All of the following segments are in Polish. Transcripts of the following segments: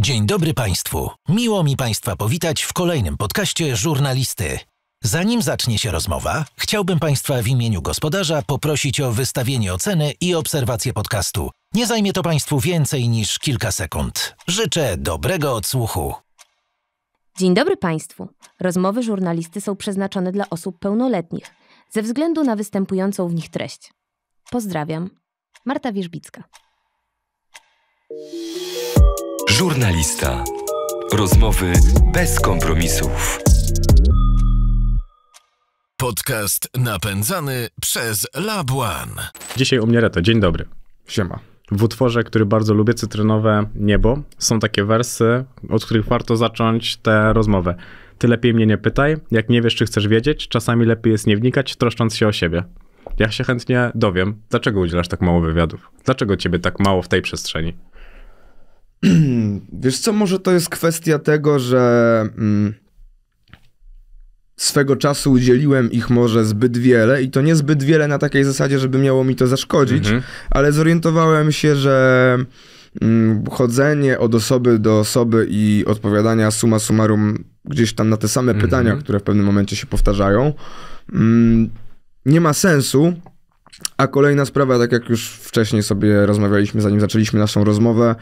Dzień dobry Państwu. Miło mi Państwa powitać w kolejnym podcaście Żurnalisty. Zanim zacznie się rozmowa, chciałbym Państwa w imieniu gospodarza poprosić o wystawienie oceny i obserwację podcastu. Nie zajmie to Państwu więcej niż kilka sekund. Życzę dobrego odsłuchu. Dzień dobry Państwu. Rozmowy żurnalisty są przeznaczone dla osób pełnoletnich ze względu na występującą w nich treść. Pozdrawiam. Marta Wierzbicka. Żurnalista. Rozmowy bez kompromisów. Podcast napędzany przez Lab One. Dzisiaj u mnie Reto. Dzień dobry. Siema. W utworze, który bardzo lubię, Cytrynowe Niebo, są takie wersy, od których warto zacząć tę rozmowę. Ty lepiej mnie nie pytaj, jak nie wiesz, czy chcesz wiedzieć, czasami lepiej jest nie wnikać, troszcząc się o siebie. Ja się chętnie dowiem, dlaczego udzielasz tak mało wywiadów? Dlaczego ciebie tak mało w tej przestrzeni? Wiesz co, może to jest kwestia tego, że mm, swego czasu udzieliłem ich może zbyt wiele i to nie zbyt wiele na takiej zasadzie, żeby miało mi to zaszkodzić, mhm. ale zorientowałem się, że mm, chodzenie od osoby do osoby i odpowiadania suma summarum gdzieś tam na te same mhm. pytania, które w pewnym momencie się powtarzają, mm, nie ma sensu, a kolejna sprawa, tak jak już wcześniej sobie rozmawialiśmy, zanim zaczęliśmy naszą rozmowę,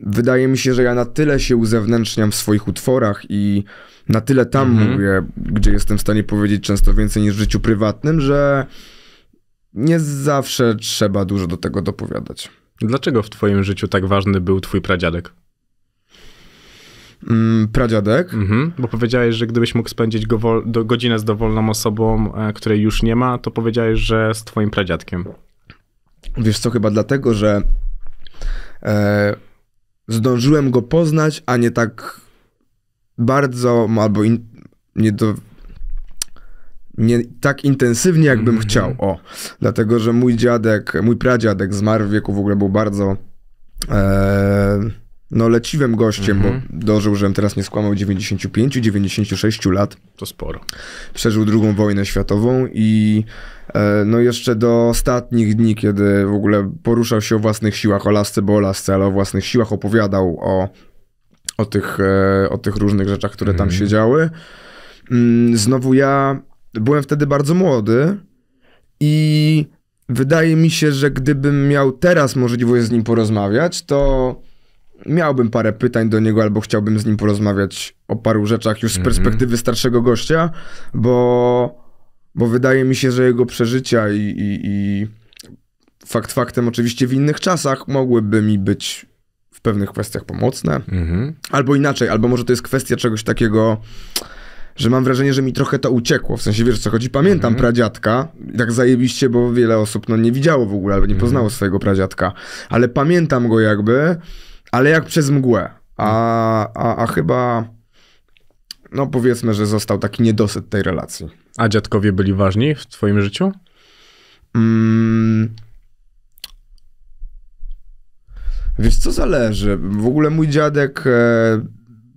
wydaje mi się, że ja na tyle się uzewnętrzniam w swoich utworach i na tyle tam mhm. mówię, gdzie jestem w stanie powiedzieć często więcej niż w życiu prywatnym, że nie zawsze trzeba dużo do tego dopowiadać. Dlaczego w twoim życiu tak ważny był twój pradziadek? Mm, pradziadek. Mhm, bo powiedziałeś, że gdybyś mógł spędzić do, godzinę z dowolną osobą, e, której już nie ma, to powiedziałeś, że z twoim pradziadkiem. Wiesz co, chyba dlatego, że e, zdążyłem go poznać, a nie tak bardzo, albo in, nie do, nie tak intensywnie, jakbym mm -hmm. chciał. O, dlatego, że mój dziadek, mój pradziadek zmarł w wieku w ogóle był bardzo. E, no leciwym gościem, mm -hmm. bo mhm. dożył, żebym teraz nie skłamał, 95-96 lat. To sporo. Przeżył drugą wojnę światową i e, no jeszcze do ostatnich dni, kiedy w ogóle poruszał się o własnych siłach, o lasce, bo o lasce, ale o własnych siłach opowiadał o, o, tych, e, o tych różnych rzeczach, które mm -hmm. tam mhm. się działy. Mm, znowu ja byłem wtedy bardzo młody i wydaje mi się, że gdybym miał teraz możliwość z nim porozmawiać, to miałbym parę pytań do niego, albo chciałbym z nim porozmawiać o paru rzeczach już z mhm. perspektywy mm -hmm. starszego gościa, bo, bo wydaje mi się, że jego przeżycia i, i, i fakt faktem oczywiście w innych czasach mogłyby mi być w pewnych kwestiach pomocne. Mm -hmm. Albo inaczej, albo może to jest kwestia czegoś takiego, że mam wrażenie, że mi trochę to uciekło. W sensie, wiesz co chodzi, pamiętam mm -hmm. pradziadka, tak zajebiście, bo wiele osób no, nie widziało w ogóle, albo nie mhm. poznało swojego pradziadka, ale pamiętam go jakby ale jak przez mgłę. A, no. a, a chyba, no powiedzmy, że został taki niedosyt tej relacji. A dziadkowie byli ważni w twoim życiu? Mm. Wiesz, co zależy? W ogóle mój dziadek, e,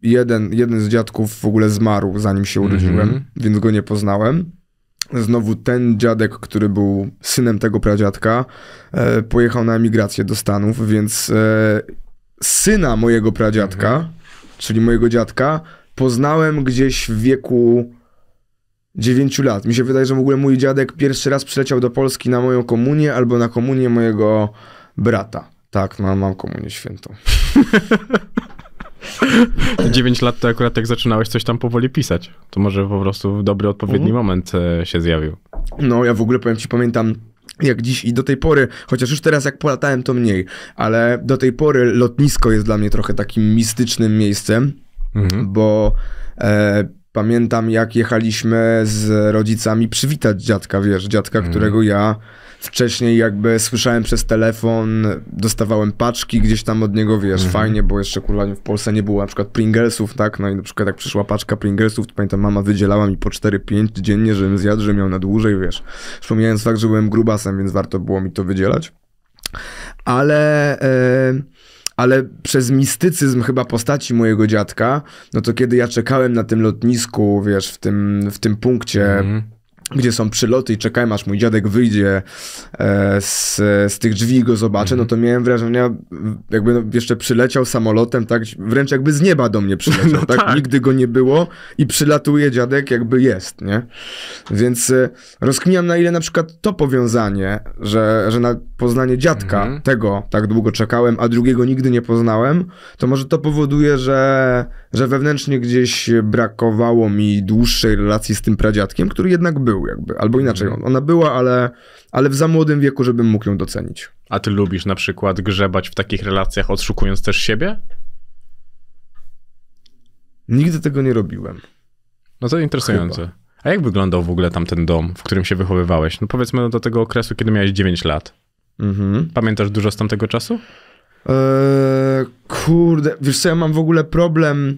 jeden, jeden z dziadków w ogóle zmarł, zanim się mhm. urodziłem, mm -hmm. więc go nie poznałem. Znowu ten dziadek, który był synem tego pradziadka, e, pojechał na emigrację do Stanów, więc e, syna mojego pradziadka, mhm. czyli mojego dziadka, poznałem gdzieś w wieku 9 lat. Mi się wydaje, że w ogóle mój dziadek pierwszy raz przyleciał do Polski na moją komunię albo na komunię mojego brata. Tak, mam, no, mam komunię świętą. 9 lat to akurat jak zaczynałeś coś tam powoli pisać. To może po prostu dobry, odpowiedni mhm. moment e, się zjawił. No, ja w ogóle powiem ci, pamiętam jak dziś i do tej pory, chociaż już teraz jak polatałem to mniej, ale do tej pory lotnisko jest dla mnie trochę takim mistycznym miejscem, mhm. bo e, pamiętam jak jechaliśmy z rodzicami przywitać dziadka, wiesz, dziadka, mhm. którego ja Wcześniej jakby słyszałem przez telefon, dostawałem paczki gdzieś tam od niego, wiesz, mhm. fajnie, bo jeszcze kurwa w Polsce nie było na przykład Pringlesów, tak? No i na przykład jak przyszła paczka Pringlesów, to pamiętam mama wydzielała mi po 4-5 dziennie, żebym zjadł, żebym miał na dłużej, wiesz. Wspomniałem fakt, że byłem grubasem, więc warto było mi to wydzielać. Ale... E, ale przez mistycyzm chyba postaci mojego dziadka, no to kiedy ja czekałem na tym lotnisku, wiesz, w tym, w tym punkcie mm gdzie są przyloty i czekałem aż mój dziadek wyjdzie e, z, z tych drzwi i go zobaczę, no to mhm. miałem wrażenie, jakby no, jeszcze przyleciał samolotem, tak, wręcz jakby z nieba do mnie przyleciał, no tak? tak? Nigdy go nie było i przylatuje dziadek jakby jest, nie? Więc e, rozkminiam na ile na przykład to powiązanie, że, że na poznanie dziadka, mhm. tego tak długo czekałem, a drugiego nigdy nie poznałem, to może to powoduje, że że wewnętrznie gdzieś brakowało mi dłuższej relacji z tym pradziadkiem, który jednak był jakby, albo inaczej, mhm. ona była, ale, ale w za młodym wieku, żebym mógł ją docenić. A ty lubisz na przykład grzebać w takich relacjach, odszukując też siebie? Nigdy tego nie robiłem. No to interesujące. Chyba. A jak wyglądał w ogóle tam ten dom, w którym się wychowywałeś? No powiedzmy no do tego okresu, kiedy miałeś 9 lat. Mhm. Pamiętasz dużo z tamtego czasu? Eee, kurde, wiesz co, ja mam w ogóle problem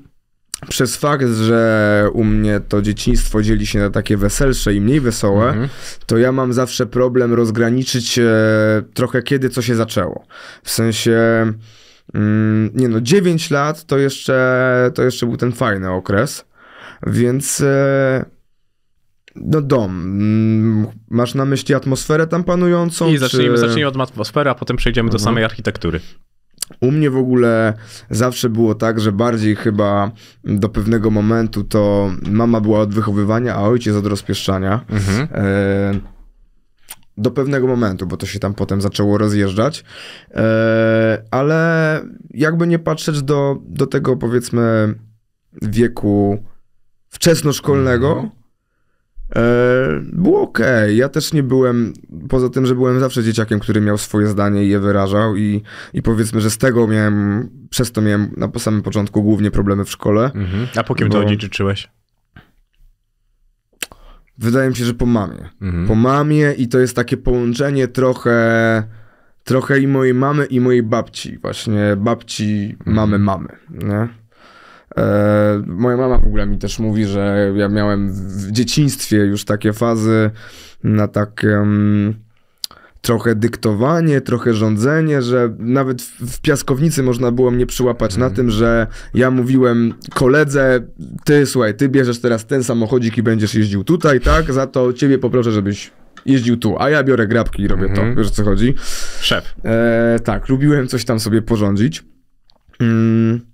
przez fakt, że u mnie to dzieciństwo dzieli się na takie weselsze i mniej wesołe, mm -hmm. to ja mam zawsze problem rozgraniczyć e, trochę kiedy co się zaczęło. W sensie mm, nie no, 9 lat to jeszcze to jeszcze był ten fajny okres. Więc e, no dom. Mm, masz na myśli atmosferę tam panującą? I zacznijmy, czy... zacznijmy od atmosfery, a potem przejdziemy do mhm. samej architektury. U mnie w ogóle zawsze było tak, że bardziej chyba do pewnego momentu to mama była od wychowywania, a ojciec od rozpieszczania. Mhm. E do pewnego momentu, bo to się tam potem zaczęło rozjeżdżać. E, ale jakby nie patrzeć do, do tego, powiedzmy, wieku wczesnoszkolnego, mhm. E, było ok. Ja też nie byłem, poza tym, że byłem zawsze dzieciakiem, który miał swoje zdanie i je wyrażał i, i powiedzmy, że z tego miałem, przez to miałem na samym początku głównie problemy w szkole. Mhm. A po kim bo... to odziedziczyłeś? Wydaje mi się, że po mamie. Mhm. Po mamie i to jest takie połączenie trochę, trochę i mojej mamy i mojej babci. Właśnie babci, mamy, mhm. mamy, nie? E, moja mama w ogóle mi też mówi, że ja miałem w dzieciństwie już takie fazy na takie um, trochę dyktowanie, trochę rządzenie, że nawet w, w piaskownicy można było mnie przyłapać mm. na mhm. tym, że ja mówiłem koledze, ty słuchaj, ty bierzesz teraz ten samochodzik i będziesz jeździł tutaj, tak? Za to ciebie poproszę, żebyś jeździł tu, a ja biorę grabki i robię mm -hmm. to, mhm. wiesz co chodzi? Szep. E, tak, lubiłem coś tam sobie porządzić. Mm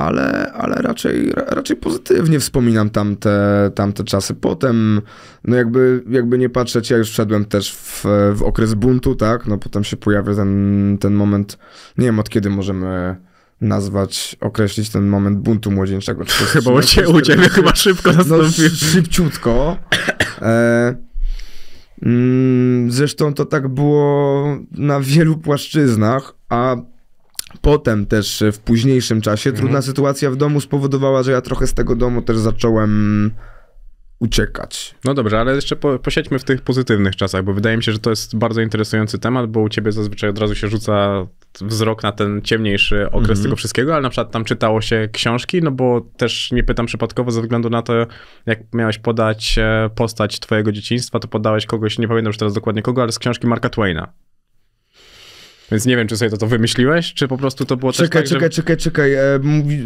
ale, ale raczej, raczej pozytywnie wspominam tamte, tamte czasy. Potem, no jakby, jakby nie patrzeć, ja już wszedłem też w, w okres buntu, tak? No potem się pojawia ten, ten moment, nie wiem od kiedy możemy nazwać, określić ten moment buntu młodzieńczego. Czy chyba u, cie, u ciebie chyba szybko nastąpił. No, szybciutko. E, mm, zresztą to tak było na wielu płaszczyznach, a Potem też e, w późniejszym czasie mhm. trudna sytuacja w domu spowodowała, że ja trochę z tego domu też zacząłem uciekać. No dobrze, ale jeszcze po, posiedźmy w tych pozytywnych czasach, bo wydaje mi się, że to jest bardzo interesujący temat, bo u ciebie zazwyczaj od razu się rzuca wzrok na ten ciemniejszy okres mhm. tego wszystkiego, ale na przykład tam czytało się książki, no bo też nie pytam przypadkowo ze względu na to, jak miałeś podać e, postać twojego dzieciństwa, to podałeś kogoś, nie pamiętam już teraz dokładnie kogo, ale z książki Marka Twaina. Więc nie wiem, czy sobie to, to wymyśliłeś, czy po prostu to było czekaj, też tak, Czekaj, że... czekaj, czekaj, e, mówi, e,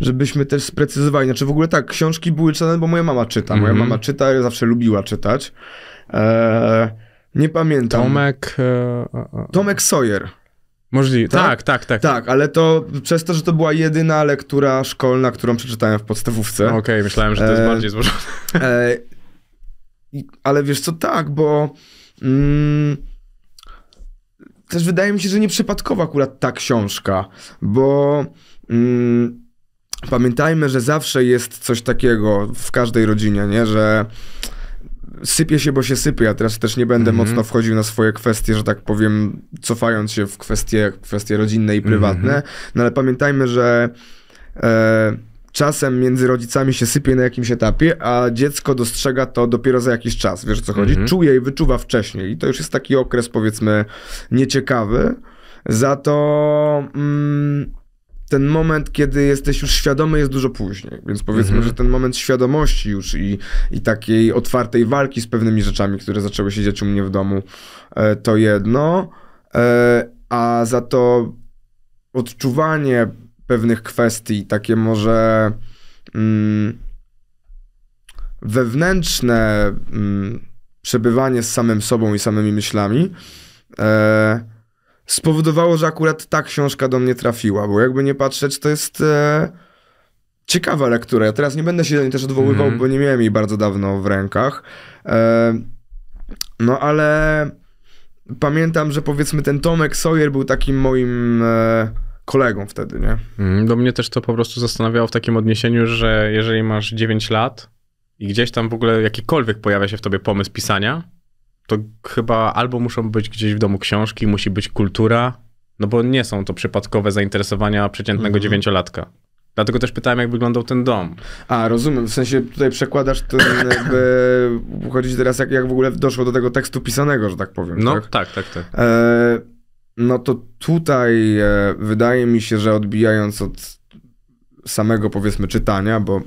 żebyśmy też sprecyzowali. Znaczy w ogóle tak, książki były czytane, bo moja mama czyta. Moja mm. mama czyta, ja zawsze lubiła czytać. E, nie pamiętam. Tomek... E, Tomek Sawyer. Możliwe. Tak? tak? tak, tak, tak. ale to przez to, że to była jedyna lektura szkolna, którą przeczytałem w podstawówce. Okej, okay, myślałem, że to jest e, bardziej złożone. E, ale wiesz co, tak, bo mm, też wydaje mi się, że nieprzypadkowa akurat ta książka, bo mm, pamiętajmy, że zawsze jest coś takiego w każdej rodzinie, nie? Że sypie się, bo się sypie. Ja teraz też nie będę mm -hmm. mocno wchodził na swoje kwestie, że tak powiem, cofając się w kwestie, kwestie rodzinne i prywatne, mm -hmm. no ale pamiętajmy, że e, czasem między rodzicami się sypie na jakimś etapie, a dziecko dostrzega to dopiero za jakiś czas, wiesz o co chodzi? Mhm. Czuje i wyczuwa wcześniej i to już jest taki okres powiedzmy nieciekawy, za to... Mm, ten moment, kiedy jesteś już świadomy, jest dużo później. Więc powiedzmy, mhm. że ten moment świadomości już i, i takiej otwartej walki z pewnymi rzeczami, które zaczęły się dziać u mnie w domu, e, to jedno, e, a za to odczuwanie pewnych kwestii, takie może mm, wewnętrzne mm, przebywanie z samym sobą i samymi myślami e, spowodowało, że akurat ta książka do mnie trafiła, bo jakby nie patrzeć, to jest e, ciekawa lektura. Ja teraz nie będę się do niej też odwoływał, mm. bo nie miałem jej bardzo dawno w rękach. E, no ale pamiętam, że powiedzmy ten Tomek Sawyer był takim moim e, kolegą wtedy, nie? Mm, do mnie też to po prostu zastanawiało w takim odniesieniu, że jeżeli masz 9 lat i gdzieś tam w ogóle jakikolwiek pojawia się w tobie pomysł pisania, to chyba albo muszą być gdzieś w domu książki, musi być kultura, no bo nie są to przypadkowe zainteresowania przeciętnego mhm. dziewięciolatka. Mm. Dlatego też pytałem, jak wyglądał ten dom. A, rozumiem. W sensie tutaj przekładasz ten, jakby, chodzić teraz, jak, jak w ogóle doszło do tego tekstu pisanego, że tak powiem. No, tak, tak, tak. tak. E no to tutaj e, wydaje mi się, że odbijając od samego powiedzmy czytania, bo,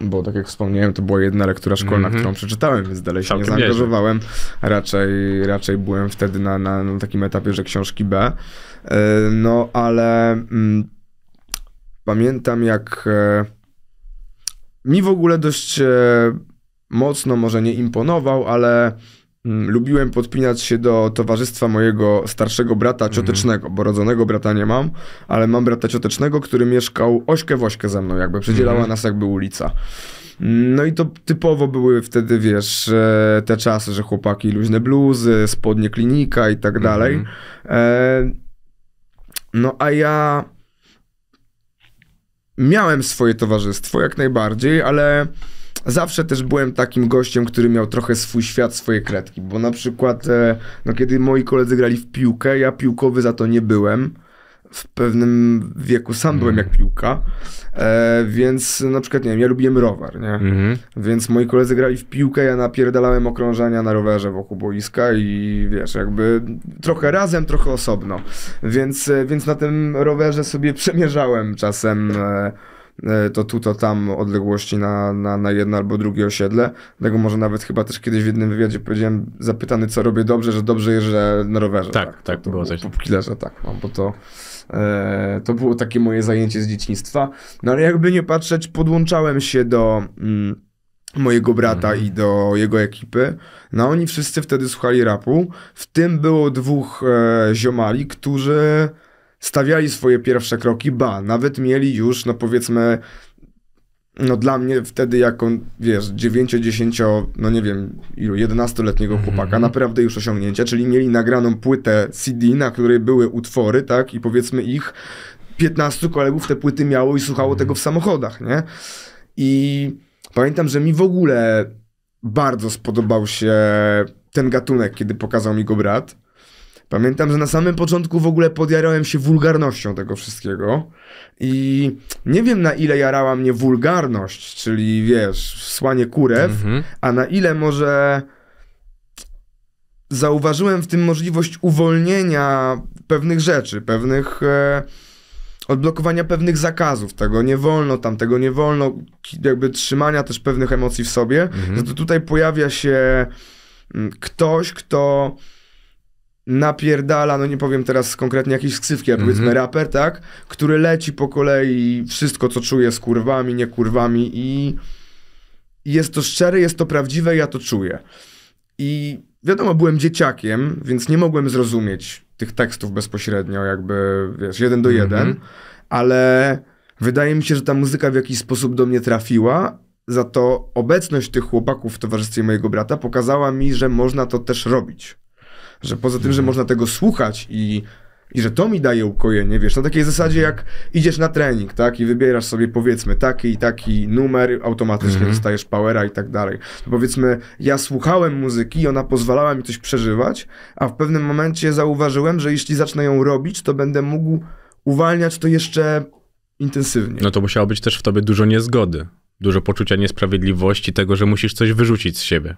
bo tak jak wspomniałem, to była jedna lektura szkolna, mm -hmm. którą przeczytałem, więc dalej się Całkiem nie zaangażowałem. Raczej, raczej byłem wtedy na, na, na takim etapie, że książki B. E, no ale mm, pamiętam jak e, mi w ogóle dość e, mocno może nie imponował, ale Mm, lubiłem podpinać się do towarzystwa mojego starszego brata mhm. ciotecznego, mm. bo rodzonego brata nie mam, ale mam brata ciotecznego, który mieszkał ośkę w ośkę ze mną, jakby przedzielała mm. nas jakby ulica. Mm, no i to typowo były wtedy, wiesz, e, te czasy, że chłopaki luźne bluzy, spodnie klinika i tak dalej. Mhm. E, no a ja miałem swoje towarzystwo jak najbardziej, ale Zawsze też byłem takim gościem, który miał trochę swój świat, swoje kredki, bo na przykład e, no, kiedy moi koledzy grali w piłkę, ja piłkowy za to nie byłem w pewnym wieku sam mm. byłem mhm. jak piłka, e, więc na przykład, nie wiem, ja lubiłem rower, nie? Mm. Więc moi koledzy grali w piłkę, ja napierdalałem okrążenia na rowerze wokół boiska i wiesz, jakby trochę razem, trochę osobno. Więc, e, więc na tym rowerze sobie przemierzałem czasem... E, E, to tu, to tam odległości na, na, na jedno albo drugie osiedle. Dlatego może nawet chyba też kiedyś w jednym wywiadzie powiedziałem, zapytany co robię dobrze, że dobrze jeżdżę na rowerze. Tak, tak, tak to było coś. Po killerze, tak, no, bo to, e, to było takie moje zajęcie z dzieciństwa. No ale jakby nie patrzeć, podłączałem się do... Mm, mojego brata mhm. i do jego ekipy. No oni wszyscy wtedy słuchali rapu. W tym było dwóch e, ziomali, którzy stawiali swoje pierwsze kroki, ba, nawet mieli już, no powiedzmy, no dla mnie wtedy jako, wiesz, 9, 10, no nie wiem, ilu, 11-letniego mhm. chłopaka, naprawdę już osiągnięcia, czyli mieli nagraną płytę CD, na której były utwory, tak, i powiedzmy ich 15 kolegów te płyty miało i słuchało mhm. tego w samochodach, nie? I pamiętam, że mi w ogóle bardzo spodobał się ten gatunek, kiedy pokazał mi go brat. Pamiętam, że na samym początku w ogóle podjarałem się wulgarnością tego wszystkiego i nie wiem na ile jarała mnie wulgarność, czyli wiesz, słanie kurew, mm -hmm. a na ile może zauważyłem w tym możliwość uwolnienia pewnych rzeczy, pewnych... E odblokowania pewnych zakazów, tego nie wolno, tamtego nie wolno, jakby trzymania też pewnych emocji w sobie, mhm. to tutaj pojawia się mm, ktoś, kto napierdala, no nie powiem teraz konkretnie jakiś ksywki, a powiedzmy mm -hmm. raper, tak? Który leci po kolei wszystko, co czuje z kurwami, nie kurwami i jest to szczere, jest to prawdziwe, ja to czuję. I wiadomo, byłem dzieciakiem, więc nie mogłem zrozumieć tych tekstów bezpośrednio, jakby, wiesz, jeden do mhm. jeden, mm -hmm. ale wydaje mi się, że ta muzyka w jakiś sposób do mnie trafiła, za to obecność tych chłopaków w towarzystwie mojego brata pokazała mi, że można to też robić. Że poza tym, że mhm. można tego słuchać i i że to mi daje ukojenie, wiesz, na takiej zasadzie jak idziesz na trening, tak, i wybierasz sobie powiedzmy taki i taki numer, automatycznie mm dostajesz powera i tak dalej. To powiedzmy, ja słuchałem muzyki, i ona pozwalała mi coś przeżywać, a w pewnym momencie zauważyłem, że jeśli zacznę ją robić, to będę mógł uwalniać to jeszcze intensywniej. No to musiało być też w tobie dużo niezgody, dużo poczucia niesprawiedliwości, tego, że musisz coś wyrzucić z siebie.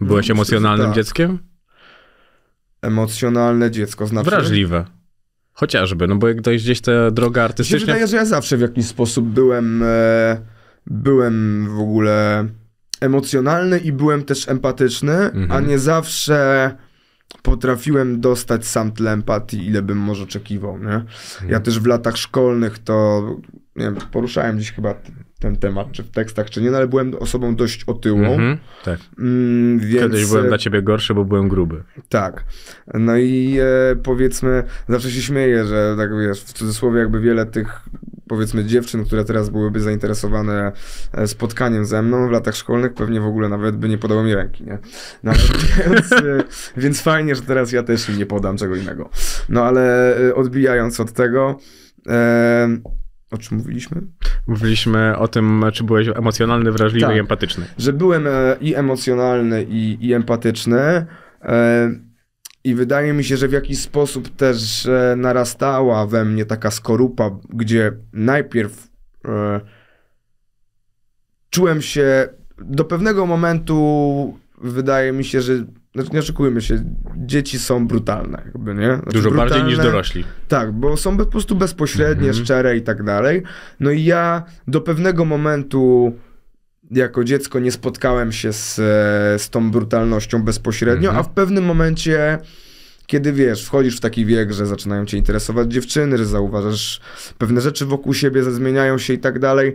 Byłeś no, emocjonalnym tak. dzieckiem? Emocjonalne dziecko, znaczy... Wrażliwe. Chociażby, no bo jak dojść gdzieś ta droga artystyczna... Mi się że ja zawsze w jakiś sposób byłem, e, byłem w ogóle emocjonalny i byłem też empatyczny, mhm. a nie zawsze potrafiłem dostać sam tyle empatii, ile bym może oczekiwał, nie? Ja mhm. też w latach szkolnych to, nie wiem, poruszałem gdzieś chyba ten temat, czy w tekstach, czy nie, no ale byłem osobą dość otyłą. Mm -hmm, tak. Mm, więc... Kiedyś byłem e, dla ciebie gorszy, bo byłem gruby. Tak. No i e, powiedzmy, zawsze się śmieję, że tak wiesz, w cudzysłowie jakby wiele tych powiedzmy dziewczyn, które teraz byłyby zainteresowane e, spotkaniem ze mną w latach szkolnych, pewnie w ogóle nawet by nie podało mi ręki, nie? No, więc, e, więc fajnie, że teraz ja też im nie podam czego innego. No ale odbijając od tego... E, o czym mówiliśmy? Mówiliśmy o tym, czy byłeś emocjonalny, wrażliwy tak, i empatyczny. Że byłem e, i emocjonalny, i, i empatyczny. E, I wydaje mi się, że w jakiś sposób też e, narastała we mnie taka skorupa, gdzie najpierw czułem się do pewnego momentu, wydaje mi się, że znaczy nie oszukujmy się, dzieci są brutalne, jakby, nie? Znaczy, Dużo brutalne, bardziej niż dorośli. Tak, bo są po prostu bezpośrednie, mm-hmm. szczere i tak dalej. No i ja do pewnego momentu jako dziecko nie spotkałem się z, z tą brutalnością bezpośrednio, mm-hmm. a w pewnym momencie kiedy wiesz, wchodzisz w taki wiek, że zaczynają cię interesować dziewczyny, że zauważasz pewne rzeczy wokół siebie, zmieniają się i tak dalej,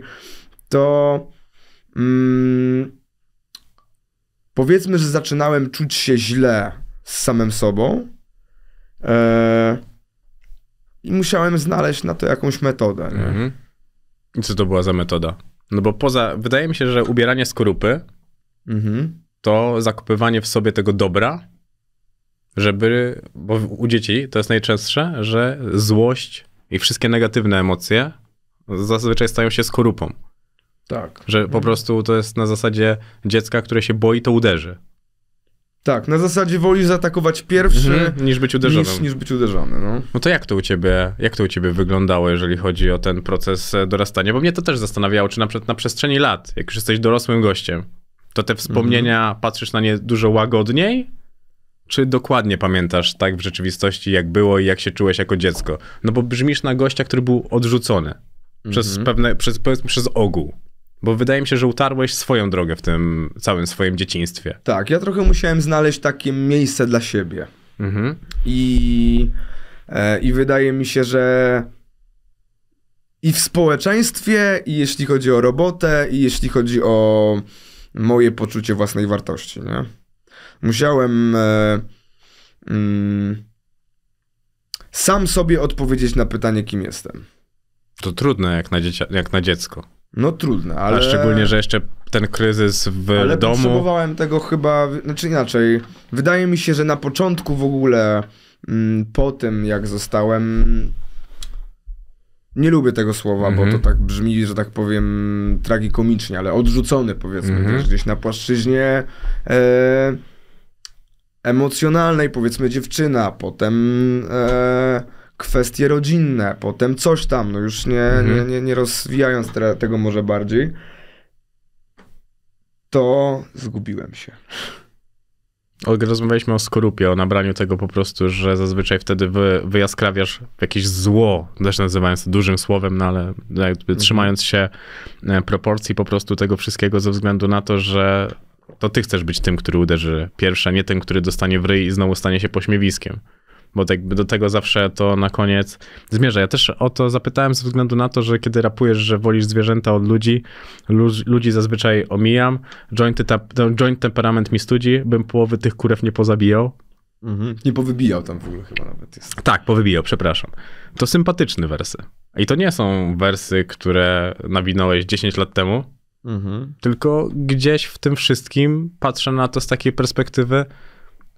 to mm, powiedzmy, że zaczynałem czuć się źle z samym sobą e, i musiałem znaleźć na to jakąś metodę. Nie? Mhm. I co to była za metoda? No bo poza, wydaje mi się, że ubieranie skorupy mhm. to zakupywanie w sobie tego dobra, żeby, bo u dzieci to jest najczęstsze, że złość i wszystkie negatywne emocje zazwyczaj stają się skorupą. Tak. Że po mhm. prostu to jest na zasadzie dziecka, które się boi, to uderzy. Tak, na zasadzie woli zaatakować pierwszy mhm, niż być uderzonym. Niż, niż być uderzony, no. no to jak to u ciebie, jak to u ciebie wyglądało, jeżeli chodzi o ten proces e, dorastania? Bo mnie to też zastanawiało, czy na, na przestrzeni lat, jak już jesteś dorosłym gościem, to te wspomnienia mhm. patrzysz na nie dużo łagodniej? Czy dokładnie pamiętasz tak w rzeczywistości, jak było i jak się czułeś jako dziecko? No bo brzmisz na gościa, który był odrzucony mhm. przez pewne, przez, powiedzmy, przez ogół. Bo wydaje mi się, że utarłeś swoją drogę w tym całym swoim dzieciństwie. Tak, ja trochę musiałem znaleźć takie miejsce dla siebie. Mhm. I, e, I wydaje mi się, że i w społeczeństwie, i jeśli chodzi o robotę, i jeśli chodzi o moje poczucie własnej wartości, nie? Musiałem e, mm, sam sobie odpowiedzieć na pytanie, kim jestem. To trudne jak na, jak na dziecko. No trudne, ale... A szczególnie, że jeszcze ten kryzys w ale domu... Ale potrzebowałem tego chyba, znaczy inaczej, wydaje mi się, że na początku w ogóle, mm, po tym jak zostałem... Nie lubię tego słowa, mm -hmm. bo to mhm. tak brzmi, że tak powiem, tragikomicznie, ale odrzucony powiedzmy mm -hmm. gdzieś na płaszczyźnie e, emocjonalnej, powiedzmy dziewczyna, potem... E, kwestie rodzinne, potem coś tam, no już nie, mhm. nie, nie, nie rozwijając te, tego może bardziej, to zgubiłem się. Rozmawialiśmy o skorupie, o nabraniu tego po prostu, że zazwyczaj wtedy wy, wyjaskrawiasz jakieś zło, też nazywając to dużym słowem, no ale jakby mhm. trzymając się e, proporcji po prostu tego wszystkiego ze względu na to, że to ty chcesz być tym, który uderzy pierwszy, a nie tym, który dostanie w ryj i znowu stanie się pośmiewiskiem bo jakby do tego zawsze to na koniec zmierza. Ja też o to zapytałem ze względu na to, że kiedy rapujesz, że wolisz zwierzęta od ludzi, ludzi zazwyczaj omijam, no, joint, temperament mi studzi, bym połowy tych kurew nie pozabijał, Mhm. Nie powybijał tam w ogóle chyba nawet jest. Tak, powybijał, przepraszam. To sympatyczne wersy. I to nie są wersy, które nawinąłeś 10 lat temu, mhm. tylko gdzieś w tym wszystkim patrzę na to z takiej perspektywy,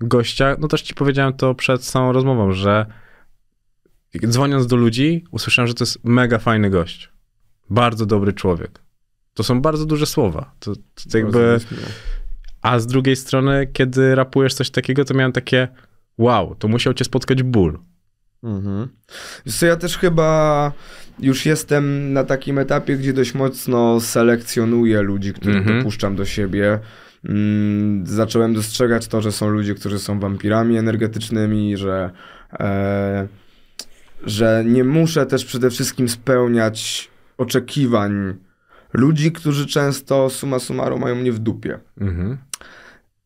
gościa, no też ci powiedziałem to przed samą rozmową, że dzwoniąc do ludzi, usłyszałem, że to jest mega fajny gość. Bardzo dobry człowiek. To są bardzo duże słowa. To, to jakby... No. A z drugiej strony, kiedy rapujesz coś takiego, to miałem takie wow, to musiał cię spotkać ból. Mhm. So, ja też chyba już jestem na takim etapie, gdzie dość mocno selekcjonuję ludzi, których mhm. dopuszczam do siebie. Mm, zacząłem dostrzegać to, że są ludzie, którzy są wampirami energetycznymi, że, e, że nie muszę też przede wszystkim spełniać oczekiwań ludzi, którzy często suma summarum mają mnie w dupie. Mhm.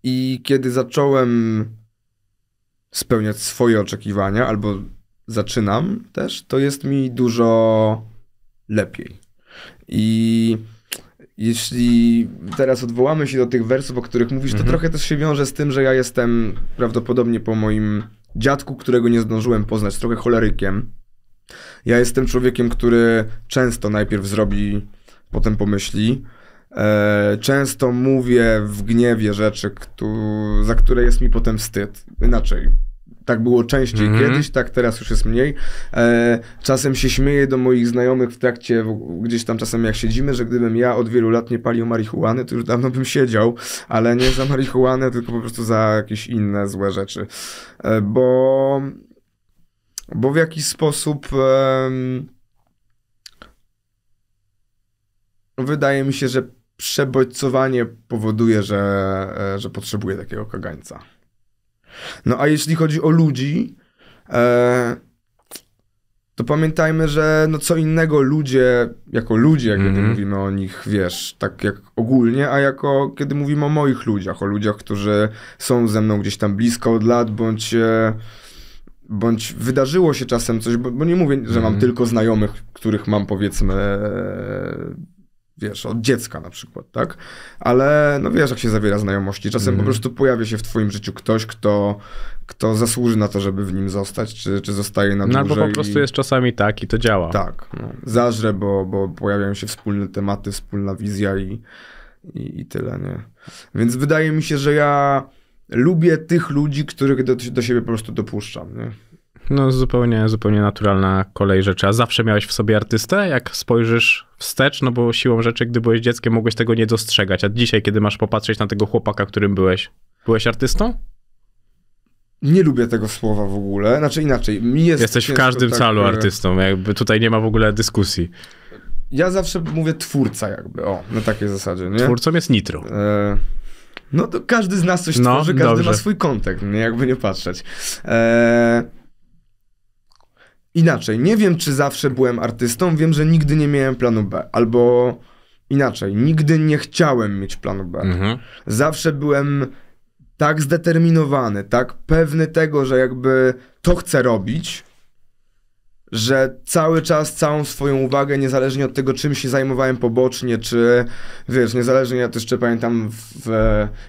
I kiedy zacząłem spełniać swoje oczekiwania, albo zaczynam też, to jest mi dużo lepiej. I jeśli teraz odwołamy się do tych wersów, o których mówisz, to mhm. trochę też się wiąże z tym, że ja jestem prawdopodobnie po moim dziadku, którego nie zdążyłem poznać, trochę cholerykiem. Ja jestem człowiekiem, który często najpierw zrobi, potem pomyśli. E, często mówię w gniewie rzeczy, za które jest mi potem wstyd. Inaczej. Tak było częściej mm -hmm. kiedyś, tak teraz już jest mniej. E, czasem się śmieję do moich znajomych w trakcie, w, gdzieś tam czasem jak siedzimy, że gdybym ja od wielu lat nie palił marihuany, to już dawno bym siedział, ale nie za marihuanę, tylko po prostu za jakieś inne złe rzeczy. E, bo, bo w jakiś sposób. E, wydaje mi się, że przebodźcowanie powoduje, że, e, że potrzebuje takiego kagańca. No a jeśli chodzi o ludzi, e, to pamiętajmy, że no co innego ludzie, jako ludzie, mm -hmm. kiedy mówimy o nich, wiesz, tak jak ogólnie, a jako kiedy mówimy o moich ludziach, o ludziach, którzy są ze mną gdzieś tam blisko od lat, bądź... E, bądź wydarzyło się czasem coś, bo, bo nie mówię, że mam mhm. tylko znajomych, których mam powiedzmy e, wiesz, od dziecka na przykład, tak? Ale no wiesz, jak się zawiera znajomości. Czasem mm. po mhm. prostu pojawia się w twoim życiu ktoś, kto, kto zasłuży na to, żeby w nim zostać, czy, czy zostaje na no dłużej. No bo po prostu i... jest czasami tak i to działa. Tak. No. Zażre, bo, bo pojawiają się wspólne tematy, wspólna wizja i, i, i tyle, nie? Więc wydaje mi się, że ja lubię tych ludzi, których do, do siebie po prostu dopuszczam, nie? No zupełnie, zupełnie naturalna kolej rzeczy. A zawsze miałeś w sobie artystę, jak spojrzysz wstecz, no bo siłą rzeczy, gdy byłeś dzieckiem, mogłeś tego nie dostrzegać. A dzisiaj, kiedy masz popatrzeć na tego chłopaka, którym byłeś, byłeś artystą? Nie lubię tego słowa w ogóle. Znaczy inaczej, mi jest... Jesteś w każdym tak, calu e, artystą, jakby tutaj nie ma w ogóle dyskusji. Ja zawsze mówię twórca jakby, o, na takiej zasadzie, nie? Twórcą jest Nitro. E... No to każdy z nas coś no, tworzy, każdy dobrze. ma swój kontekst, nie? jakby nie patrzeć. E inaczej, nie wiem czy zawsze byłem artystą, wiem, że nigdy nie miałem planu B, albo inaczej, nigdy nie chciałem mieć planu B. Mhm. Zawsze byłem tak zdeterminowany, tak pewny tego, że jakby to chcę robić, że cały czas, całą swoją uwagę, niezależnie od tego, czym się zajmowałem pobocznie, czy wiesz, niezależnie, ja też jeszcze pamiętam, w,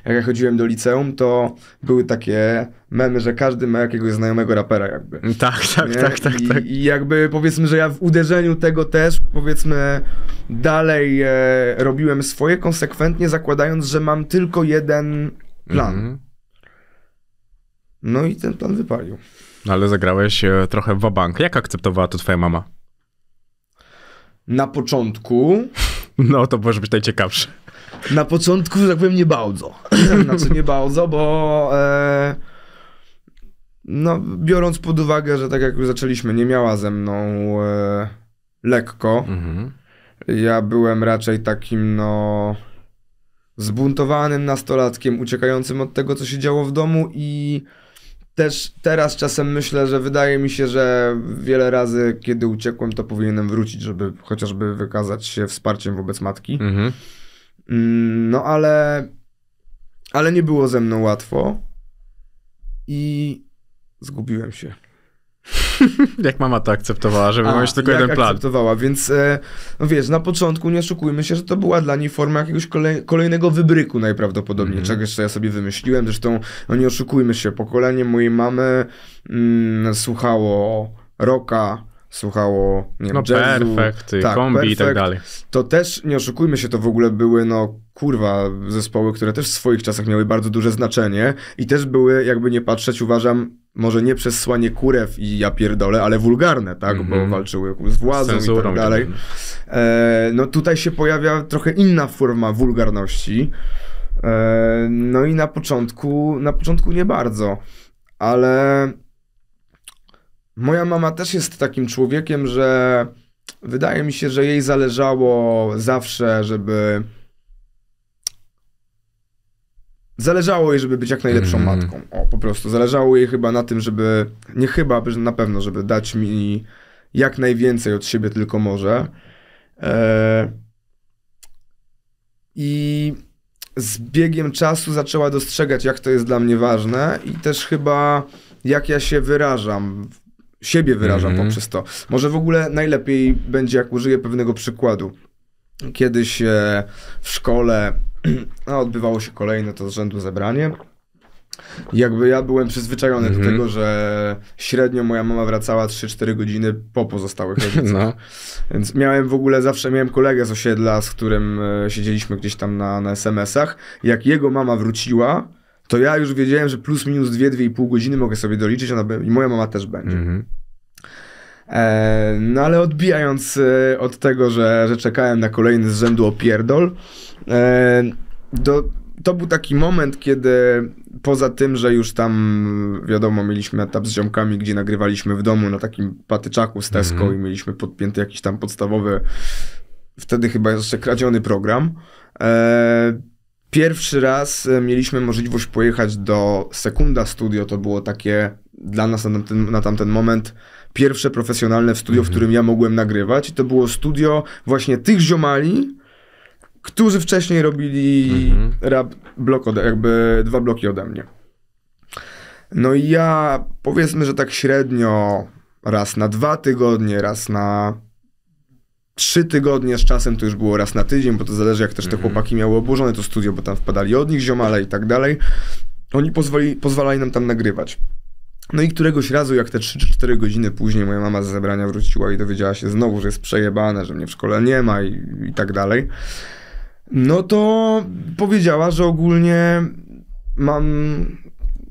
jak ja chodziłem do liceum, to były takie memy, że każdy ma jakiegoś znajomego rapera jakby. Tak, tak, tak, tak, I, tak. I jakby powiedzmy, że ja w uderzeniu tego też, powiedzmy, dalej e, robiłem swoje, konsekwentnie zakładając, że mam tylko jeden plan. Mm -hmm. No i ten plan wypalił. No ale zagrałeś e, trochę w bank. Jak akceptowała to twoja mama? Na początku... No, to może być najciekawsze. Na początku, że tak powiem, nie bardzo. znaczy nie bardzo, bo... E, no, biorąc pod uwagę, że tak jak już zaczęliśmy, nie miała ze mną e, lekko. Mhm. Ja byłem raczej takim, no zbuntowanym nastolatkiem, uciekającym od tego, co się działo w domu i też teraz czasem myślę, że wydaje mi się, że wiele razy, kiedy uciekłem, to powinienem wrócić, żeby chociażby wykazać się wsparciem wobec matki. Mhm. Mm, no ale, ale nie było ze mną łatwo i zgubiłem się. jak mama to akceptowała, żeby A, mieć tylko jeden plan. akceptowała, więc e, no wiesz, na początku nie oszukujmy się, że to była dla niej forma jakiegoś kolej, kolejnego wybryku najprawdopodobniej, mm. czegoś, co ja sobie wymyśliłem. Zresztą, no nie oszukujmy się, pokolenie mojej mamy mm, słuchało rocka, słuchało nie no, wiem, jazzu, tak, kombi perfect. i tak, tak dalej. To też, nie oszukujmy się, to w ogóle były, no kurwa, zespoły, które też w swoich czasach miały bardzo duże znaczenie i też były, jakby nie patrzeć, uważam, może nie przez słanie kurew i ja pierdolę, ale wulgarne, tak, mm -hmm. bo mhm. walczyły z władzą i tak, tak dalej. E, no tutaj się pojawia trochę inna forma wulgarności. E, no i na początku, na początku nie bardzo, ale moja mama też jest takim człowiekiem, że wydaje mi się, że jej zależało zawsze, żeby zależało jej, żeby być jak najlepszą mm. matką. O, po prostu. Zależało jej chyba na tym, żeby, nie chyba, na pewno, żeby dać mi jak najwięcej od siebie tylko może. E... I z biegiem czasu zaczęła dostrzegać, jak to jest dla mnie ważne i też chyba jak ja się wyrażam, siebie wyrażam mm poprzez to. Może w ogóle najlepiej będzie, jak użyję pewnego przykładu. Kiedyś e, w szkole a odbywało się kolejne to z rzędu zebranie. Jakby ja byłem przyzwyczajony mm -hmm. do mhm. tego, że średnio moja mama wracała 3-4 godziny po pozostałych rodzicach. No. Więc miałem w ogóle, zawsze miałem kolegę z osiedla, z którym e, siedzieliśmy gdzieś tam na, na SMS-ach. Jak jego mama wróciła, to ja już wiedziałem, że plus minus 2-2,5 godziny mogę sobie doliczyć ona i moja mama też będzie. Mm -hmm. E, no ale odbijając e, od tego, że, że czekałem na kolejny z rzędu opierdol, e, do, to był taki moment, kiedy poza tym, że już tam, wiadomo, mieliśmy etap z ziomkami, gdzie nagrywaliśmy w domu na takim patyczaku z Tesco mm -hmm. i mieliśmy podpięty jakiś tam podstawowy, wtedy chyba jeszcze kradziony program. E, pierwszy raz mieliśmy możliwość pojechać do Sekunda Studio, to było takie dla nas na tamten, na tamten moment pierwsze profesjonalne w studio, w mhm. którym ja mogłem nagrywać. I to było studio właśnie tych ziomali, którzy wcześniej robili mhm. rap blok ode, jakby dwa bloki ode mnie. No i ja powiedzmy, że tak średnio raz na dwa tygodnie, raz na trzy tygodnie, z czasem to już było raz na tydzień, bo to zależy jak też te mhm. chłopaki miały obłożone to studio, bo tam wpadali od nich ziomale i tak dalej. Oni pozwoli, pozwalali nam tam nagrywać. No i któregoś razu, jak te 3 czy 4 godziny później moja mama z zebrania wróciła i dowiedziała się znowu, że jest przejebana, że mnie w szkole nie ma i, i tak dalej, no to powiedziała, że ogólnie mam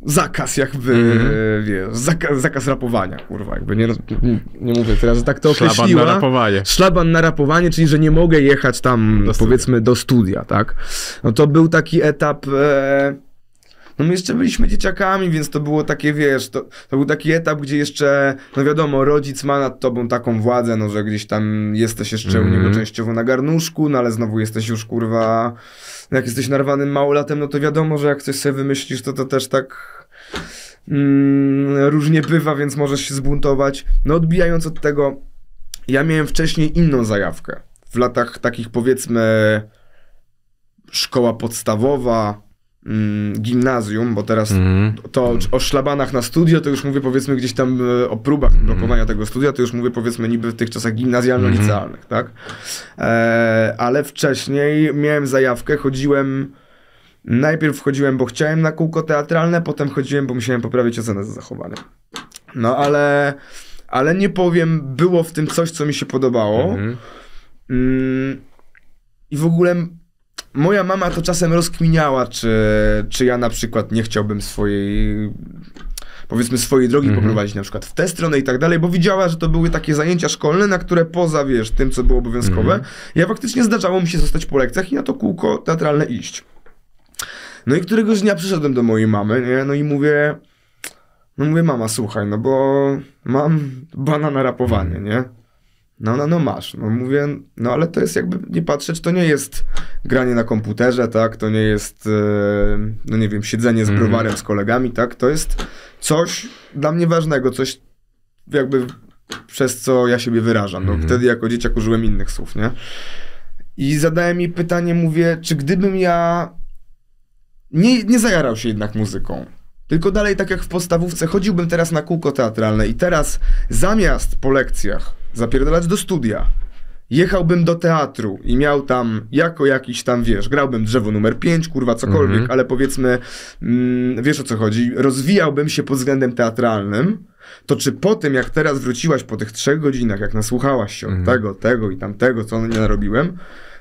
zakaz jakby, mm-hmm. wiesz, zakaz, zakaz rapowania, kurwa, jakby nie, nie mówię teraz, że tak to określiła. Szlaban na rapowanie. Szlaban na rapowanie, czyli że nie mogę jechać tam, do powiedzmy, do studia, tak? No to był taki etap... E, no my jeszcze byliśmy dzieciakami, więc to było takie, wiesz, to, to był taki etap, gdzie jeszcze, no wiadomo, rodzic ma nad tobą taką władzę, no że gdzieś tam jesteś jeszcze mm -hmm. u niego mhm. częściowo na garnuszku, no ale znowu jesteś już, kurwa, no, jak jesteś narwanym małolatem, no to wiadomo, że jak coś sobie wymyślisz, to to też tak... Mm, różnie bywa, więc możesz się zbuntować. No odbijając od tego, ja miałem wcześniej inną zajawkę. W latach takich powiedzmy szkoła podstawowa, Mm, gimnazjum, bo teraz mm. to o szlabanach na studio, to już mówię powiedzmy gdzieś tam e, o próbach mm. blokowania tego studia, to już mówię powiedzmy niby w tych czasach gimnazjalno-licealnych, mm. tak? E, ale wcześniej miałem zajawkę, chodziłem najpierw chodziłem, bo chciałem na kółko teatralne, potem chodziłem, bo musiałem poprawić ocenę za zachowanie. No ale ale nie powiem, było w tym coś, co mi się podobało. Mhm. Mm, I w ogóle moja mama to czasem rozkminiała, czy, czy ja na przykład nie chciałbym swojej powiedzmy swojej drogi mm -hmm. poprowadzić na przykład w tę stronę i tak dalej, bo widziała, że to były takie zajęcia szkolne, na które poza, wiesz, tym, co było obowiązkowe, mm -hmm. ja faktycznie zdarzało mi się zostać po lekcjach i na to kółko teatralne iść. No i któregoś dnia przyszedłem do mojej mamy, nie? no i mówię, no mówię, mama, słuchaj, no bo mam banana na rapowanie, mhm. nie? No, no, no masz. No mówię, no ale to jest jakby, nie patrzeć, to nie jest granie na komputerze, tak, to nie jest, e, no nie wiem, siedzenie z mhm. browarem z kolegami, tak, to jest coś dla mnie ważnego, coś jakby przez co ja siebie wyrażam. No, mhm. Wtedy jako dzieciak użyłem innych słów, nie? I zadałem mi pytanie, mówię, czy gdybym ja nie, nie zajarał się jednak muzyką, tylko dalej tak jak w podstawówce, chodziłbym teraz na kółko teatralne i teraz zamiast po lekcjach zapierdalać do studia. Jechałbym do teatru i miał tam jako jakiś tam, wiesz, grałbym drzewo numer 5, kurwa, cokolwiek, mhm. ale powiedzmy, mm, wiesz o co chodzi, rozwijałbym się pod względem teatralnym, to czy po tym, jak teraz wróciłaś po tych trzech godzinach, jak nasłuchałaś się od mhm. tego, tego i tamtego, co nie narobiłem,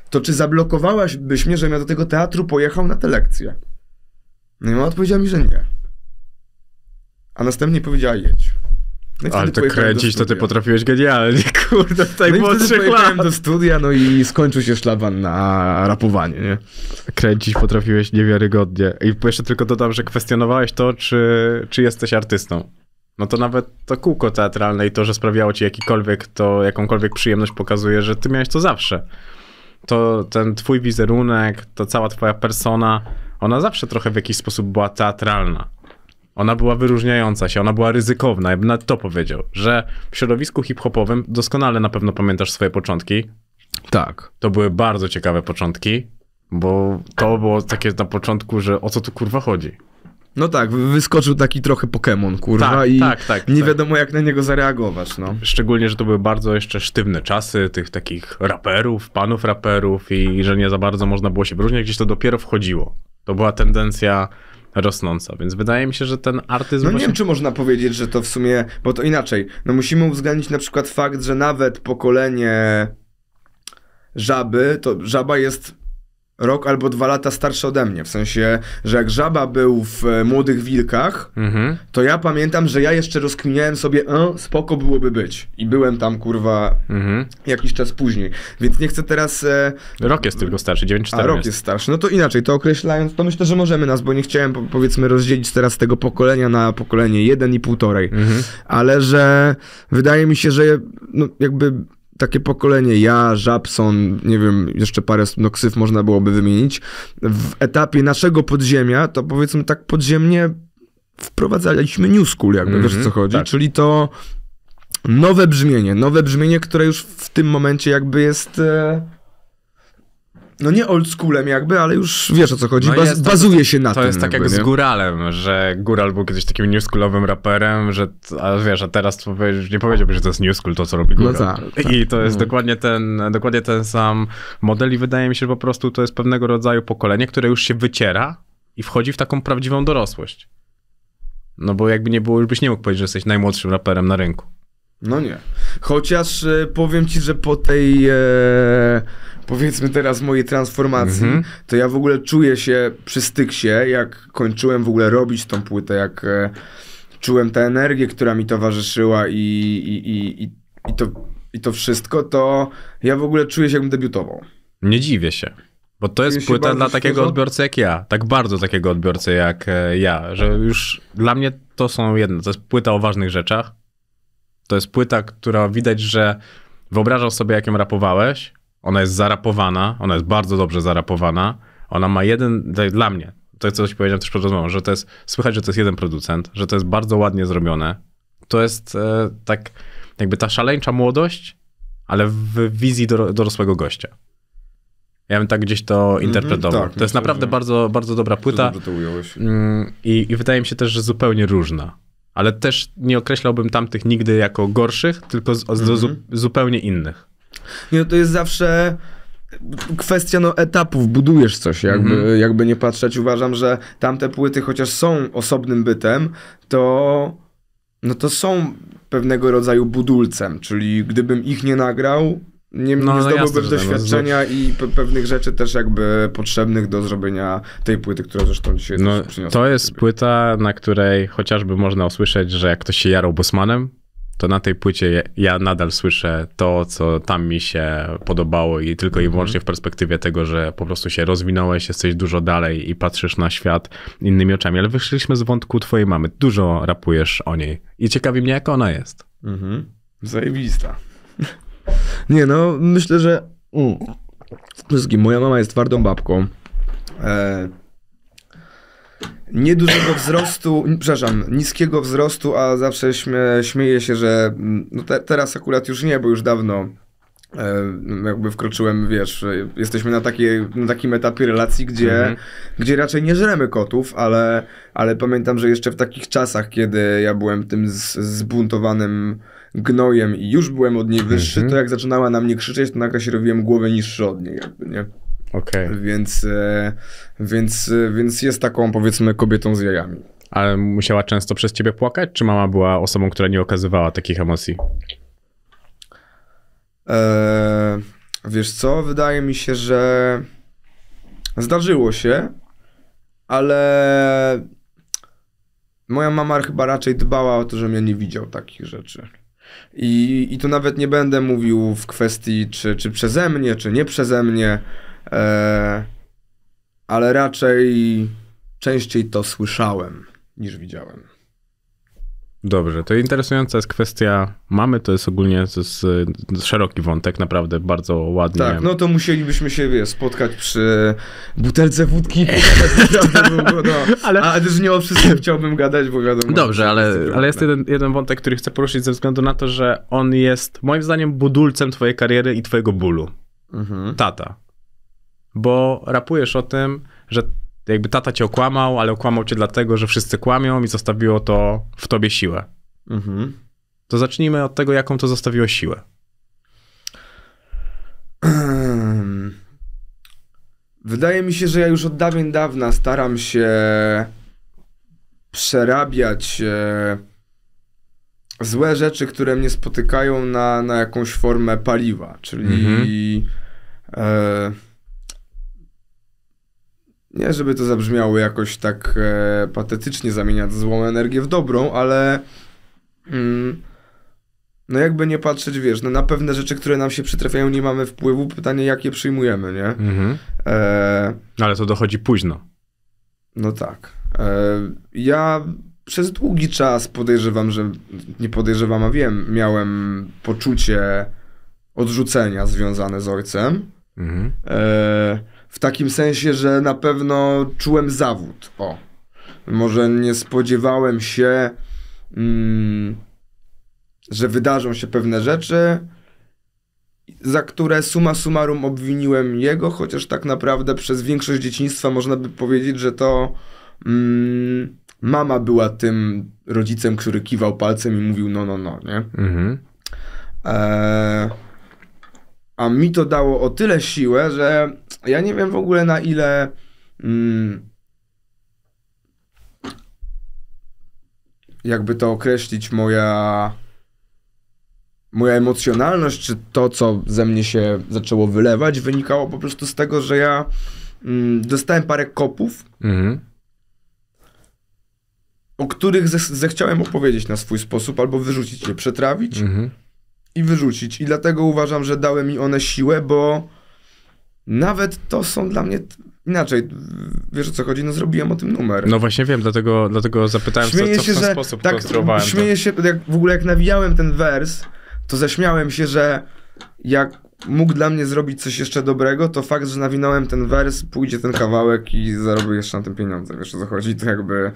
to czy zablokowałaś byś mnie, żebym ja do tego teatru pojechał na te lekcje? No i ona odpowiedziała mi, że nie. A następnie powiedziała, jedź. No Ale to kręcić to ty potrafiłeś genialnie, kurde, tutaj no było trzech lat. do studia, no i skończył się szlaban na rapowanie, nie? Kręcić potrafiłeś niewiarygodnie. I jeszcze tylko dodam, że kwestionowałeś to, czy, czy jesteś artystą. No to nawet to kółko teatralne i to, że sprawiało ci jakikolwiek, to jakąkolwiek przyjemność pokazuje, że ty miałeś to zawsze. To ten twój wizerunek, to cała twoja persona, ona zawsze trochę w jakiś sposób była teatralna. Ona była wyróżniająca się, ona była ryzykowna, ja bym nawet to powiedział, że w środowisku hip-hopowym doskonale na pewno pamiętasz swoje początki. Tak. To były bardzo ciekawe początki, bo to było takie na początku, że o co tu kurwa chodzi. No tak, wyskoczył taki trochę Pokémon, kurwa, tak, i tak, tak, nie tak. wiadomo jak na niego zareagować, no. Szczególnie, że to były bardzo jeszcze sztywne czasy tych takich raperów, panów raperów i, i że nie za bardzo można było się wyróżniać, gdzieś to dopiero wchodziło. To była tendencja rosnąca, więc wydaje mi się, że ten artyzm... No właśnie... nie wiem, czy można powiedzieć, że to w sumie, bo to inaczej, no musimy uwzględnić na przykład fakt, że nawet pokolenie żaby, to żaba jest rok albo dwa lata starszy ode mnie. W sensie, że jak Żaba był w e, Młodych Wilkach, mhm. to ja pamiętam, że ja jeszcze rozkminiałem sobie, e, spoko byłoby być. I byłem tam, kurwa, mhm. jakiś czas później. Więc nie chcę teraz... E... Rok jest tylko starszy, 9 A, rok jest. jest starszy. No to inaczej, to określając, to myślę, że możemy nas, bo nie chciałem, powiedzmy, rozdzielić teraz tego pokolenia na pokolenie jeden i półtorej. Mhm. Ale że wydaje mi się, że no, jakby takie pokolenie, ja, Żabson, nie wiem, jeszcze parę no, słów można byłoby wymienić, w etapie naszego podziemia, to powiedzmy tak podziemnie wprowadzaliśmy new school, jakby mm -hmm, wiesz mhm, co chodzi, tak. czyli to nowe brzmienie, nowe brzmienie, które już w tym momencie jakby jest... E no nie old schoolem jakby, ale już wiesz o co chodzi, no baz, bazuje się na to tym. To jest tak jakby, jak nie? z Góralem, że Góral był kiedyś takim new raperem, że a wiesz, a teraz nie powiedziałbyś, że to jest new to, co robi no Góral. No tak, tak. I tak. to jest no. dokładnie, ten, dokładnie ten sam model i wydaje mi się, że po prostu to jest pewnego rodzaju pokolenie, które już się wyciera i wchodzi w taką prawdziwą dorosłość. No bo jakby nie było, już byś nie mógł powiedzieć, że jesteś najmłodszym raperem na rynku. No nie. Chociaż e, powiem ci, że po tej e, powiedzmy teraz mojej transformacji, mm -hmm. to ja w ogóle czuję się przy styksie, jak kończyłem w ogóle robić tą płytę, jak e, czułem tę energię, która mi towarzyszyła i, i, i, i, i to, i to wszystko, to ja w ogóle czuję się jakbym debiutował. Nie dziwię się. Bo to jest płyta dla takiego świeżo? odbiorcy jak ja. Tak bardzo takiego odbiorcy jak e, ja, że już dla mnie to są jedne. To jest płyta o ważnych rzeczach. To jest płyta, która widać, że wyobrażał sobie, ją rapowałeś, ona jest zarapowana, ona jest bardzo dobrze zarapowana. Ona ma jeden, dla mnie, to jest coś, powiedziałem też przed rozmową, że to jest, słychać, że to jest jeden producent, że to jest bardzo ładnie zrobione. To jest e, tak jakby ta szaleńcza młodość, ale w wizji dorosłego gościa. Ja bym tak gdzieś to mhm, interpretował. Mm -hmm, tak, to jest myślę, naprawdę bardzo, bardzo dobra płyta. To ująłeś. Mm, I, I wydaje mi się też, że zupełnie różna. Ale też nie określałbym tamtych nigdy jako gorszych, tylko z, mm -hmm. z, mhm. zupełnie innych. Nie, no to jest zawsze kwestia no, etapów, budujesz coś, jakby, mhm. jakby nie patrzeć. Uważam, że tamte płyty, chociaż są osobnym bytem, to no to są pewnego rodzaju budulcem, czyli gdybym ich nie nagrał, nie, no, nie no zdobyłbym tak, no, doświadczenia no, i pe pewnych rzeczy też jakby potrzebnych do zrobienia tej płyty, która zresztą dzisiaj no, przyniosła. To jest płyta, na której chociażby można usłyszeć, że jak ktoś się jarał Bosmanem, to na tej płycie ja nadal słyszę to, co tam mi się podobało i tylko i mhm. wyłącznie w perspektywie tego, że po prostu się rozwinąłeś, jesteś dużo dalej i patrzysz na świat innymi oczami. Ale wyszliśmy z wątku twojej mamy. Dużo rapujesz o niej i ciekawi mnie, jak ona jest. Mhm. Zajebista. Nie no, myślę, że mm, moja mama jest twardą babką. E, niedużego wzrostu, przepraszam, niskiego wzrostu, a zawsze śmie, śmieję się, że mm, no te, teraz akurat już nie, bo już dawno e, jakby wkroczyłem, wiesz, jesteśmy na, takie, na takim etapie relacji, gdzie, mhm. gdzie raczej nie żremy kotów, ale, ale pamiętam, że jeszcze w takich czasach, kiedy ja byłem tym z, zbuntowanym gnojem i już byłem od niej wyższy, mhm. to jak zaczynała na mnie krzyczeć, to nagle się robiłem głowę niższy od niej, jakby, nie? Okay. Więc, e, więc, e, więc jest taką, powiedzmy, kobietą z jajami. Ale musiała często przez ciebie płakać, czy mama była osobą, która nie okazywała takich emocji? Eee, wiesz co, wydaje mi się, że zdarzyło się, ale moja mama chyba raczej dbała o to, żebym ja nie widział takich rzeczy. I, I to nawet nie będę mówił w kwestii, czy, czy przeze mnie, czy nie przeze mnie E, ale raczej częściej to słyszałem niż widziałem. Dobrze, to interesująca jest kwestia mamy, to jest ogólnie szeroki wątek, naprawdę bardzo ładnie. Tak, no to musielibyśmy się wie, spotkać przy butelce wódki, no, ale... już też nie o wszystkim chciałbym gadać, bo wiadomo. Dobrze, ale, jest ale jest jeden, jeden wątek, który chcę poruszyć ze względu na to, że on jest moim zdaniem budulcem twojej kariery i twojego bólu. Mhm. Tata bo rapujesz o tym, że jakby tata cię okłamał, ale okłamał cię dlatego, że wszyscy kłamią i zostawiło to w tobie siłę. Mhm. To zacznijmy od tego, jaką to zostawiło siłę. Wydaje mi się, że ja już od dawien dawna staram się przerabiać e, złe rzeczy, które mnie spotykają na, na jakąś formę paliwa, czyli mhm. e, nie żeby to zabrzmiało jakoś tak e, patetycznie zamieniać złą energię w dobrą, ale mm, no jakby nie patrzeć, wiesz, no na pewne rzeczy, które nam się przytrafiają, nie mamy wpływu, pytanie jakie przyjmujemy, nie? Mhm. E, no, ale to dochodzi późno. No tak. E, ja przez długi czas podejrzewam, że nie podejrzewam, a wiem, miałem poczucie odrzucenia związane z ojcem. Mhm. E, w takim sensie, że na pewno czułem zawód. O. Może nie spodziewałem się, mm, że wydarzą się pewne rzeczy, za które suma summarum obwiniłem jego, chociaż tak naprawdę przez większość dzieciństwa można by powiedzieć, że to mm, mama była tym rodzicem, który kiwał palcem i mówił no, no, no, nie? Mhm. E, a mi to dało o tyle siłę, że ja nie wiem w ogóle na ile. Mm, jakby to określić, moja. Moja emocjonalność, czy to, co ze mnie się zaczęło wylewać, wynikało po prostu z tego, że ja mm, dostałem parę kopów, mhm. o których zechciałem opowiedzieć na swój sposób, albo wyrzucić je, przetrawić mhm. i wyrzucić. I dlatego uważam, że dały mi one siłę, bo nawet to są dla mnie inaczej. Wiesz o co chodzi? No zrobiłem o tym numer. No właśnie wiem, dlatego, dlatego zapytałem, śmieję co, co się, w ten że, sposób tak, konstruowałem. Śmieję to. się, jak w ogóle jak nawijałem ten wers, to zaśmiałem się, że jak mógł dla mnie zrobić coś jeszcze dobrego, to fakt, że nawinąłem ten wers, pójdzie ten kawałek i zarobię jeszcze na tym pieniądze. Wiesz o co chodzi? To jakby...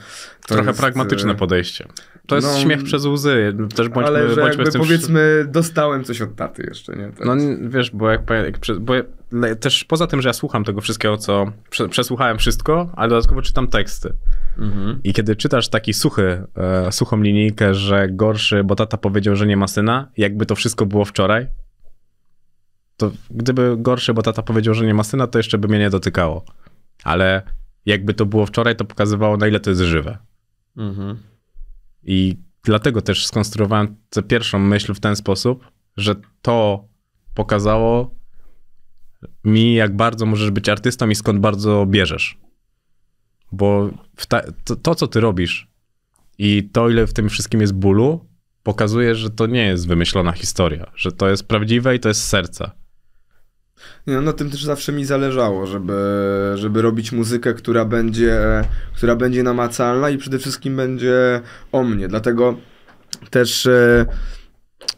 To Trochę jest, pragmatyczne e, podejście. To jest no, śmiech przez łzy. Też bądźmy, ale że bądźmy jakby powiedzmy, dostałem coś od taty jeszcze, nie? Teraz. No wiesz, bo jak, jak bo ja, też poza tym, że ja słucham tego wszystkiego, co przesłuchałem wszystko, ale dodatkowo czytam teksty. Mhm. I kiedy czytasz taki suchy, e, suchą linijkę, że gorszy, bo tata powiedział, że nie ma syna, jakby to wszystko było wczoraj, to gdyby gorszy, bo tata powiedział, że nie ma syna, to jeszcze by mnie nie dotykało. Ale jakby to było wczoraj, to pokazywało, na ile to jest żywe. Mhm. I dlatego też skonstruowałem tę pierwszą myśl w ten sposób, że to pokazało mi, jak bardzo możesz być artystą i skąd bardzo bierzesz. Bo ta, to, to, co ty robisz i to, ile w tym wszystkim jest bólu, pokazuje, że to nie jest wymyślona historia, że to jest prawdziwe i to jest serca. Nie, no, na tym też zawsze mi zależało, żeby, żeby robić muzykę, która będzie, która będzie namacalna i przede wszystkim będzie o mnie. Dlatego też e,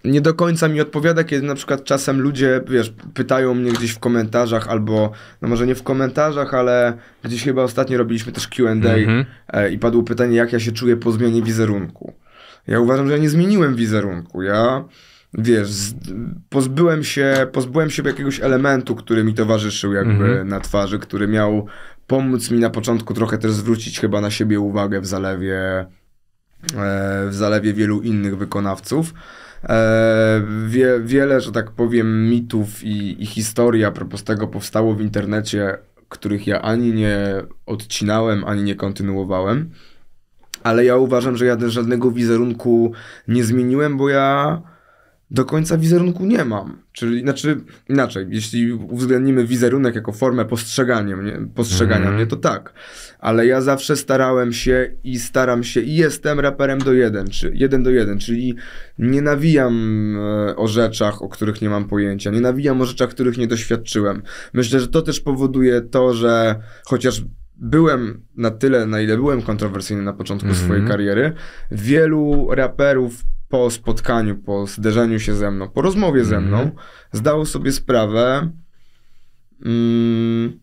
nie do końca mi odpowiada, kiedy na przykład czasem ludzie, wiesz, pytają mnie gdzieś w komentarzach albo, no może nie w komentarzach, ale gdzieś chyba ostatnio robiliśmy też Q&A mhm. e, i padło pytanie, jak ja się czuję po zmianie wizerunku. Ja uważam, że ja nie zmieniłem wizerunku. Ja wiesz, z, pozbyłem, się, pozbyłem się jakiegoś elementu, który mi towarzyszył jakby mhm. na twarzy, który miał pomóc mi na początku trochę też zwrócić chyba na siebie uwagę w zalewie, e, w zalewie wielu innych wykonawców. E, wie, wiele, że tak powiem, mitów i, i historii a propos tego powstało w internecie, których ja ani nie odcinałem, ani nie kontynuowałem. Ale ja uważam, że ja żadnego wizerunku nie zmieniłem, bo ja do końca wizerunku nie mam. Czyli znaczy, inaczej, jeśli uwzględnimy wizerunek jako formę postrzegania mnie, postrzegania mm. mnie, to tak. Ale ja zawsze starałem się i staram się i jestem raperem do jeden, czy jeden do jeden, czyli nie nawijam e, o rzeczach, o których nie mam pojęcia, nie nawijam o rzeczach, których nie doświadczyłem. Myślę, że to też powoduje to, że chociaż byłem na tyle, na ile byłem kontrowersyjny na początku mm. swojej mhm. kariery, wielu raperów po spotkaniu, po zderzeniu się ze mną, po rozmowie ze mną, mm. zdało sobie sprawę mm,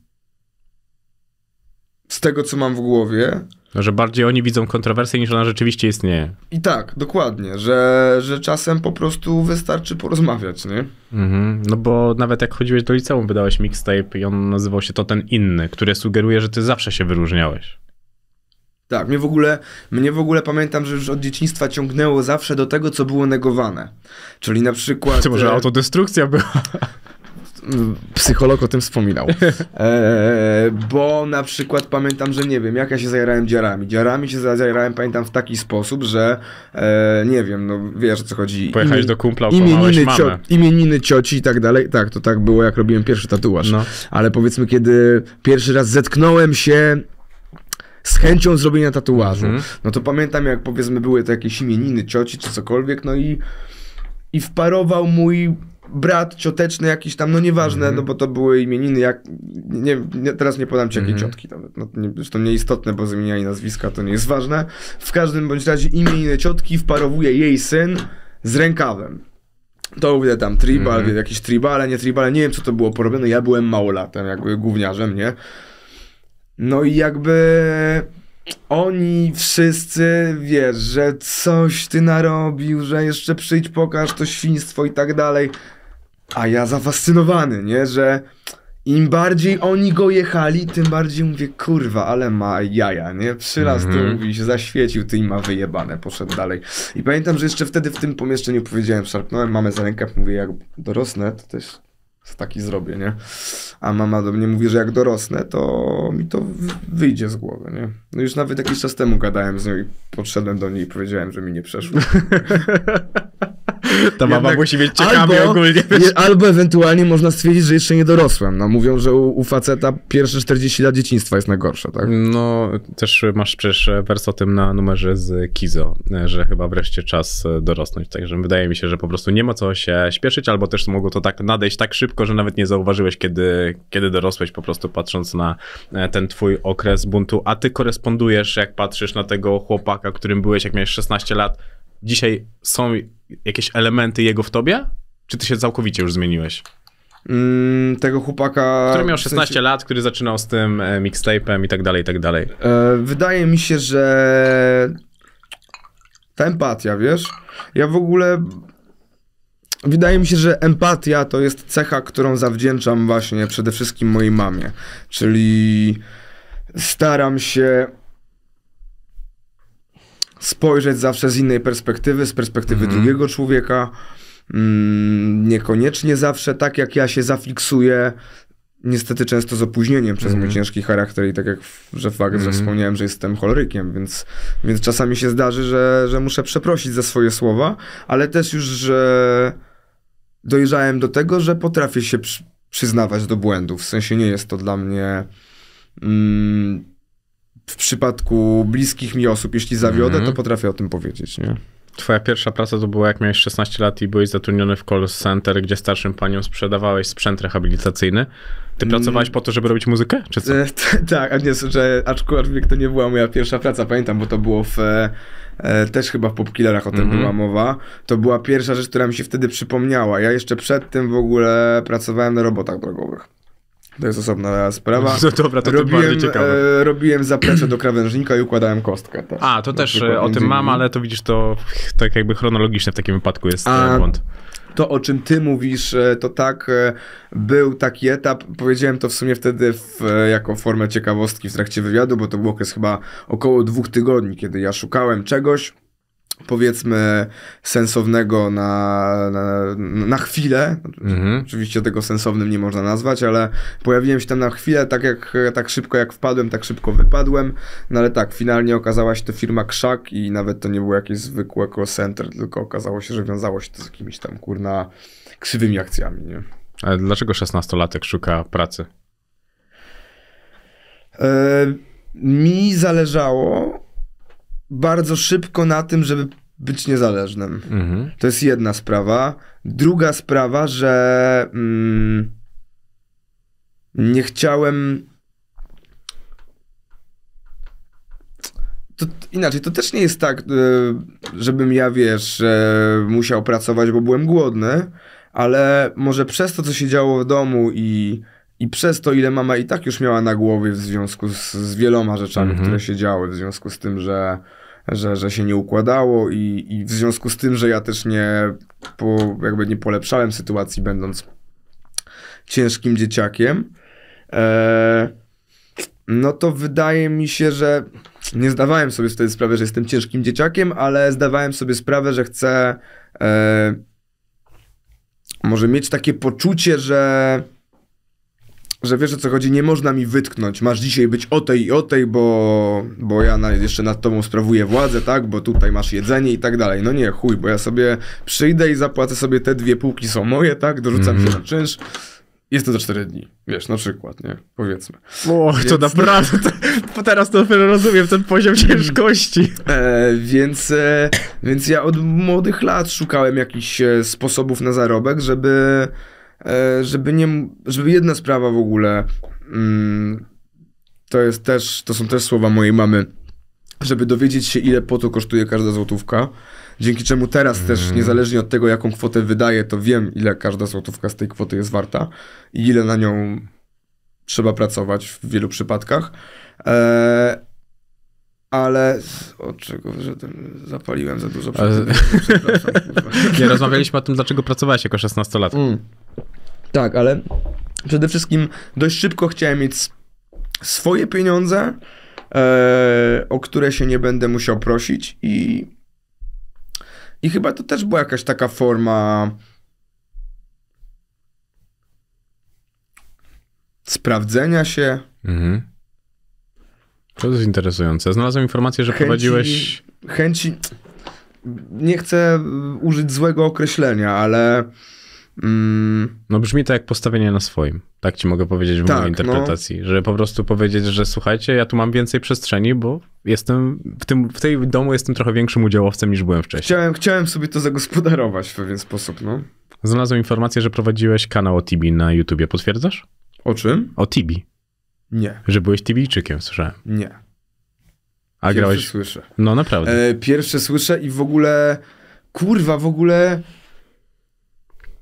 z tego, co mam w głowie. No, że bardziej oni widzą kontrowersję niż ona rzeczywiście istnieje. I tak, dokładnie, że, że czasem po prostu wystarczy porozmawiać, nie? Mhm. No bo nawet jak chodziłeś do liceum, wydałeś mixtape i on nazywał się To Ten Inny, który sugeruje, że ty zawsze się wyróżniałeś. Tak, mnie w ogóle, mnie w ogóle pamiętam, że już od dzieciństwa ciągnęło zawsze do tego, co było negowane. Czyli na przykład... Czy może e, autodestrukcja była? psycholog o tym wspominał. E, bo na przykład pamiętam, że nie wiem, jak ja się zajerałem dziarami. Dziarami się zajerałem, pamiętam, w taki sposób, że e, nie wiem, no wiesz o co chodzi. Pojechałeś do kumpla, imieniny, mamę. Cio, imieniny cioci i tak dalej. Tak, to tak było, jak robiłem pierwszy tatuaż. No. Ale powiedzmy, kiedy pierwszy raz zetknąłem się z chęcią zrobienia tatuażu. Mm -hmm. No to pamiętam, jak powiedzmy były to jakieś imieniny cioci czy cokolwiek, no i, i wparował mój brat cioteczny jakiś tam, no nieważne, mm -hmm. no bo to były imieniny, jak, nie, nie teraz nie podam ci jakiej mm -hmm. ciotki, nawet, no, nie, zresztą nieistotne, bo zmieniali nazwiska, to nie jest ważne. W każdym bądź razie imieniny ciotki wparowuje jej syn z rękawem. To mówię tam tribal, mm. jakieś tribale, nie tribale, nie wiem co to było porobione, ja byłem małolatem, jakby gówniarzem, nie? No i jakby oni wszyscy, wiesz, że coś ty narobił, że jeszcze przyjdź, pokaż to świństwo i tak dalej. A ja zafascynowany, nie, że im bardziej oni go jechali, tym bardziej mówię, kurwa, ale ma jaja, nie? Trzy razy mm -hmm. mówi, się zaświecił, ty i ma wyjebane, poszedł dalej. I pamiętam, że jeszcze wtedy w tym pomieszczeniu powiedziałem, szarpnąłem mamy za rękę, mówię, jak dorosnę, to też taki zrobię, nie? A mama do mnie mówi, że jak dorosnę, to mi to wyjdzie z głowy, nie? No już nawet jakiś czas temu gadałem z nią i podszedłem do niej i powiedziałem, że mi nie przeszło. Ta mama Jednak musi mieć ciekawie albo, ogólnie. Je, albo ewentualnie można stwierdzić, że jeszcze nie dorosłem. No, mówią, że u, u faceta pierwsze 40 lat dzieciństwa jest najgorsze, tak? No, też masz przecież wers o tym na numerze z Kizo, że chyba wreszcie czas e, dorosnąć. Także wydaje mi się, że po prostu nie ma co się śpieszyć, albo też mogło to tak nadejść tak szybko, że nawet nie zauważyłeś, kiedy, kiedy dorosłeś, po prostu patrząc na e, ten twój okres buntu. A ty korespondujesz, jak patrzysz na tego chłopaka, którym byłeś, jak miałeś 16 lat, dzisiaj są jakieś elementy jego w tobie? Czy ty się całkowicie już zmieniłeś? Mm, tego chłopaka. Który miał 16 w sensie... lat, który zaczynał z tym e, mixtape'em i tak dalej, i tak dalej. E, wydaje mi się, że. Ta empatia, wiesz? Ja w ogóle. Wydaje mi się, że empatia to jest cecha, którą zawdzięczam właśnie przede wszystkim mojej mamie. Czyli staram się spojrzeć zawsze z innej perspektywy, z perspektywy mm. drugiego człowieka. Mm, niekoniecznie zawsze tak, jak ja się zafiksuję, niestety często z opóźnieniem przez mm. mój mhm. ciężki charakter i tak jak że fakt, mm. że wspomniałem, że jestem cholerykiem, więc, więc czasami się zdarzy, że, że muszę przeprosić za swoje słowa, ale też już, że dojrzałem do tego, że potrafię się przy, przyznawać do błędów. W sensie nie jest to dla mnie... Mm, w przypadku bliskich mi osób, jeśli zawiodę, mm. to potrafię o tym powiedzieć, nie? Twoja pierwsza praca to była jak miałeś 16 lat i byłeś zatrudniony w call center, gdzie starszym paniom sprzedawałeś sprzęt rehabilitacyjny. Ty mm. pracowałeś po to, żeby robić muzykę, czy co? E, tak, a nie, że aczkolwiek to nie była moja pierwsza praca, pamiętam, bo to było w... E, e też chyba w Popkillerach o tym mm -hmm. była mowa. To była pierwsza rzecz, która mi się wtedy przypomniała. Ja jeszcze przed tym w ogóle pracowałem na robotach drogowych. To jest osobna sprawa. No dobra, to robiłem, to bardziej ciekawe. E, robiłem zaplecze do krawężnika i układałem kostkę. Też, A, to też e, o tym mam, ale to widzisz, to tak jakby chronologicznie w takim wypadku jest e, A, błąd. To, o czym ty mówisz, e, to tak, był taki etap, powiedziałem to w sumie wtedy w, jako formę ciekawostki w trakcie wywiadu, bo to było chyba około dwóch tygodni, kiedy ja szukałem czegoś, powiedzmy sensownego na, na, na chwilę. Mhm. Oczywiście tego sensownym nie można nazwać, ale pojawiłem się tam na chwilę, tak jak tak szybko jak wpadłem, tak szybko wypadłem. No ale tak, finalnie okazała się to firma Krzak i nawet to nie było jakieś zwykłe call center, tylko okazało się, że wiązało się to z jakimiś tam kurna krzywymi akcjami, nie? Ale dlaczego 16-latek szuka pracy? E, mi zależało bardzo szybko na tym, żeby być niezależnym. Mhm. To jest jedna sprawa. Druga sprawa, że mm, nie chciałem. To, inaczej, to też nie jest tak, e, żebym ja wiesz, e, musiał pracować, bo byłem głodny, ale może przez to, co się działo w domu i, i przez to, ile mama i tak już miała na głowie w związku z, z wieloma rzeczami, mhm. które się działy, w związku z tym, że że, że się nie układało i, i w związku z tym, że ja też nie, po, jakby nie polepszałem sytuacji będąc ciężkim dzieciakiem, e, no to wydaje mi się, że nie zdawałem sobie wtedy sprawy, że jestem ciężkim dzieciakiem, ale zdawałem sobie sprawę, że chcę e, może mieć takie poczucie, że że wiesz o co chodzi, nie można mi wytknąć, masz dzisiaj być o tej i o tej, bo, bo ja na, jeszcze nad tobą sprawuję władzę, tak, bo tutaj masz jedzenie i tak dalej. No nie, chuj, bo ja sobie przyjdę i zapłacę sobie te dwie półki są moje, tak, dorzucam mm. się mhm. na czynsz. Jest to za cztery dni, wiesz, na przykład, nie? Powiedzmy. O, więc... to naprawdę, to, teraz to rozumiem ten poziom mm. ciężkości. E, więc, e, więc ja od młodych lat szukałem jakichś e, sposobów na zarobek, żeby E, żeby nie, żeby jedna sprawa w ogóle, mm, to jest też, to są też słowa mojej mamy, żeby dowiedzieć się ile po to kosztuje każda złotówka, dzięki czemu teraz mm. też, niezależnie od tego jaką kwotę wydaję, to wiem ile każda złotówka z tej kwoty jest warta i ile na nią trzeba pracować w wielu przypadkach. E, ale od czego że zapaliłem za dużo. Ale... Nie rozmawialiśmy o tym, dlaczego pracowałeś jako 16 lat? Mm. Tak, ale przede wszystkim dość szybko chciałem mieć swoje pieniądze, e, o które się nie będę musiał prosić i i chyba to też była jakaś taka forma sprawdzenia się. Mhm. To jest interesujące. Znalazłem informację, że chęci, prowadziłeś. Chęci. Nie chcę użyć złego określenia, ale Mm. No brzmi to jak postawienie na swoim. Tak ci mogę powiedzieć w tak, mojej no. interpretacji. No. Że po prostu powiedzieć, że słuchajcie, ja tu mam więcej przestrzeni, bo jestem w, tym, w tej domu jestem trochę większym udziałowcem niż byłem wcześniej. Chciałem, chciałem sobie to zagospodarować w pewien sposób, no. Znalazłem informację, że prowadziłeś kanał o Tibi na YouTubie. Potwierdzasz? O czym? O Tibi. Nie. Że byłeś Tibijczykiem, słyszałem. Nie. A pierwsze grałeś... słyszę. No naprawdę. E, pierwsze słyszę i w ogóle... Kurwa, w ogóle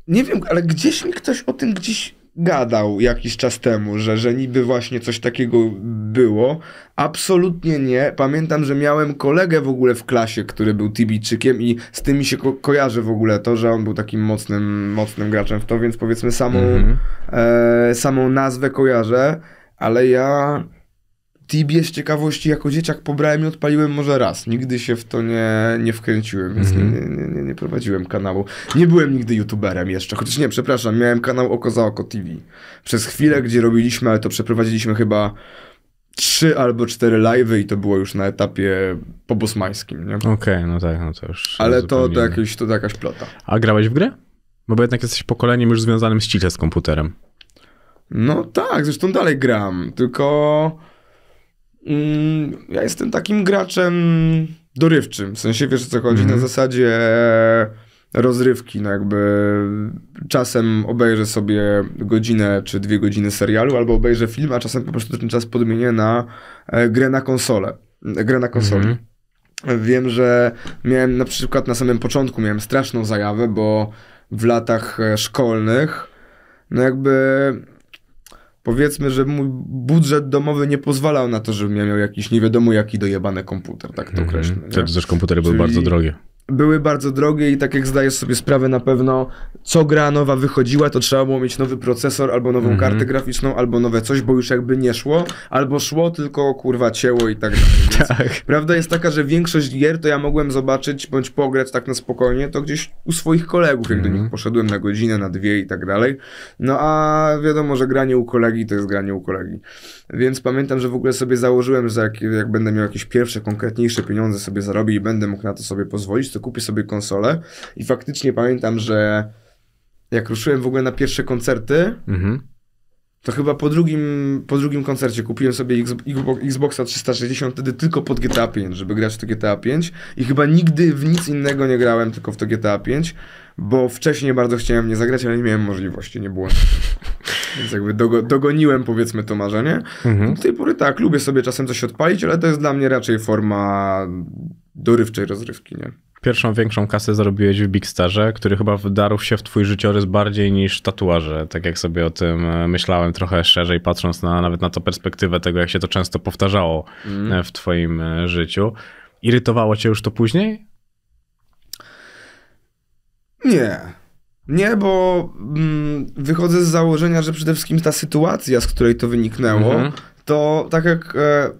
nie wiem, ale gdzieś mi ktoś o tym gdzieś gadał jakiś czas temu, że, że niby właśnie coś takiego było. Absolutnie nie. Pamiętam, że miałem kolegę w ogóle w klasie, który był Tibijczykiem i z tymi się ko kojarzy w ogóle to, że on był takim mocnym, mocnym graczem w to, więc powiedzmy samą, mm -hmm. e, samą nazwę kojarzę, ale ja Tibie z ciekawości jako dzieciak pobrałem i odpaliłem może raz. Nigdy się w to nie, nie wkręciłem, więc mm -hmm. nie, nie, nie, nie, prowadziłem kanału. Nie byłem nigdy youtuberem jeszcze, chociaż nie, przepraszam, miałem kanał Oko za Oko TV. Przez chwilę, gdzie robiliśmy, ale to przeprowadziliśmy chyba trzy albo cztery live'y i to było już na etapie pobosmańskim, nie? Okej, okay, no tak, no to już... Ale to, to, jakieś, to, jakaś plota. A grałeś w grę? No bo jednak jesteś pokoleniem już związanym ściśle z komputerem. No tak, zresztą dalej gram, tylko... Mm, ja jestem takim graczem dorywczym. W sensie wiesz o co chodzi mm -hmm. na mhm. zasadzie rozrywki, no jakby czasem obejrzę sobie godzinę czy dwie godziny serialu albo obejrzę film, a czasem po prostu ten czas podmienię na e, grę na konsolę. E, grę na konsoli. Mm -hmm. Wiem, że miałem na przykład na samym początku miałem straszną zajawę, bo w latach e, szkolnych no jakby powiedzmy, że mój budżet domowy nie pozwalał na to, żebym ja miał jakiś nie wiadomo jaki dojebany komputer, tak to mhm. określę. Mm, Też komputery Czyli... były bardzo drogie były bardzo drogie i tak jak zdajesz sobie sprawę na pewno, co gra nowa wychodziła, to trzeba było mieć nowy procesor, albo nową mm -hmm. kartę graficzną, albo nowe coś, bo już jakby nie szło, albo szło, tylko kurwa cięło i tak dalej. tak. Prawda jest taka, że większość gier to ja mogłem zobaczyć bądź pograć tak na spokojnie, to gdzieś u swoich kolegów, jak mm -hmm. do mhm. nich poszedłem na godzinę, na dwie i tak dalej. No a wiadomo, że granie u kolegi to jest granie u kolegi. Więc pamiętam, że w ogóle sobie założyłem, że jak, jak będę miał jakieś pierwsze, konkretniejsze pieniądze sobie zarobi i będę mógł na to sobie pozwolić, to kupię sobie konsolę. I faktycznie pamiętam, że jak ruszyłem w ogóle na pierwsze koncerty, mhm. to chyba po drugim, po drugim koncercie kupiłem sobie Xboxa 360 wtedy tylko pod GTA 5, żeby grać w to GTA 5 i chyba nigdy w nic innego nie grałem, tylko w to GTA 5, bo wcześniej bardzo chciałem nie zagrać, ale nie miałem możliwości, nie było. Więc jakby dogo, dogoniłem powiedzmy to marzenie. Mhm. Do tej pory tak, lubię sobie czasem coś odpalić, ale to jest dla mnie raczej forma dorywczej rozrywki, nie? Pierwszą większą kasę zarobiłeś w Big Starze, który chyba wdarł się w twój życiorys bardziej niż tatuaże. Tak jak sobie o tym e, myślałem trochę szerzej, patrząc na, nawet na to perspektywę tego, jak się to często powtarzało mm. w twoim e, życiu. Irytowało cię już to później? Nie. Nie, bo mm, wychodzę z założenia, że przede wszystkim ta sytuacja, z której to wyniknęło, mm -hmm. to tak jak... E,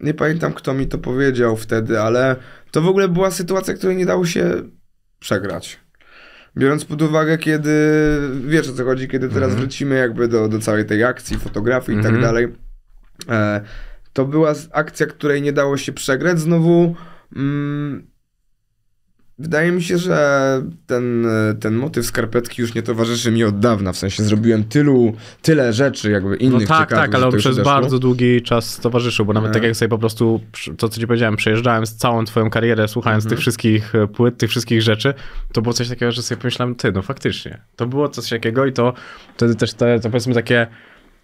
nie pamiętam, kto mi to powiedział wtedy, ale to w ogóle była sytuacja, której nie dało się przegrać. Biorąc pod uwagę, kiedy wiesz o co chodzi, kiedy teraz mm -hmm. wrócimy jakby do, do całej tej akcji, fotografii mm -hmm. i tak mhm. dalej. E, to była akcja, której nie dało się przegrać. Znowu mm, Wydaje mi się, że ten, ten motyw skarpetki już nie towarzyszy mi od dawna. W sensie zrobiłem tylu, tyle rzeczy jakby no innych No tak, ciekawych, tak, ale on przez bardzo długi czas towarzyszył, bo nawet e... tak jak sobie po prostu, to co ci powiedziałem, przejeżdżałem z całą twoją karierę, słuchając mm -hmm. tych wszystkich e, płyt, tych wszystkich rzeczy, to było coś takiego, że sobie pomyślałem, ty, no faktycznie, to było coś takiego i to wtedy też te, to powiedzmy takie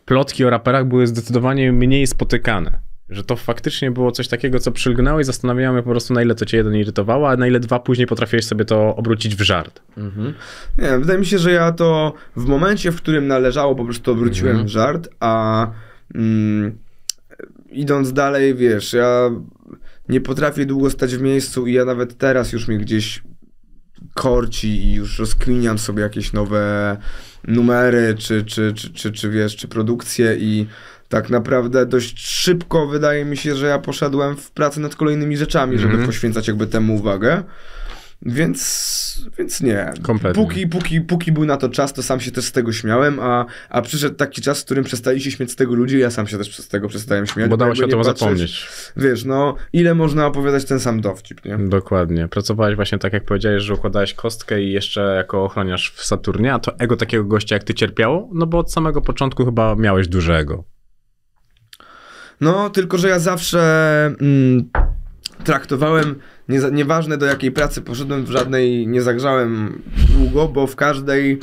plotki o raperach były zdecydowanie mniej spotykane. Że to faktycznie było coś takiego, co przylgnęło i zastanawiałem się po prostu, na ile to cię jeden irytowało, a na ile dwa później potrafiłeś sobie to obrócić w żart. Mhm. Nie, wydaje mi się, że ja to w momencie, w którym należało, po prostu obróciłem mhm. w żart, a mm, idąc dalej, wiesz, ja nie potrafię długo stać w miejscu i ja nawet teraz już mnie gdzieś korci i już rozkminiam sobie jakieś nowe numery, czy, czy, czy, czy, czy wiesz, czy produkcje i tak naprawdę dość szybko wydaje mi się, że ja poszedłem w pracę nad kolejnymi rzeczami, żeby mhm. poświęcać jakby temu uwagę. Więc, więc nie. Kompletnie. Póki, póki, póki był na to czas, to sam się też z tego śmiałem, a, a przyszedł taki czas, w którym przestali się śmiać z tego ludzi, ja sam się też z tego przestałem śmiać. Bo dało się o tym zapomnieć. Wiesz, no, ile można opowiadać ten sam dowcip, nie? Dokładnie. Pracowałeś właśnie tak, jak powiedziałeś, że układałeś kostkę i jeszcze jako ochroniarz w Saturnie, a to ego takiego gościa jak ty cierpiało? No bo od samego początku chyba miałeś dużego. No, tylko że ja zawsze mm, traktowałem, nie, nieważne do jakiej pracy poszedłem, w żadnej nie zagrzałem długo, bo w każdej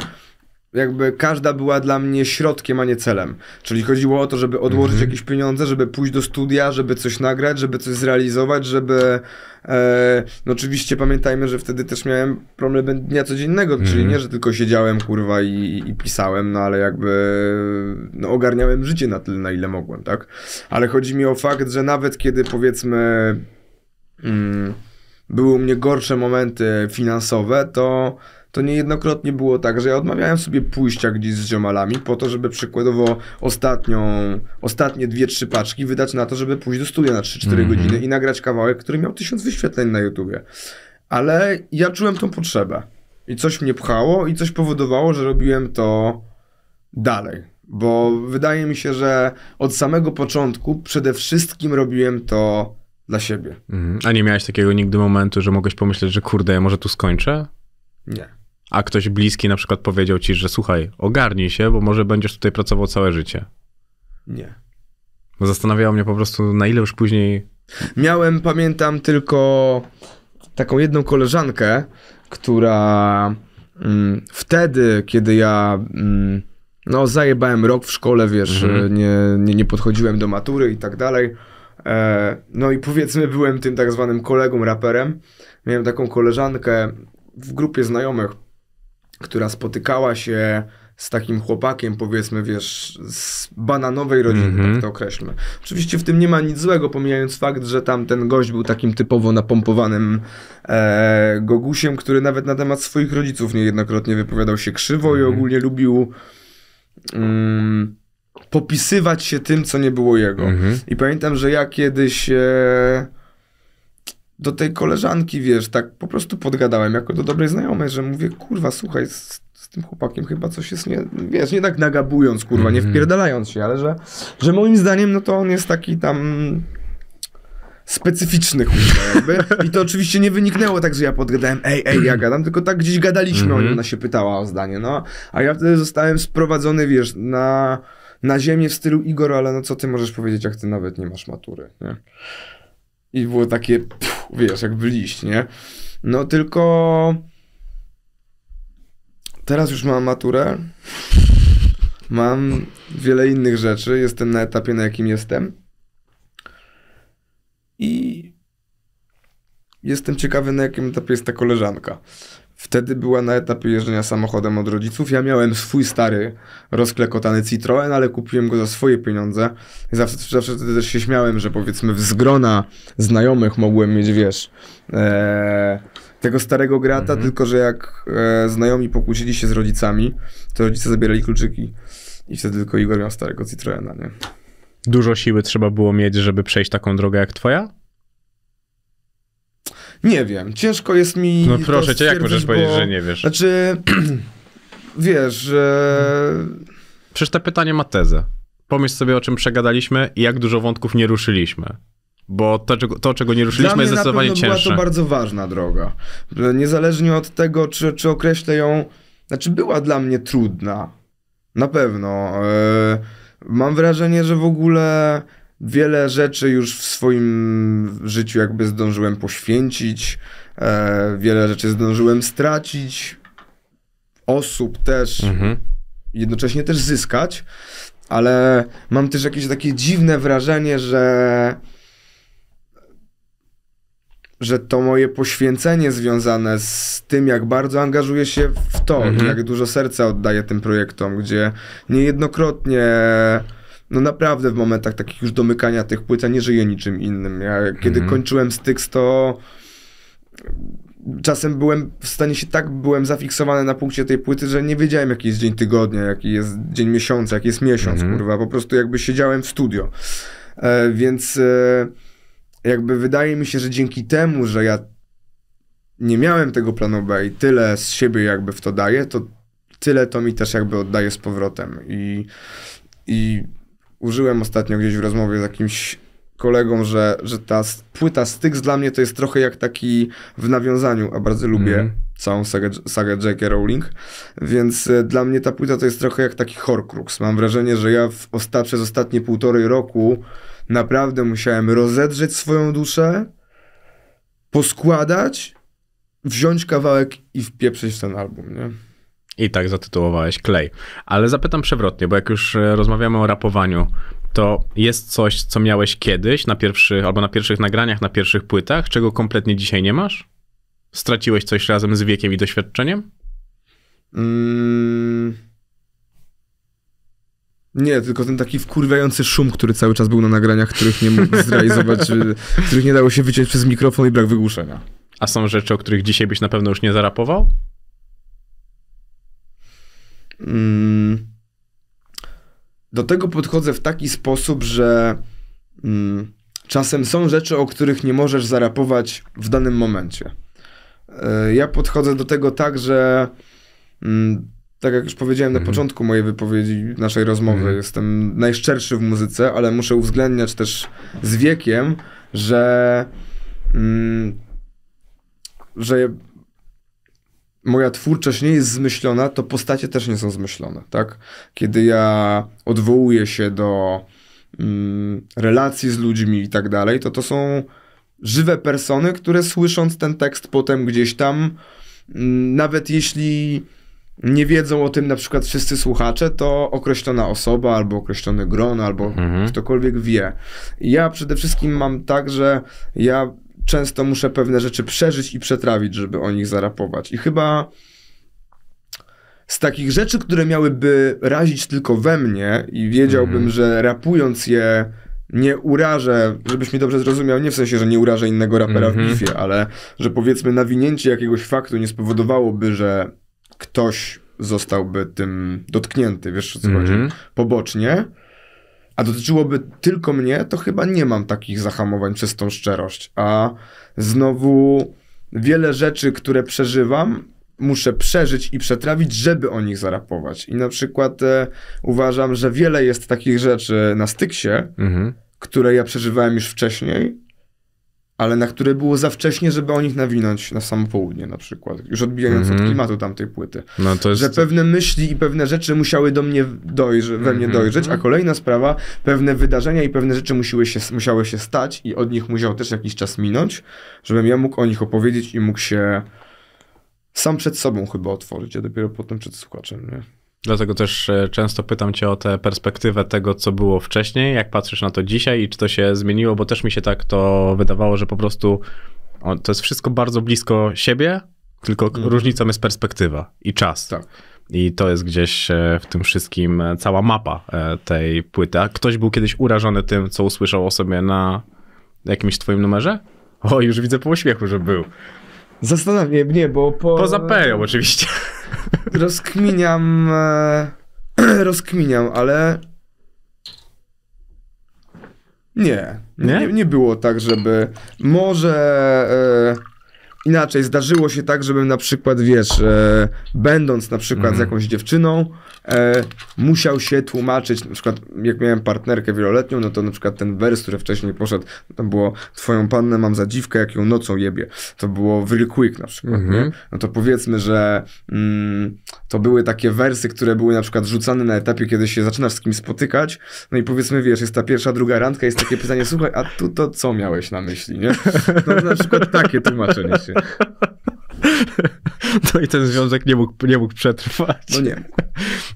jakby każda była dla mnie środkiem, a nie celem. Czyli chodziło o to, żeby odłożyć mhm. jakieś pieniądze, żeby pójść do studia, żeby coś nagrać, żeby coś zrealizować, żeby. E, no oczywiście pamiętajmy, że wtedy też miałem problem dnia codziennego, czyli mhm. nie, że tylko siedziałem kurwa i, i pisałem, no ale jakby no, ogarniałem życie na tyle, na ile mogłem, tak? Ale chodzi mi o fakt, że nawet kiedy powiedzmy. Mm, były u mnie gorsze momenty finansowe, to to niejednokrotnie było tak, że ja odmawiałem sobie pójścia gdzieś z ziomalami po to, żeby przykładowo ostatnią, ostatnie dwie, trzy paczki wydać na to, żeby pójść do studia na 3-4 mm -hmm. godziny i nagrać kawałek, który miał tysiąc wyświetleń na YouTubie. Ale ja czułem tą potrzebę. I coś mnie pchało i coś powodowało, że robiłem to dalej. Bo wydaje mi się, że od samego początku przede wszystkim robiłem to dla siebie. Mm -hmm. A nie miałeś takiego nigdy momentu, że mogłeś pomyśleć, że kurde, ja może tu skończę? Nie a ktoś bliski na przykład powiedział ci, że słuchaj, ogarnij się, bo może będziesz tutaj pracował całe życie. Nie. Bo zastanawiało mnie po prostu, na ile już później. Miałem, pamiętam tylko taką jedną koleżankę, która mm, wtedy, kiedy ja. Mm, no, zajebałem rok w szkole, wiesz, mhm. nie, nie, nie podchodziłem do matury i tak dalej. E, no i powiedzmy, byłem tym tak zwanym kolegą raperem. Miałem taką koleżankę w grupie znajomych, która spotykała się z takim chłopakiem, powiedzmy, wiesz, z bananowej rodziny, mm-hmm. tak mhm. to określmy. Oczywiście w tym nie ma nic złego, pomijając fakt, że tam ten gość był takim typowo napompowanym e, gogusiem, który nawet na temat swoich rodziców niejednokrotnie wypowiadał się krzywo mm-hmm. i mhm. ogólnie lubił mm, popisywać się tym, co nie było jego. Mm-hmm. I pamiętam, że ja kiedyś... E, do tej koleżanki, wiesz, tak po prostu podgadałem jako do dobrej znajomej, że mówię, kurwa, słuchaj, z, z tym chłopakiem chyba coś jest nie, wiesz, nie tak nagabując, kurwa, mm -hmm. nie mhm. wpierdalając się, ale że, że moim zdaniem, no to on jest taki tam specyficzny kurwa jakby. I to oczywiście nie wyniknęło tak, że ja podgadałem, ej, ej, ja gadam, tylko tak gdzieś gadaliśmy mm -hmm. o nim, ona się pytała o zdanie, no. A ja wtedy zostałem sprowadzony, wiesz, na, na ziemię w stylu Igor, ale no co ty możesz powiedzieć, jak ty nawet nie masz matury, nie? I było takie... Pff, wiesz, jak liść, nie? No tylko teraz już mam maturę, mam wiele innych rzeczy, jestem na etapie, na jakim jestem i jestem ciekawy, na jakim etapie jest ta koleżanka. Wtedy była na etapie jeżdżenia samochodem od rodziców. Ja miałem swój stary, rozklekotany Citroen, ale kupiłem go za swoje pieniądze. I zawsze, zawsze wtedy też się śmiałem, że powiedzmy w zgrona znajomych mogłem mieć, wiesz, e, tego starego grata, mm-hmm. tylko że jak e, znajomi pokłócili się z rodzicami, to rodzice zabierali kluczyki. I wtedy tylko Igor miał starego Citroena, nie? Dużo siły trzeba było mieć, żeby przejść taką drogę jak twoja? Nie wiem, ciężko jest mi. No proszę cię, jak możesz bo... powiedzieć, że nie wiesz? Znaczy, wiesz, że. Przecież to pytanie ma tezę. Pomyśl sobie, o czym przegadaliśmy i jak dużo wątków nie ruszyliśmy. Bo to, to czego nie ruszyliśmy, jest zdecydowanie na cięższe. Była to bardzo ważna droga. Niezależnie od tego, czy, czy określę ją. Znaczy, była dla mnie trudna. Na pewno. E, mam wrażenie, że w ogóle wiele rzeczy już w swoim życiu jakby zdążyłem poświęcić, e, wiele rzeczy zdążyłem stracić, osób też, mhm. jednocześnie też zyskać, ale mam też jakieś takie dziwne wrażenie, że że to moje poświęcenie związane z tym, jak bardzo angażuję się w to, mhm. jak dużo serca oddaję tym projektom, gdzie niejednokrotnie no naprawdę w momentach takich już domykania tych płyt, ja nie żyję niczym innym. Ja kiedy mm. kończyłem Styx, to czasem byłem w stanie się tak, byłem zafiksowany na punkcie tej płyty, że nie wiedziałem jaki jest dzień tygodnia, jaki jest dzień miesiąca, jaki jest miesiąc, mm. kurwa, po prostu jakby siedziałem w studio. E, więc e, jakby wydaje mi się, że dzięki temu, że ja nie miałem tego planu B i tyle z siebie jakby w to daję, to tyle to mi też jakby oddaje z powrotem i, i użyłem ostatnio gdzieś w rozmowie z jakimś kolegą, że, że ta płyta Styx dla mnie to jest trochę jak taki w nawiązaniu, a bardzo lubię mm. całą sagę, sagę J.K. Rowling, więc e, dla mnie ta płyta to jest trochę jak taki Horcrux. Mam wrażenie, że ja w osta przez ostatnie półtorej roku naprawdę musiałem rozedrzeć swoją duszę, poskładać, wziąć kawałek i wpieprzeć w ten album, nie? I tak zatytułowałeś klej. Ale zapytam przewrotnie, bo jak już e, rozmawiamy o rapowaniu, to jest coś, co miałeś kiedyś na pierwszych, albo na pierwszych nagraniach, na pierwszych płytach, czego kompletnie dzisiaj nie masz? Straciłeś coś razem z wiekiem i doświadczeniem? Mm. Nie, tylko ten taki wkurwiający szum, który cały czas był na nagraniach, których nie mógł zrealizować, y, których nie dało się wyciąć przez mikrofon i brak wygłuszenia. A są rzeczy, o których dzisiaj byś na pewno już nie zarapował? Mm. do tego podchodzę w taki sposób, że mm, czasem są rzeczy, o których nie możesz zarapować w danym momencie. E, ja podchodzę do tego tak, że mm, tak jak już powiedziałem na mm. początku mojej wypowiedzi, naszej rozmowy, mm. jestem najszczerszy w muzyce, ale muszę uwzględniać też z wiekiem, że, mm, że moja twórczość nie jest zmyślona, to postacie też nie są zmyślone, tak? Kiedy ja odwołuję się do mm, relacji z ludźmi i tak dalej, to to są żywe persony, które słysząc ten tekst potem gdzieś tam, mm, nawet jeśli nie wiedzą o tym na przykład wszyscy słuchacze, to określona osoba, albo określony gron, albo mhm. ktokolwiek wie. Ja przede wszystkim mam tak, że ja często muszę pewne rzeczy przeżyć i przetrawić, żeby o nich zarapować. I chyba z takich rzeczy, które miałyby razić tylko we mnie i wiedziałbym, mm. że rapując je nie urażę, żebyś mi dobrze zrozumiał, nie w sensie, że nie urażę innego rapera mm -hmm. w mhm. bifie, ale że powiedzmy nawinięcie jakiegoś faktu nie spowodowałoby, że ktoś zostałby tym dotknięty, wiesz o co mm -hmm. chodzi, mhm. pobocznie, a dotyczyłoby tylko mnie, to chyba nie mam takich zahamowań przez tą szczerość. A znowu wiele rzeczy, które przeżywam, muszę przeżyć i przetrawić, żeby o nich zarapować. I na przykład e, uważam, że wiele jest takich rzeczy na styksie, mhm. które ja przeżywałem już wcześniej, ale na które było za wcześnie, żeby o nich nawinąć na samo południe na przykład, już odbijając mm -hmm. od mhm. klimatu tamtej płyty. No to jest... Że pewne myśli i pewne rzeczy musiały do mnie dojrze- we mnie mhm. dojrzeć, a kolejna sprawa, pewne wydarzenia i pewne rzeczy musiały się, musiały się stać i od nich musiał też jakiś czas minąć, żebym ja mógł o nich opowiedzieć i mógł się sam przed sobą chyba otworzyć, a dopiero potem przed słuchaczem, nie? Dlatego też e, często pytam Cię o tę perspektywę tego, co było wcześniej, jak patrzysz na to dzisiaj i czy to się zmieniło, bo też mi się tak to wydawało, że po prostu to jest wszystko bardzo blisko siebie, tylko mm. różnicą jest perspektywa i czas. Tak. I to jest gdzieś e, w tym wszystkim e, cała mapa tej płyty. A ktoś był kiedyś urażony tym, co usłyszał o sobie na jakimś Twoim numerze? O, już widzę po uśmiechu, że był. Zastanawiam mnie, bo po... Poza Peją oczywiście. Rozkminiam... E, rozkminiam, ale... Nie. Nie? nie. nie było tak, żeby. Może. E, inaczej, zdarzyło się tak, żebym na przykład, wiesz, e, będąc na przykład mm. z mhm. jakąś dziewczyną, e, musiał się tłumaczyć, na przykład jak miałem partnerkę wieloletnią, no to na przykład ten wers, który wcześniej poszedł, no to było twoją pannę mam za dziwkę, jak ją nocą jebie. To było very Quick na przykład, mm -hmm. nie? Mhm. No to powiedzmy, że mm, to były takie wersy, które były na przykład rzucane na etapie, kiedy się zaczynasz z kim spotykać, no i powiedzmy, wiesz, jest ta pierwsza, druga randka, jest takie pytanie, słuchaj, a tu to co miałeś na myśli, nie? No na przykład takie tłumaczenie się rzeczy. No i ten związek nie mógł, nie mógł przetrwać. No nie.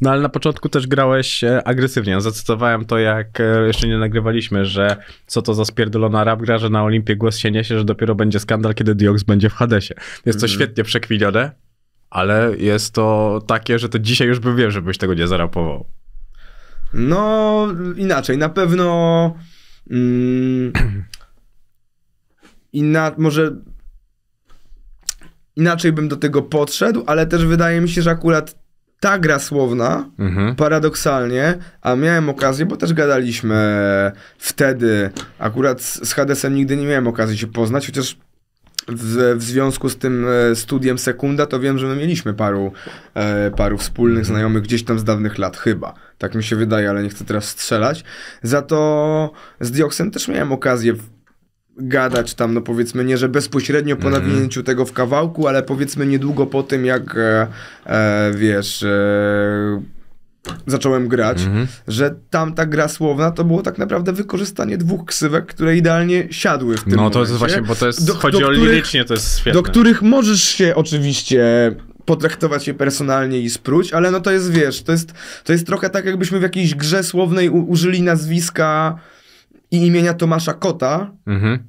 No ale na początku też grałeś e, agresywnie. No, zacytowałem to, jak e, jeszcze nie nagrywaliśmy, że co to za spierdolona rap gra, że na Olimpie głos się niesie, że dopiero będzie skandal, kiedy Diox będzie w Hadesie. Jest to mm. świetnie przekwilione, ale jest to takie, że to dzisiaj już bym wiem, żebyś tego nie zarapował. No, inaczej. Na pewno... Mm, inna, może inaczej bym do tego podszedł, ale też wydaje mi się, że akurat ta gra słowna, mhm. paradoksalnie, a miałem okazję, bo też gadaliśmy wtedy, akurat z, z Hadesem nigdy nie miałem okazji się poznać, chociaż w, w, związku z tym e, studiem Sekunda, to wiem, że my mieliśmy paru, e, paru wspólnych mhm. znajomych gdzieś tam z dawnych lat, chyba. Tak mi się wydaje, ale nie chcę teraz strzelać. Za to z Dioksem też miałem okazję gadać tam, no powiedzmy, nie że bezpośrednio po mm -hmm. nawinięciu tego w kawałku, ale powiedzmy niedługo po tym, jak e, e, wiesz. E, zacząłem grać, mm -hmm. że tam ta gra słowna to było tak naprawdę wykorzystanie dwóch ksywek, które idealnie siadły w tym No to momencie, jest właśnie, bo to jest, do, chodzi do o których, lirycznie, to jest świetne. Do których możesz się oczywiście potraktować je personalnie i spróć, ale no to jest, wiesz, to jest, to jest trochę tak, jakbyśmy w jakiejś grze słownej u, użyli nazwiska i imienia Tomasza Kota. Mhm.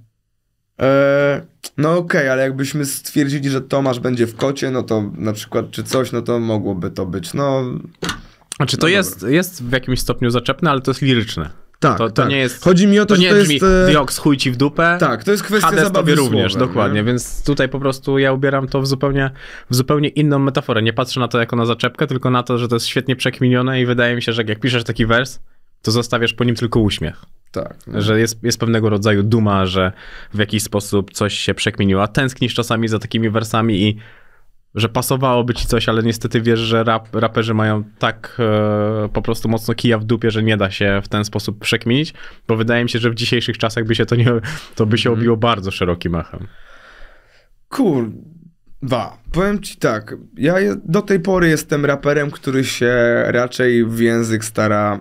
E, no okej, okay, ale jakbyśmy stwierdzili, że Tomasz będzie w kocie, no to na przykład, czy coś, no to mogłoby to być, no... Znaczy to no jest, jest w jakimś stopniu zaczepne, ale to jest liryczne. Tak, to, to tak. nie jest. Chodzi mi o to, to że to jest. E, Dioks, chuj ci w dupę. Tak, to jest kwestia Hades zabawy również, słowem, dokładnie. Nie? Więc tutaj po prostu ja ubieram to w zupełnie, w zupełnie inną metaforę. Nie patrzę na to jako na zaczepkę, tylko na to, że to jest świetnie przekminione i wydaje mi się, że jak piszesz taki wers, to zostawiasz po nim tylko uśmiech. Tak. No. Że jest, jest pewnego rodzaju duma, że w jakiś sposób coś się przekminiło. A tęsknisz czasami za takimi wersami i że pasowałoby ci coś, ale niestety wiesz, że rap, raperzy mają tak e, po prostu mocno kija w dupie, że nie da się w ten sposób przekminić, bo wydaje mi się, że w dzisiejszych czasach by się to nie, to by się mhm. obiło bardzo szerokim echem. Kurwa, powiem ci tak, ja do tej pory jestem raperem, który się raczej w język stara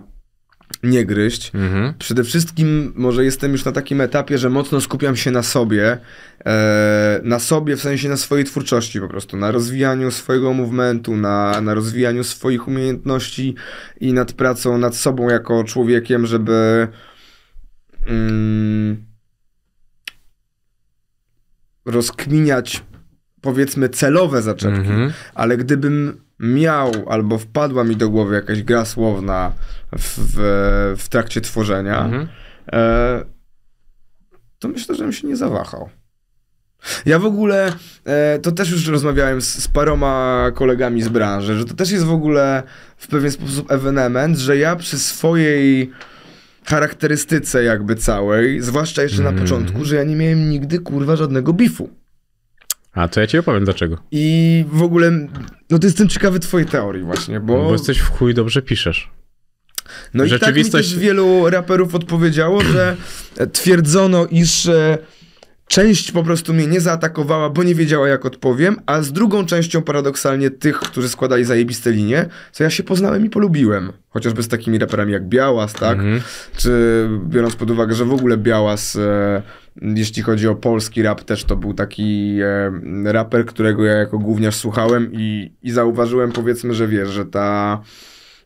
nie gryźć. Mhm. Przede wszystkim może jestem już na takim etapie, że mocno skupiam się na sobie, e, na sobie w sensie na swojej twórczości po prostu, na rozwijaniu swojego movementu, na, na rozwijaniu swoich umiejętności i nad pracą nad sobą jako człowiekiem, żeby mm, rozkminiać powiedzmy celowe zaczepki, mhm. ale gdybym miał albo wpadła mi do głowy jakaś gra słowna w, w, w trakcie tworzenia, mhm. e, to myślę, że bym się nie zawahał. Ja w ogóle e, to też już rozmawiałem z, z, paroma kolegami z branży, że to też jest w ogóle w pewien sposób ewenement, że ja przy swojej charakterystyce jakby całej, zwłaszcza jeszcze mm. na mhm. początku, że ja nie miałem nigdy kurwa żadnego bifu. A, to ja ci opowiem dlaczego. I w ogóle, no to jestem ciekawy twojej teorii właśnie, bo... No, bo jesteś w chuj dobrze piszesz. No Rzeczywistość... i tak mi wielu raperów odpowiedziało, że twierdzono, iż e, część po prostu mnie nie zaatakowała, bo nie wiedziała jak odpowiem, a z drugą częścią paradoksalnie tych, którzy składali zajebiste linie, co ja się poznałem i polubiłem. Chociażby z takimi raperami jak Białas, tak? Mm -hmm. Czy biorąc pod uwagę, że w ogóle Białas... E jeśli chodzi o polski rap, też to był taki e, raper, którego ja jako gówniarz słuchałem i, i zauważyłem, powiedzmy, że wiesz, że ta.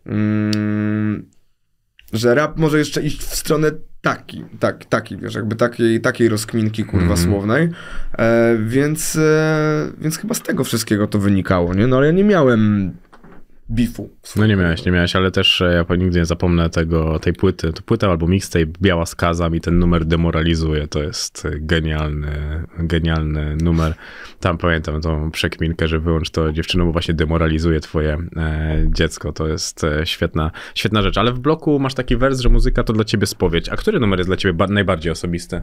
Mm, że rap może jeszcze iść w stronę taki, tak, taki, wiesz, jakby takiej, takiej rozkminki, kurwa, mm. słownej, e, więc, e, więc chyba z tego wszystkiego to wynikało, nie? No ale ja nie miałem bifu. No nie miałeś, nie miałeś, ale też e, ja nigdy nie zapomnę tego, tej płyty, to płyta albo mixtape Biała Skaza i ten numer demoralizuje, to jest e, genialny, genialny numer. Tam pamiętam tą przekminkę, że wyłącz to dziewczyno, bo właśnie demoralizuje twoje e, dziecko, to jest e, świetna, świetna rzecz. Ale w bloku masz taki wers, że muzyka to dla ciebie spowiedź. A który numer jest dla ciebie najbardziej osobisty?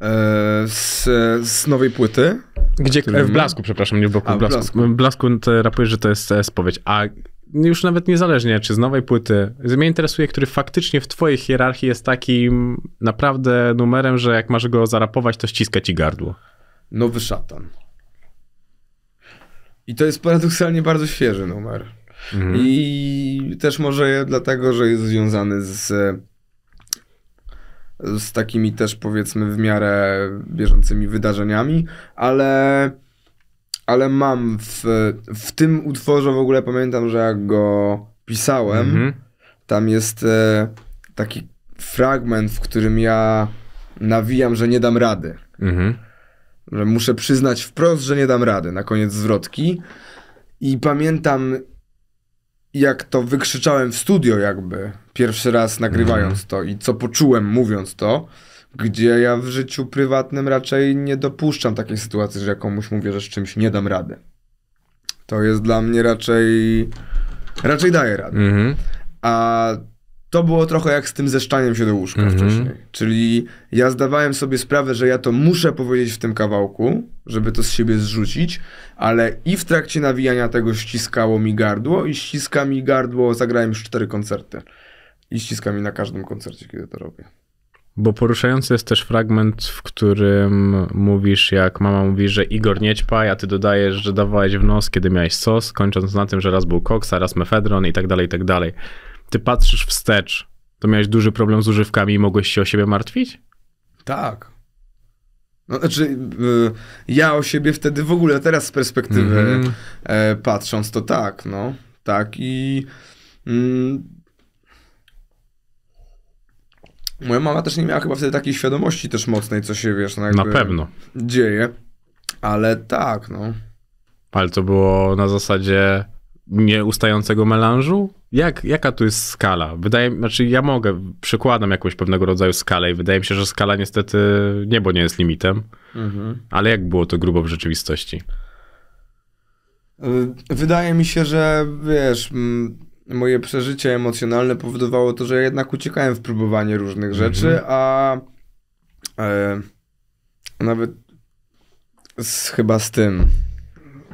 E, z, z nowej płyty. Gdzie, w Blasku, przepraszam, nie w Boku, A, w Blasku. Blasku. W Blasku rapujesz, że to jest spowiedź. A już nawet niezależnie, czy z nowej płyty, mnie interesuje, który faktycznie w twojej hierarchii jest takim naprawdę numerem, że jak masz go zarapować, to ściska ci gardło. Nowy szatan. I to jest paradoksalnie bardzo świeży numer. Mhm. I też może dlatego, że jest związany z z takimi też powiedzmy w miarę bieżącymi wydarzeniami, ale, ale mam w, w tym utworze w ogóle pamiętam, że jak go pisałem, mm -hmm. tam jest e, taki fragment, w którym ja nawijam, że nie dam rady. Mm -hmm. Że muszę przyznać wprost, że nie dam rady na koniec zwrotki. I pamiętam, jak to wykrzyczałem w studio jakby, pierwszy raz nagrywając mhm. to i co poczułem mówiąc to, gdzie ja w życiu prywatnym raczej nie dopuszczam takiej sytuacji, że komuś mówię, że z czymś nie dam rady. To jest dla mnie raczej... raczej daję radę. Mhm. A to było trochę jak z tym zeszczaniem się do łóżka mm -hmm. wcześniej. Czyli ja zdawałem sobie sprawę, że ja to muszę powiedzieć w tym kawałku, żeby to z siebie zrzucić, ale i w trakcie nawijania tego ściskało mi gardło i ściska mi gardło, zagrałem już cztery koncerty. I ściska mi na każdym koncercie, kiedy to robię. Bo poruszający jest też fragment, w którym mówisz, jak mama mówi, że Igor nie a ty dodajesz, że dawałeś w nos, kiedy miałeś sos, kończąc na tym, że raz był koks, a raz mefedron i tak dalej, i tak dalej ty patrzysz wstecz, to miałeś duży problem z używkami i mogłeś się o siebie martwić? Tak. No, znaczy, y, ja o siebie wtedy w ogóle teraz z perspektywy mm. patrząc, to tak, no. Tak i. Mm, moja mama też nie miała chyba wtedy takiej świadomości też mocnej, co się wiesz, no na pewno dzieje. Ale tak, no. Ale to było na zasadzie nieustającego melanżu? Jak, jaka tu jest skala? Wydaje mi znaczy ja mogę, przykładam jakąś pewnego rodzaju skalę i wydaje mi się, że skala niestety niebo nie jest limitem. Mhm. Ale jak było to grubo w rzeczywistości? Y, wydaje mi się, że wiesz, moje przeżycie emocjonalne powodowało to, że jednak uciekałem w próbowanie różnych mhm. rzeczy, mhm. a e, nawet z, chyba z tym,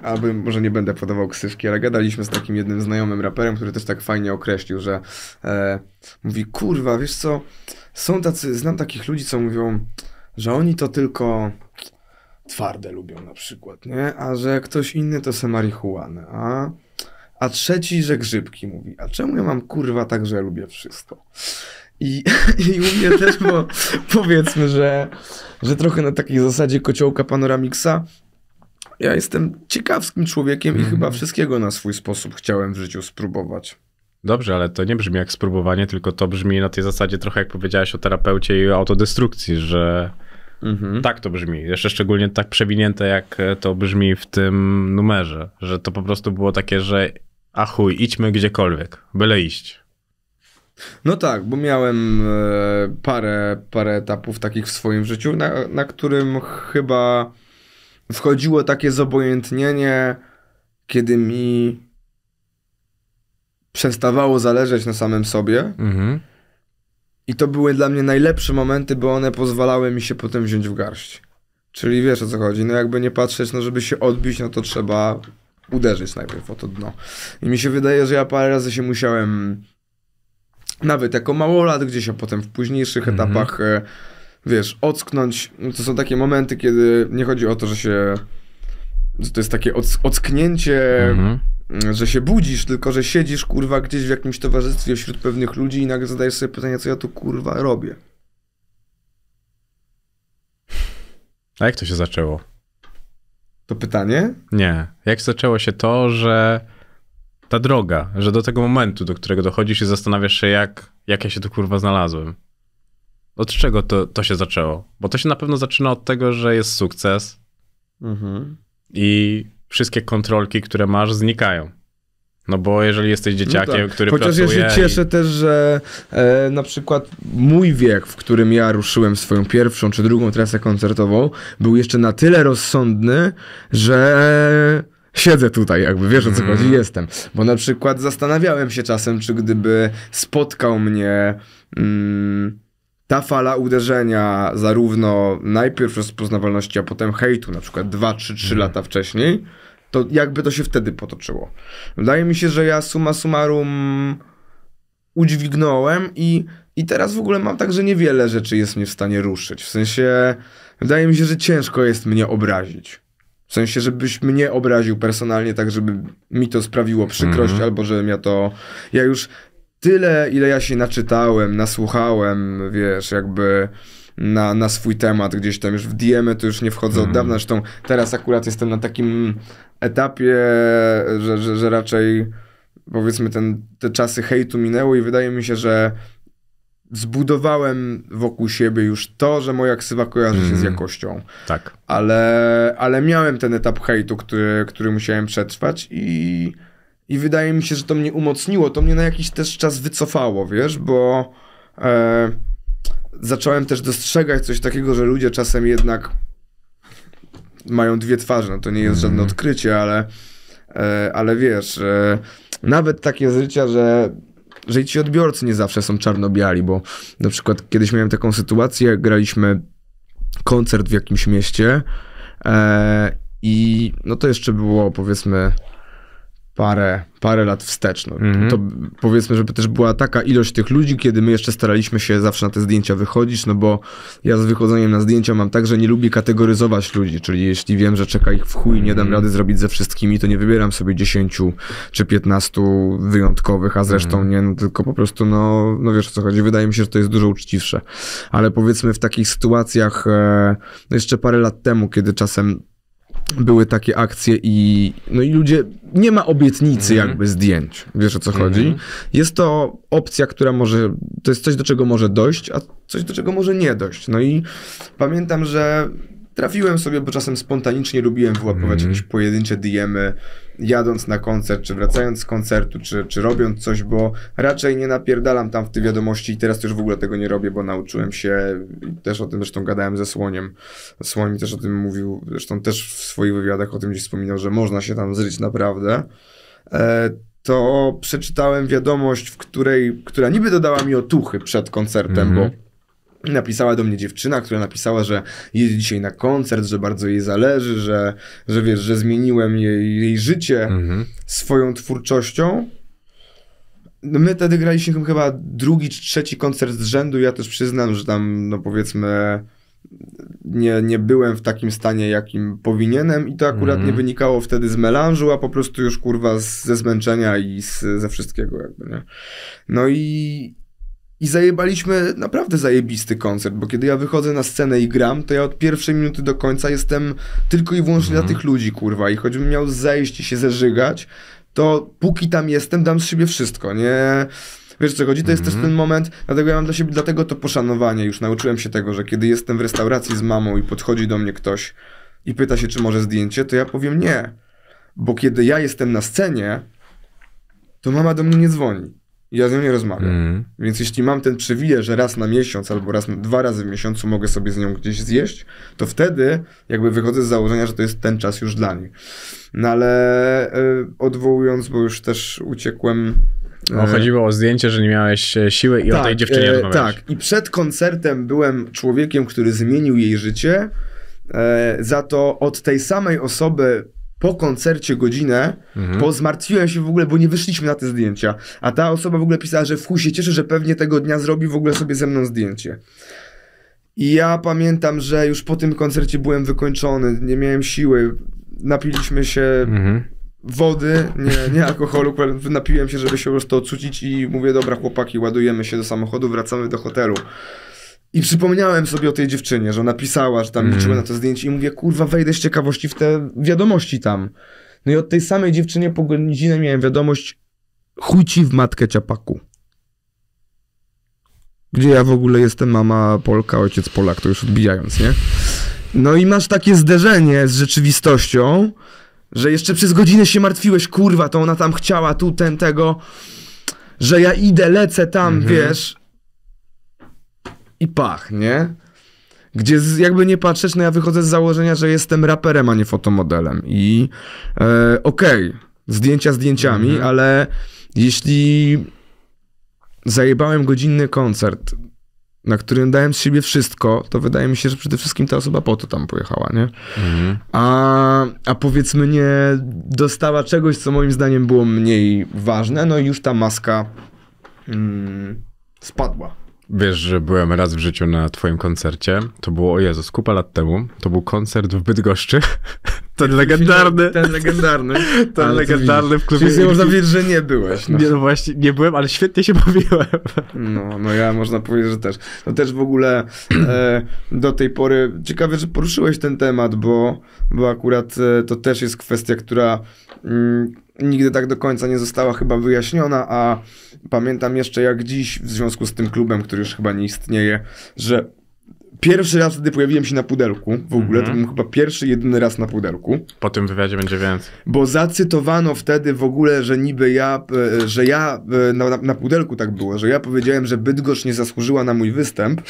aby może nie będę podawał ksywki, ale gadaliśmy z takim jednym znajomym raperem, który też tak fajnie określił, że e, mówi, kurwa, wiesz co, są tacy, znam takich ludzi, co mówią, że oni to tylko twarde lubią na przykład, nie? A że ktoś inny to se marihuanę, a, a trzeci, że grzybki mówi. A czemu ja mam kurwa tak, że ja lubię wszystko? I, i u mnie też bo powiedzmy, że, że trochę na takiej zasadzie kociołka panoramiksa, ja jestem ciekawskim człowiekiem mm. i mhm. chyba wszystkiego na swój sposób chciałem w życiu spróbować. Dobrze, ale to nie brzmi jak spróbowanie, tylko to brzmi na tej zasadzie trochę jak powiedziałeś o terapeucie i autodestrukcji, że mhm. tak to brzmi. Jeszcze szczególnie tak przewinięte, jak to brzmi w tym numerze, że to po prostu było takie, że a chuj, idźmy gdziekolwiek, byle iść. No tak, bo miałem e, parę, parę etapów takich w swoim życiu, na, na którym chyba wchodziło takie zobojętnienie, kiedy mi przestawało zależeć na samym sobie. Mhm. I to były dla mnie najlepsze momenty, bo one pozwalały mi się potem wziąć w garść. Czyli wiesz o co chodzi. No jakby nie patrzeć, no żeby się odbić, no to trzeba uderzyć najpierw o to dno. I mi się wydaje, że ja parę razy się musiałem, nawet jako małolat, gdzieś, a potem w późniejszych mhm. etapach e, wiesz, ocknąć. To są takie momenty, kiedy nie chodzi o to, że się. Że to jest takie ock ocknięcie. Mhm mm, że się budzisz, tylko że siedzisz kurwa gdzieś w jakimś towarzystwie wśród pewnych ludzi i nagle zadajesz sobie pytanie, co ja tu kurwa robię. A jak to się zaczęło? To pytanie? Nie. Jak zaczęło się to, że ta droga, że do tego momentu, do którego dochodzisz i zastanawiasz się, jak, jak ja się tu kurwa znalazłem. Od czego to, to się zaczęło? Bo to się na pewno zaczyna od tego, że jest sukces mhm. i wszystkie kontrolki, które masz, znikają. No bo jeżeli jesteś no dzieciakiem, no tak. który Chociaż pracuje... Chociaż ja się cieszę i... też, że e, na przykład mój wiek, w którym ja ruszyłem swoją pierwszą czy drugą trasę koncertową, był jeszcze na tyle rozsądny, że siedzę tutaj, jakby wiesz o co mm. chodzi, jestem. Bo na przykład zastanawiałem się czasem, czy gdyby spotkał mnie... Mm, ta fala uderzenia zarówno najpierw rozpoznawalności, a potem hejtu, na przykład 2-3-3 mhm. lata wcześniej, to jakby to się wtedy potoczyło. Wydaje mi się, że ja summa summarum udźwignąłem i, i teraz w ogóle mam tak, że niewiele rzeczy jest mnie w stanie ruszyć. W sensie, wydaje mi się, że ciężko jest mnie obrazić. W sensie, żebyś mnie obraził personalnie, tak żeby mi to sprawiło przykrość, mhm. albo żebym ja to. Ja już tyle, ile ja się naczytałem, nasłuchałem, wiesz, jakby na, na swój temat gdzieś tam. Już w DM-y to już nie wchodzę mm. od mhm. dawna, zresztą teraz akurat jestem na takim etapie, że, że, że raczej powiedzmy ten, te czasy hejtu minęły i wydaje mi się, że zbudowałem wokół siebie już to, że moja ksywa kojarzy się mm. z mhm. jakością. Tak. Ale, ale miałem ten etap hejtu, który, który musiałem przetrwać i i wydaje mi się, że to mnie umocniło, to mnie na jakiś też czas wycofało, wiesz, bo e, zacząłem też dostrzegać coś takiego, że ludzie czasem jednak mają dwie twarze, no to nie jest żadne mhm. odkrycie, ale, e, ale wiesz, e, nawet takie zrycia, że że i ci odbiorcy nie zawsze są czarno-biali, bo na przykład kiedyś miałem taką sytuację, graliśmy koncert w jakimś mieście e, i no to jeszcze było powiedzmy parę, parę lat wstecz. No, mhm. To powiedzmy, żeby też była taka ilość tych ludzi, kiedy my jeszcze staraliśmy się zawsze na te zdjęcia wychodzić, no bo ja z wychodzeniem na zdjęcia mam tak, że nie lubię kategoryzować ludzi, czyli jeśli wiem, że czeka ich w chuj, nie dam mhm. rady zrobić ze wszystkimi, to nie wybieram sobie 10 czy 15 wyjątkowych, a zresztą mhm. nie, no, tylko po prostu, no, no wiesz o co chodzi, wydaje mi się, że to jest dużo uczciwsze. Ale powiedzmy w takich sytuacjach, e, no jeszcze parę lat temu, kiedy czasem były takie akcje i, no i ludzie, nie ma obietnicy mhm. jakby zdjęć, wiesz o co chodzi. Mhm. Jest to opcja, która może, to jest coś, do czego może dojść, a coś, do czego może nie dojść. No i pamiętam, że trafiłem sobie, bo czasem spontanicznie lubiłem wyłapywać mm. jakieś pojedyncze dm jadąc na koncert, czy wracając z koncertu, czy, czy robiąc coś, bo raczej nie napierdalam tam w te wiadomości i teraz już w ogóle tego nie robię, bo nauczyłem się i też o tym zresztą gadałem ze Słoniem. Słoń też o tym mówił, zresztą też w swoich wywiadach o tym gdzieś wspominał, że można się tam zryć naprawdę. E, to przeczytałem wiadomość, w której, która niby dodała mi otuchy przed koncertem, mm. bo mhm. Napisała do mnie dziewczyna, która napisała, że jedzie dzisiaj na koncert, że bardzo jej zależy, że, że wiesz, że zmieniłem jej, jej życie mhm. swoją twórczością. No my wtedy graliśmy chyba drugi czy trzeci koncert z rzędu. Ja też przyznam, że tam, no powiedzmy, nie, nie byłem w takim stanie, jakim powinienem, i to akurat nie mhm. wynikało wtedy z melanżu, a po prostu już kurwa z, ze zmęczenia i z, ze wszystkiego, jakby, nie? No i, i zajebaliśmy naprawdę zajebisty koncert, bo kiedy ja wychodzę na scenę i gram, to ja od pierwszej minuty do końca jestem tylko i wyłącznie dla mhm. tych ludzi, kurwa. I choćbym miał zejść i się zeżygać, to póki tam jestem, dam z siebie wszystko, nie? Wiesz co chodzi? To jest też mhm. ten moment, dlatego ja mam dla siebie dlatego to poszanowanie. Już nauczyłem się tego, że kiedy jestem w restauracji z mamą i podchodzi do mnie ktoś i pyta się, czy może zdjęcie, to ja powiem nie. Bo kiedy ja jestem na scenie, to mama do mnie nie dzwoni ja z nią nie rozmawiam. Mm. Więc jeśli mam ten przywilej, że raz na miesiąc albo raz dwa razy w miesiącu mogę sobie z nią gdzieś zjeść, to wtedy jakby wychodzę z założenia, że to jest ten czas już dla niej. No ale y, odwołując, bo już też uciekłem no, chodziło o zdjęcie, że nie miałeś e, siły i tak, o tej dziewczynie rozmawiałeś. Tak, i przed koncertem byłem człowiekiem, który zmienił jej życie. E, za to od tej samej osoby po koncercie godzinę mhm. pozmartwiłem się w ogóle, bo nie wyszliśmy na te zdjęcia. A ta osoba w ogóle pisała, że w chuj się cieszy, że pewnie tego dnia zrobi w ogóle sobie ze mną zdjęcie. I ja pamiętam, że już po tym koncercie byłem wykończony, nie miałem siły, napiliśmy się mhm. wody, nie, nie alkoholu, napiłem się, żeby się po prostu odsucić i mówię, dobra chłopaki, ładujemy się do samochodu, wracamy do hotelu. I przypomniałem sobie o tej dziewczynie, że ona pisała, że tam mm. na to zdjęcie i mówię, kurwa, wejdę z ciekawości w te wiadomości tam. No i od tej samej dziewczynie po godzinę miałem wiadomość, chuj ci w matkę ciapaku. Gdzie ja w ogóle jestem mama Polka, ojciec Polak, to już odbijając, nie? No i masz takie zderzenie z rzeczywistością, że jeszcze przez godzinę się martwiłeś, kurwa, to ona tam chciała tu, ten, tego, że ja idę, lecę tam, mhm. wiesz, i pach, nie? Gdzie z, jakby nie patrzeć, no ja wychodzę z założenia, że jestem raperem, a nie fotomodelem. I e, okej, okay, zdjęcia zdjęciami, mhm. ale jeśli zajebałem godzinny koncert, na którym dałem z siebie wszystko, to wydaje mi się, że przede wszystkim ta osoba po to tam pojechała, nie? Mhm. A, a powiedzmy nie dostała czegoś, co moim zdaniem było mniej ważne, no i już ta maska mm, spadła. Wiesz, że byłem raz w życiu na twoim koncercie. To było, o Jezus, kupa lat temu. To był koncert w Bydgoszczy. Ten legendarny. Ten legendarny. Ten ale legendarny w klubie. Więc nie można powiedzieć, że nie byłeś. No. Nie, no właśnie, nie byłem, ale świetnie się bawiłem. No, no ja można powiedzieć, że też. No też w ogóle e, do tej pory, ciekawe, że poruszyłeś ten temat, bo, bo akurat e, to też jest kwestia, która mm, nigdy tak do końca nie została chyba wyjaśniona, a pamiętam jeszcze jak dziś w związku z tym klubem, który już chyba nie istnieje, że Pierwszy raz, wtedy pojawiłem się na pudelku, w ogóle to mhm. był chyba pierwszy, jedyny raz na pudelku. Po tym wywiadzie będzie więcej. Bo zacytowano wtedy w ogóle, że niby ja, e, że ja, e, na, na pudelku tak było, że ja powiedziałem, że Bydgoszcz nie zasłużyła na mój występ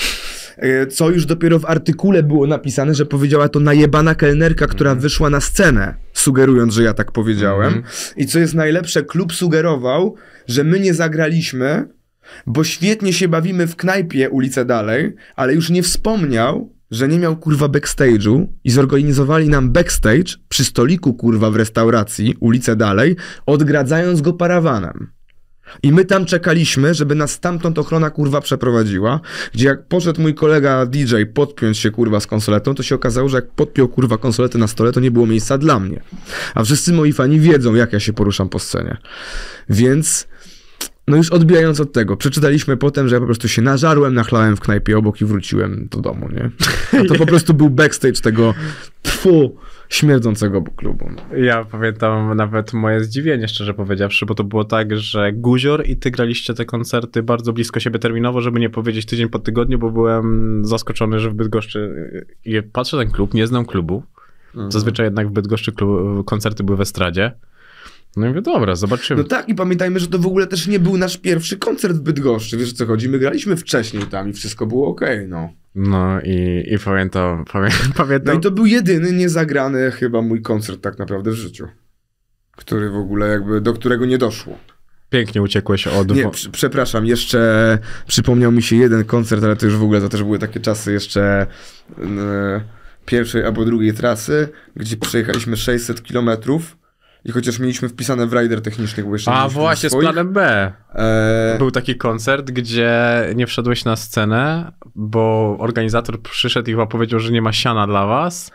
e, co już dopiero w artykule było napisane, że powiedziała to najebana kelnerka, która mhm. wyszła na scenę, sugerując, że ja tak powiedziałem. Mm -hmm. I co jest najlepsze, klub sugerował, że my nie zagraliśmy, bo świetnie się bawimy w knajpie ulicę dalej, ale już nie wspomniał, że nie miał kurwa backstage'u i zorganizowali nam backstage przy stoliku kurwa w restauracji ulicę dalej, odgradzając go parawanem. I my tam czekaliśmy, żeby nas stamtąd ochrona kurwa przeprowadziła, gdzie jak poszedł mój kolega DJ podpiąć się kurwa z konsoletą, to się okazało, że jak podpiął kurwa konsoletę na stole, to nie było miejsca dla mnie. A wszyscy moi fani wiedzą, jak ja się poruszam po scenie. Więc no już odbijając od tego, przeczytaliśmy potem, że ja po prostu się nażarłem, nachlałem w knajpie obok i wróciłem do domu, nie? A to po prostu był backstage tego tfu śmierdzącego klubu. No. Ja pamiętam nawet moje zdziwienie, szczerze powiedziawszy, bo to było tak, że Guzior i ty graliście te koncerty bardzo blisko siebie terminowo, żeby nie powiedzieć tydzień po tygodniu, bo byłem zaskoczony, że w Bydgoszczy Patrzę y, y, patrzę ten klub, nie znam klubu. Mhm. Zazwyczaj jednak w Bydgoszczy klub, koncerty były w estradzie. No i mówię, dobra, zobaczymy. No tak, i pamiętajmy, że to w ogóle też nie był nasz pierwszy koncert w Bydgoszczy, wiesz o co chodzi, my graliśmy wcześniej tam i wszystko było okej, okay, no. No i, i pamiętam, pamiętam, pamiętam. No i to był jedyny niezagrany chyba mój koncert tak naprawdę w życiu, który w ogóle jakby, do którego nie doszło. Pięknie uciekłeś od... Nie, pr przepraszam, jeszcze przypomniał mi się jeden koncert, ale to już w ogóle, to też były takie czasy jeszcze... Yy, pierwszej albo drugiej trasy, gdzie przejechaliśmy 600 kilometrów i chociaż mieliśmy wpisane w rider technicznych, bo jeszcze A właśnie, swoich, z planem B. E... Był taki koncert, gdzie nie wszedłeś na scenę, bo organizator przyszedł i chyba powiedział, że nie ma siana dla was.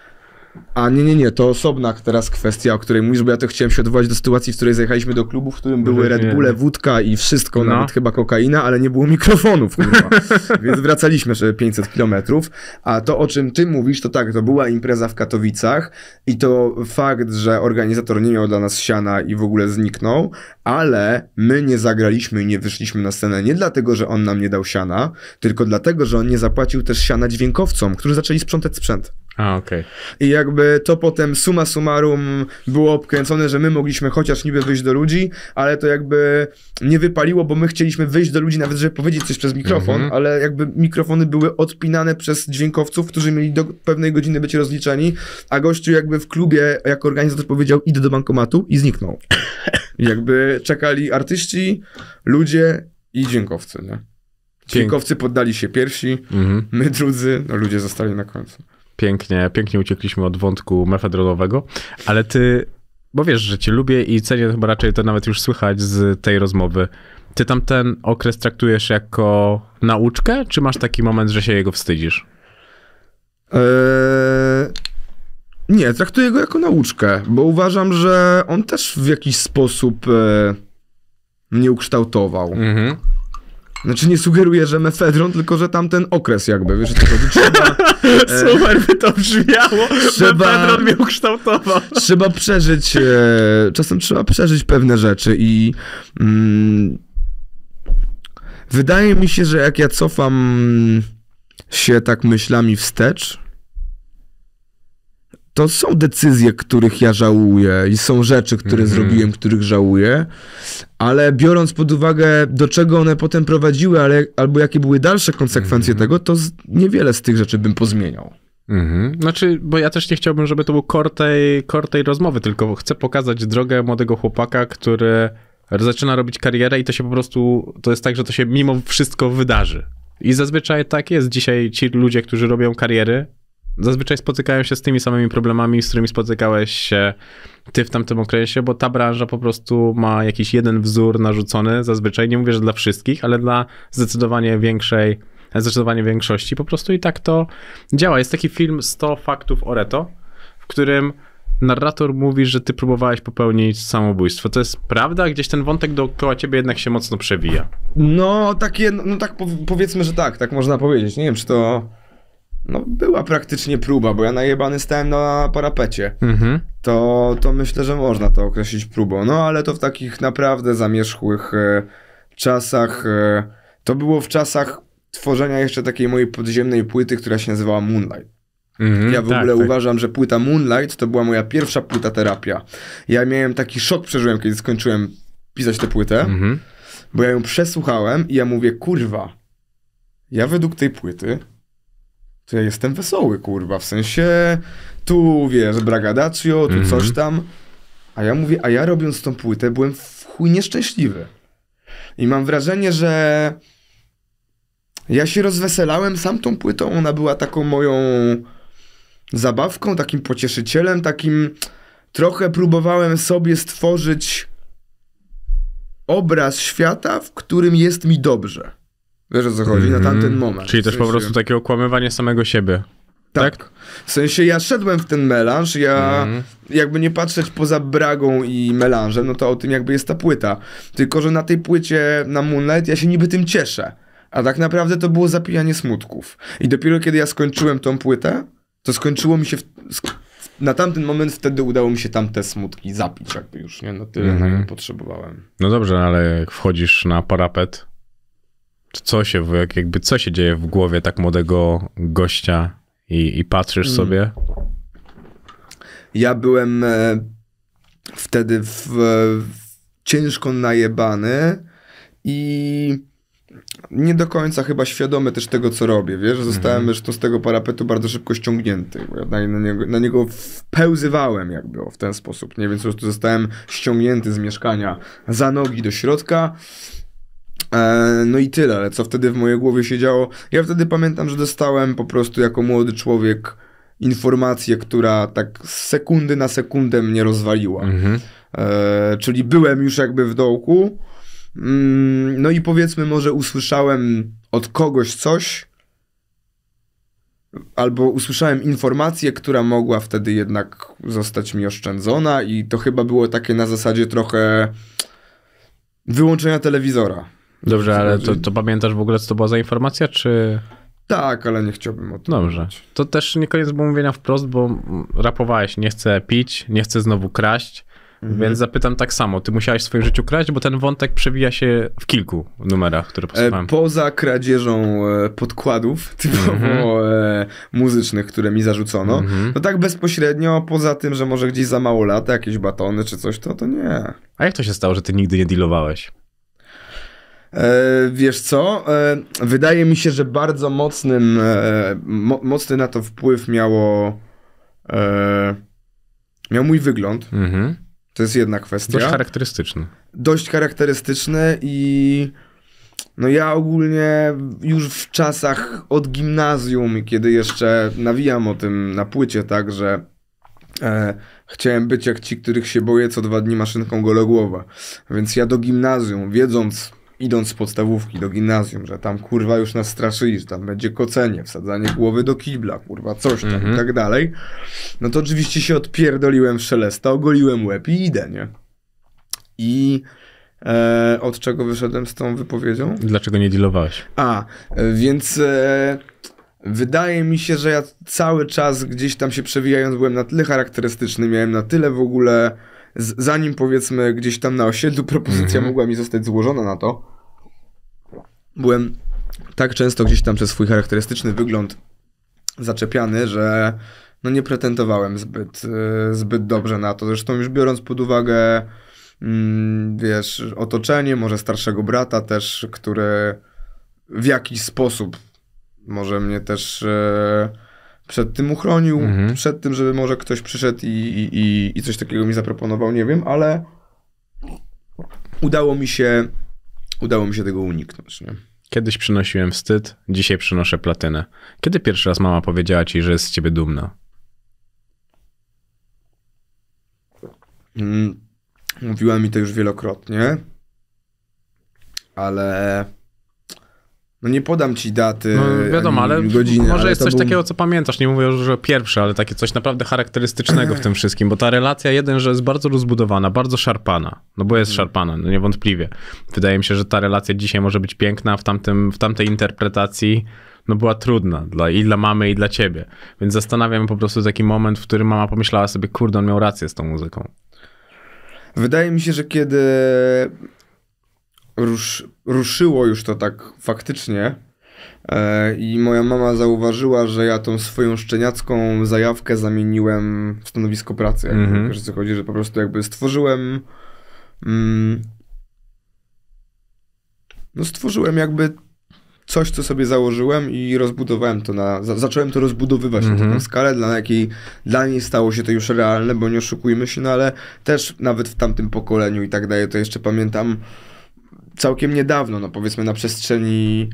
A nie, nie, nie, to osobna teraz kwestia, o której mówisz, bo ja to chciałem się odwołać do sytuacji, w której zajechaliśmy do klubu, w którym były Red Bulle, wódka i wszystko, no. nawet chyba kokaina, ale nie było mikrofonów, Więc wracaliśmy sobie 500 kilometrów. A to, o czym ty mówisz, to tak, to była impreza w Katowicach i to fakt, że organizator nie miał dla nas siana i w ogóle zniknął, ale my nie zagraliśmy i nie wyszliśmy na scenę nie dlatego, że on nam nie dał siana, tylko dlatego, że on nie zapłacił też siana dźwiękowcom, którzy zaczęli sprzątać sprzęt. A, okej. Okay. I jakby to potem suma summarum było obkręcone, że my mogliśmy chociaż niby wyjść do ludzi, ale to jakby nie wypaliło, bo my chcieliśmy wyjść do ludzi nawet, żeby powiedzieć coś przez mikrofon, mm -hmm. ale jakby mikrofony były odpinane przez dźwiękowców, którzy mieli do pewnej godziny być rozliczeni, a gościu jakby w klubie jako organizator powiedział idę do bankomatu i zniknął. jakby czekali artyści, ludzie i dźwiękowcy, nie? Dźwiękowcy poddali się pierwsi, mm -hmm. my drudzy, no ludzie zostali na końcu. Pięknie, pięknie uciekliśmy od wątku mefedronowego, ale ty, bo wiesz, że cię lubię i cenię chyba raczej to nawet już słychać z tej rozmowy. Ty tam ten okres traktujesz jako nauczkę, czy masz taki moment, że się jego wstydzisz? Eee, nie, traktuję go jako nauczkę, bo uważam, że on też w jakiś sposób e, mnie ukształtował. Mhm. Znaczy nie sugeruję, że mefedron, tylko że tamten okres jakby, wiesz, to chodzi. Trzeba, Super by to brzmiało, trzeba, Pedron mnie ukształtował. Trzeba przeżyć, e, czasem trzeba przeżyć pewne rzeczy i mm, wydaje mi się, że jak ja cofam się tak myślami wstecz, to są decyzje, których ja żałuję i są rzeczy, które mm -hmm. zrobiłem, których żałuję, ale biorąc pod uwagę, do czego one potem prowadziły, ale, albo jakie były dalsze konsekwencje mm -hmm. tego, to z, niewiele z tych rzeczy bym pozmieniał. Mhm. Znaczy, bo ja też nie chciałbym, żeby to był kortej tej, rozmowy, tylko chcę pokazać drogę młodego chłopaka, który zaczyna robić karierę i to się po prostu, to jest tak, że to się mimo wszystko wydarzy. I zazwyczaj tak jest. Dzisiaj ci ludzie, którzy robią kariery, zazwyczaj spotykają się z tymi samymi problemami, z którymi spotykałeś się ty w tamtym okresie, bo ta branża po prostu ma jakiś jeden wzór narzucony zazwyczaj. Nie mówię, że dla wszystkich, ale dla zdecydowanie większej, zdecydowanie większości. Po prostu i tak to działa. Jest taki film 100 faktów o Reto, w którym narrator mówi, że ty próbowałeś popełnić samobójstwo. To jest prawda? Gdzieś ten wątek dookoła ciebie jednak się mocno przewija. No, takie, no, no tak powiedzmy, że tak, tak można powiedzieć. Nie wiem, czy to no była praktycznie próba, bo ja najebany stałem na parapecie. Mhm. To, to myślę, że można to określić próbą. No ale to w takich naprawdę zamierzchłych e, czasach. E, to było w czasach tworzenia jeszcze takiej mojej podziemnej płyty, która się nazywała Moonlight. Mhm. ja w tak, ogóle tak. uważam, że płyta Moonlight to była moja pierwsza płyta terapia. Ja miałem taki szok przeżyłem, kiedy skończyłem pisać tę płytę, mhm. bo ja ją przesłuchałem i ja mówię, kurwa, ja według tej płyty to ja jestem wesoły, kurwa, w sensie tu, wiesz, bragadaccio, tu mhm. coś tam. A ja mówię, a ja robiąc tą płytę byłem w chuj nieszczęśliwy. I mam wrażenie, że ja się rozweselałem sam tą płytą, ona była taką moją zabawką, takim pocieszycielem, takim trochę próbowałem sobie stworzyć obraz świata, w którym jest mi dobrze. Wiesz o co chodzi? Mm -hmm. Na tamten mhm. moment. Czyli też sensie... po prostu takie okłamywanie samego siebie. Tak. tak. W sensie ja szedłem w ten melanż, ja mm. jakby nie patrzeć poza bragą i melanżem, no to o tym jakby jest ta płyta. Tylko, że na tej płycie, na Moonlight, ja się niby tym cieszę. A tak naprawdę to było zapijanie smutków. I dopiero kiedy ja skończyłem tą płytę, to skończyło mi się... W... Na tamten moment wtedy udało mi się tamte smutki zapić jakby już, nie? No tyle mm -hmm. potrzebowałem. No dobrze, ale jak wchodzisz na parapet co się, jakby co się dzieje w głowie tak młodego gościa i, i patrzysz mm. sobie? Ja byłem e, wtedy w, w, e, ciężko najebany i nie do końca chyba świadomy też tego, co robię, wiesz? Zostałem mhm. zresztą z tego parapetu bardzo szybko ściągnięty. Ja na, na, niego, na niego wpełzywałem jakby w ten sposób, nie? Więc po prostu zostałem ściągnięty z mieszkania za nogi do środka E, no i tyle, ale co wtedy w mojej głowie się działo? Ja wtedy pamiętam, że dostałem po prostu jako młody człowiek informację, która tak z sekundy na sekundę mnie rozwaliła. Mhm. E, czyli byłem już jakby w dołku. Mm, no i powiedzmy, może usłyszałem od kogoś coś, albo usłyszałem informację, która mogła wtedy jednak zostać mi oszczędzona, i to chyba było takie na zasadzie trochę wyłączenia telewizora. Dobrze, ale to, to pamiętasz w ogóle, co to była za informacja, czy... Tak, ale nie chciałbym o tym. Dobrze. Mówić. To też nie koniec mówienia wprost, bo rapowałeś, nie chcę pić, nie chcę znowu kraść, mhm. więc zapytam tak samo. Ty musiałeś w swoim życiu kraść, bo ten wątek przewija się w kilku numerach, które e, posłuchałem. Poza kradzieżą e, podkładów typowo mhm. E, muzycznych, które mi zarzucono, mhm. no tak bezpośrednio, poza tym, że może gdzieś za mało lat jakieś batony czy coś, to to nie. A jak to się stało, że ty nigdy nie dealowałeś? E, wiesz co? E, wydaje mi się, że bardzo mocnym, e, mo mocny na to wpływ miało miał mój wygląd. Mhm. To jest jedna kwestia. Dość charakterystyczny. Dość charakterystyczny i no ja ogólnie już w czasach od gimnazjum, kiedy jeszcze nawijam o tym na płycie, tak, że e, chciałem być jak ci, których się boję, co dwa dni maszynką goległowa. Więc ja do gimnazjum, wiedząc idąc z podstawówki do gimnazjum, że tam kurwa już nas straszyli, że tam będzie kocenie, wsadzanie głowy do kibla, kurwa coś tam i mhm. tak dalej, no to oczywiście się odpierdoliłem w szelesta, ogoliłem łeb i idę, nie? I e, od czego wyszedłem z tą wypowiedzią? Dlaczego nie dealowałeś? A, więc... E, Wydaje mi się, że ja cały czas gdzieś tam się przewijając byłem na tyle charakterystyczny, miałem na tyle w ogóle, zanim powiedzmy gdzieś tam na osiedlu propozycja mm -hmm. mogła mi zostać złożona na to, byłem tak często gdzieś tam przez swój charakterystyczny wygląd zaczepiany, że no nie pretendowałem zbyt, e, zbyt dobrze na to. Zresztą już biorąc pod uwagę, mm, wiesz, otoczenie, może starszego brata też, który w jakiś sposób może mnie też e, przed tym uchronił, mhm. przed tym, żeby może ktoś przyszedł i, i, i coś takiego mi zaproponował, nie wiem, ale udało mi się udało mi się tego uniknąć. Nie? Kiedyś przynosiłem wstyd, dzisiaj przynoszę platynę. Kiedy pierwszy raz mama powiedziała ci, że jest z ciebie dumna? Mm, mówiła mi to już wielokrotnie, ale no nie podam ci daty, no, wiadomo, ale mm, godziny. Może ale jest coś był... takiego, co pamiętasz, nie mówię już o pierwsze, ale takie coś naprawdę charakterystycznego w tym wszystkim, bo ta relacja jeden, że jest bardzo rozbudowana, bardzo szarpana, no bo jest hmm. szarpana, no niewątpliwie. Wydaje mi się, że ta relacja dzisiaj może być piękna, w, tamtym, w tamtej interpretacji no była trudna dla, i dla mamy, i dla ciebie. Więc zastanawiam po prostu taki moment, w którym mama pomyślała sobie, kurde, on miał rację z tą muzyką. Wydaje mi się, że kiedy rusz, ruszyło już to tak faktycznie. E, I moja mama zauważyła, że ja tą swoją szczeniacką zajawkę zamieniłem w stanowisko pracy. Mm -hmm. Wiesz, co chodzi, że po prostu jakby stworzyłem. Mm, no stworzyłem jakby coś, co sobie założyłem i rozbudowałem to na, za, zacząłem to rozbudowywać mm -hmm. na taką mhm. skalę, dla jakiej dla niej stało się to już realne, bo nie oszukujmy się, no ale też nawet w tamtym pokoleniu i tak dalej, to jeszcze pamiętam, całkiem niedawno, no powiedzmy na przestrzeni,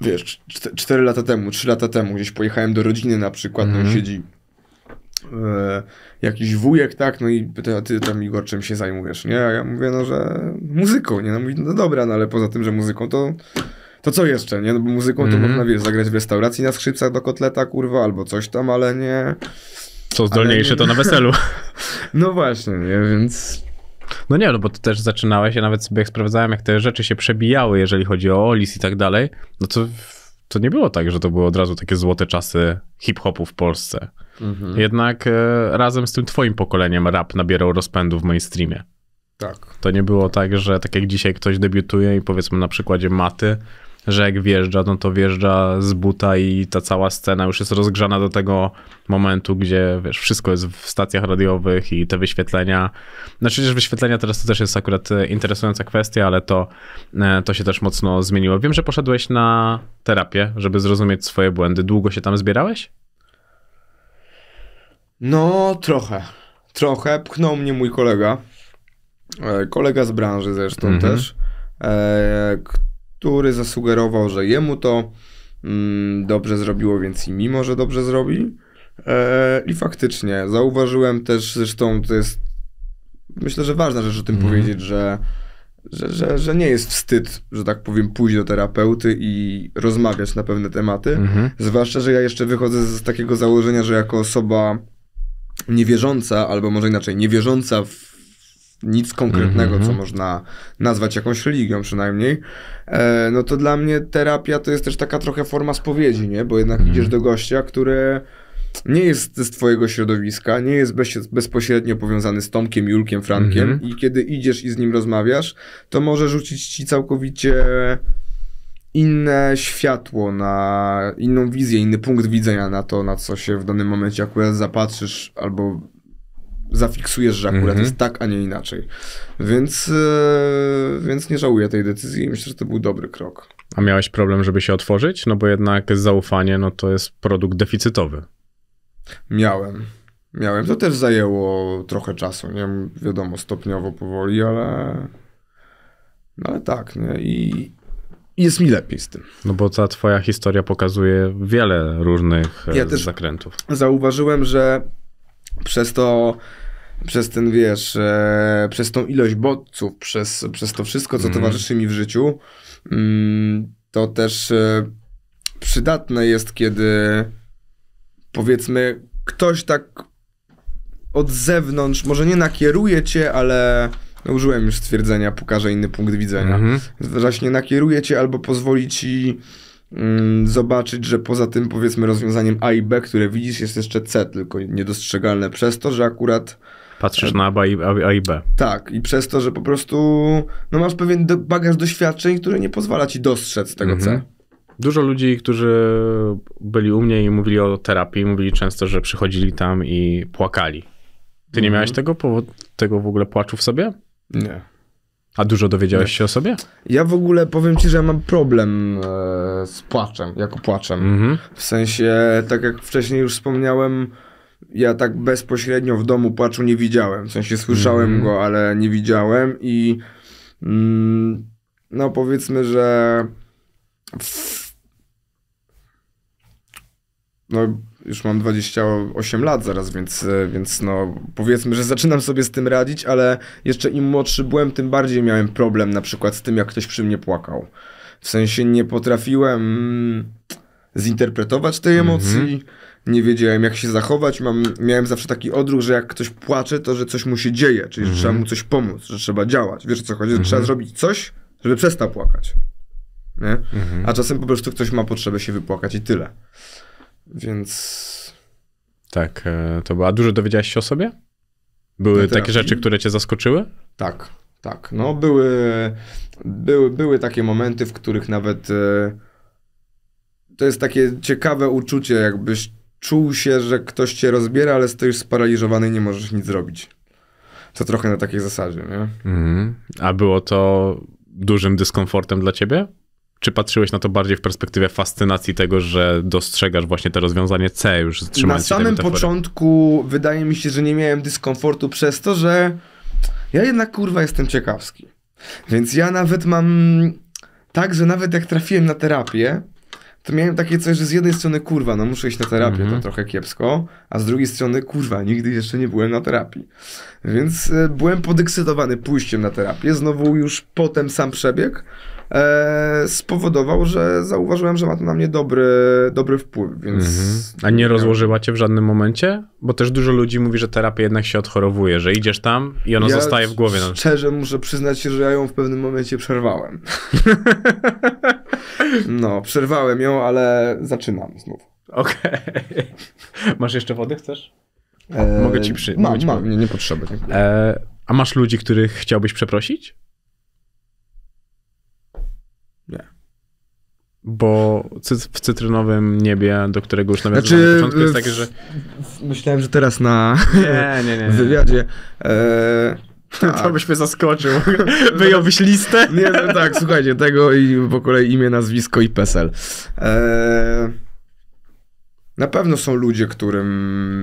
wiesz, 4 lata temu, 3 lata temu, gdzieś pojechałem do rodziny na przykład, mm. no mhm. siedzi e, jakiś wujek, tak, no i pyta, ty tam Igor, czym się zajmujesz, nie? A ja mówię, no, że muzyką, nie? No mówi, no dobra, no ale poza tym, że muzyką, to to co jeszcze, nie? No bo muzyką mm -hmm. to mhm. można, wiesz, zagrać w restauracji na skrzypcach do kotleta, kurwa, albo coś tam, ale nie... Co zdolniejsze nie... to na weselu. no właśnie, nie? Więc no nie, no bo ty też zaczynałeś, ja nawet sobie jak sprawdzałem, jak te rzeczy się przebijały, jeżeli chodzi o Olis i tak dalej, no to, to nie było tak, że to były od razu takie złote czasy hip-hopu w Polsce. Mhm. Jednak e, razem z tym twoim pokoleniem rap nabierał rozpędu w mainstreamie. Tak. To nie było tak, że tak jak dzisiaj ktoś debiutuje i powiedzmy na przykładzie Maty, że jak wjeżdża, no to wjeżdża z buta i ta cała scena już jest rozgrzana do tego momentu, gdzie wiesz, wszystko jest w stacjach radiowych i te wyświetlenia. Znaczy, że wyświetlenia teraz to też jest akurat e, interesująca kwestia, ale to, e, to się też mocno zmieniło. Wiem, że poszedłeś na terapię, żeby zrozumieć swoje błędy. Długo się tam zbierałeś? No, trochę. Trochę. Pchnął mnie mój kolega. E, kolega z branży zresztą mm -hmm. też który zasugerował, że jemu to mm, dobrze zrobiło, więc i mimo, że dobrze zrobi. E, I faktycznie zauważyłem też, zresztą to jest myślę, że ważna rzecz o tym mm. powiedzieć, że że, że, że nie jest wstyd, że tak powiem, pójść do terapeuty i rozmawiać na pewne tematy. Mhm. Zwłaszcza, że ja jeszcze wychodzę z takiego założenia, że jako osoba niewierząca, albo może inaczej, niewierząca w nic konkretnego, mm -hmm. co mhm. można nazwać jakąś religią przynajmniej, e, no to dla mnie terapia to jest też taka trochę forma spowiedzi, nie? Bo jednak mm -hmm. idziesz do gościa, który nie jest z twojego środowiska, nie jest bez, bezpośrednio powiązany z Tomkiem, Julkiem, Frankiem mm -hmm. i kiedy idziesz i z nim rozmawiasz, to może rzucić ci całkowicie inne światło, na inną wizję, inny punkt widzenia na to, na co się w danym momencie akurat zapatrzysz albo zafiksujesz, że akurat mm -hmm. jest tak, a nie inaczej. Więc, yy, więc nie żałuję tej decyzji i myślę, że to był dobry krok. A miałeś problem, żeby się otworzyć? No bo jednak zaufanie, no to jest produkt deficytowy. Miałem. Miałem. To też zajęło trochę czasu, nie? Wiadomo, stopniowo, powoli, ale... No ale tak, nie? I, jest mi lepiej z tym. No bo ta twoja historia pokazuje wiele różnych e, ja zakrętów. Zauważyłem, że przez to przez ten, wiesz, e, przez tą ilość bodźców, przez, przez to wszystko, co mm. towarzyszy mi w życiu, mm, to też e, przydatne jest, kiedy powiedzmy ktoś tak od zewnątrz, może nie nakieruje cię, ale no, użyłem już stwierdzenia, pokażę inny punkt widzenia. Mhm. Właśnie nakieruje cię albo pozwoli ci mm, zobaczyć, że poza tym powiedzmy rozwiązaniem A i B, które widzisz, jest jeszcze C, tylko niedostrzegalne przez to, że akurat Patrzysz na A i, A i B. Tak, i przez to, że po prostu no masz pewien bagaż doświadczeń, który nie pozwala ci dostrzec tego mhm. C. Dużo ludzi, którzy byli u mnie i mówili o terapii, mówili często, że przychodzili tam i płakali. Ty nie mhm. miałeś tego, tego w ogóle płaczu w sobie? Nie. A dużo dowiedziałeś nie. się o sobie? Ja w ogóle powiem ci, że mam problem e, z płaczem, jako płaczem. Mhm. W sensie, tak jak wcześniej już wspomniałem, ja tak bezpośrednio w domu płaczu nie widziałem. W sensie słyszałem mm. go, ale nie widziałem i mm, no powiedzmy, że w... no już mam 28 lat zaraz, więc, więc no powiedzmy, że zaczynam sobie z tym radzić, ale jeszcze im młodszy byłem, tym bardziej miałem problem na przykład z tym, jak ktoś przy mnie płakał. W sensie nie potrafiłem mm, zinterpretować tej mhm. emocji. Mm -hmm nie wiedziałem jak się zachować. Mam, miałem zawsze taki odruch, że jak ktoś płacze, to że coś mu się dzieje, czyli mm -hmm. że trzeba mhm. mu coś pomóc, że trzeba działać. Wiesz o co chodzi? Że mm -hmm. Trzeba mhm. zrobić coś, żeby przestał płakać. Nie? Mm -hmm. A czasem po prostu ktoś ma potrzebę się wypłakać i tyle. Więc. Tak, e, to była. Dużo dowiedziałeś się o sobie? Były takie rzeczy, które cię zaskoczyły? Tak, tak. No, były, były, były takie momenty, w których nawet. E, to jest takie ciekawe uczucie, jakbyś czuł się, że ktoś cię rozbiera, ale stoisz sparaliżowany i nie możesz nic zrobić. To trochę na takiej zasadzie, nie? Mhm. A było to dużym dyskomfortem dla ciebie? Czy patrzyłeś na to bardziej w perspektywie fascynacji tego, że dostrzegasz właśnie te rozwiązanie C już Na samym początku wydaje mi się, że nie miałem dyskomfortu przez to, że ja jednak kurwa jestem ciekawski. Więc ja nawet mam tak, że nawet jak trafiłem na terapię, to miałem takie coś, że z jednej strony kurwa, no muszę iść na terapię, mm -hmm. to mhm. trochę kiepsko, a z drugiej strony kurwa, nigdy jeszcze nie byłem na terapii. Więc e, byłem podekscytowany pójściem na terapię, znowu już potem sam przebieg. E, spowodował, że zauważyłem, że ma to na mnie dobry, dobry wpływ, więc... Mhm. A nie rozłożyła cię w żadnym momencie? Bo też dużo ludzi mówi, że terapia jednak się odchorowuje, że idziesz tam i ona ja zostaje w głowie. No. szczerze muszę przyznać, że ja ją w pewnym momencie przerwałem. no, przerwałem ją, ale zaczynam znów. Okej. Okay. Masz jeszcze wody, chcesz? Eee, mogę ci przy... Mam, mam, nie, nie e, a masz ludzi, których chciałbyś przeprosić? bo w cytrynowym niebie, do którego już nawiązałem znaczy, na początku, jest takie, że... Myślałem, że teraz na nie, nie, nie, wywiadzie... E, tak. To byś mnie zaskoczył. Wyjąłbyś listę? Nie, no tak, słuchajcie, tego i po kolei imię, nazwisko i PESEL. E... Na pewno są ludzie, którym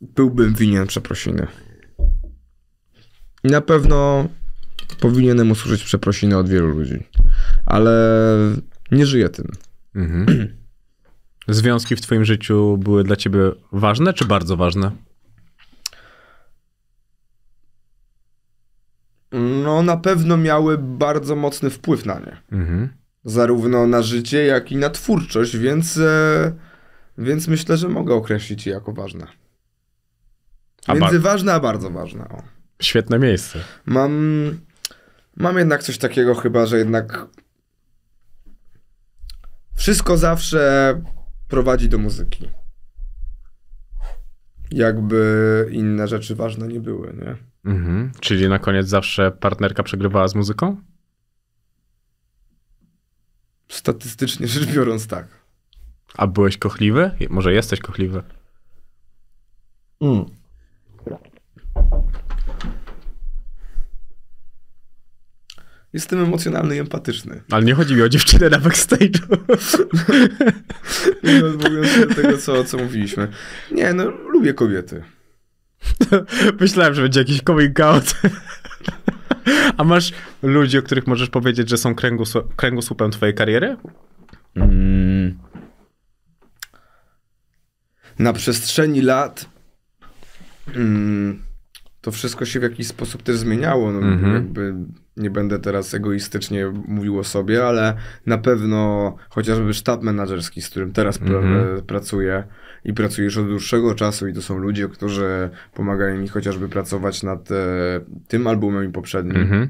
byłbym winien przeprosiny. Na pewno powinienem usłyszeć przeprosiny od wielu ludzi. Ale nie żyję tym. Mhm. Związki w twoim życiu były dla ciebie ważne czy bardzo ważne? No, na pewno miały bardzo mocny wpływ na nie. Mhm. Zarówno na życie, jak i na twórczość, więc, e, więc myślę, że mogę określić je jako ważne. Między a ważne, a bardzo ważne. O. Świetne miejsce. Mam Mam jednak coś takiego chyba, że jednak wszystko zawsze prowadzi do muzyki. Jakby inne rzeczy ważne nie były, nie? Mhm. Czyli na koniec zawsze partnerka przegrywała z muzyką? Statystycznie rzecz biorąc, tak. A byłeś kochliwy? Może jesteś kochliwy? Mm. Jestem emocjonalny i empatyczny. Ale nie chodzi mi o dziewczynę na backstage'u. no, mówiąc do tego, co, co mówiliśmy. Nie, no, lubię kobiety. Myślałem, że będzie jakiś coming out. A masz ludzi, o których możesz powiedzieć, że są kręgosł kręgosłupem twojej kariery? Mm. Na przestrzeni lat mm, to wszystko się w jakiś sposób też zmieniało. No, mhm. jakby nie będę teraz egoistycznie mówił o sobie, ale na pewno chociażby sztab menedżerski, z którym teraz mhm. e, pracuję i pracujesz od dłuższego czasu i to są ludzie, którzy pomagają mi chociażby pracować nad e, tym albumem i poprzednim. Mhm.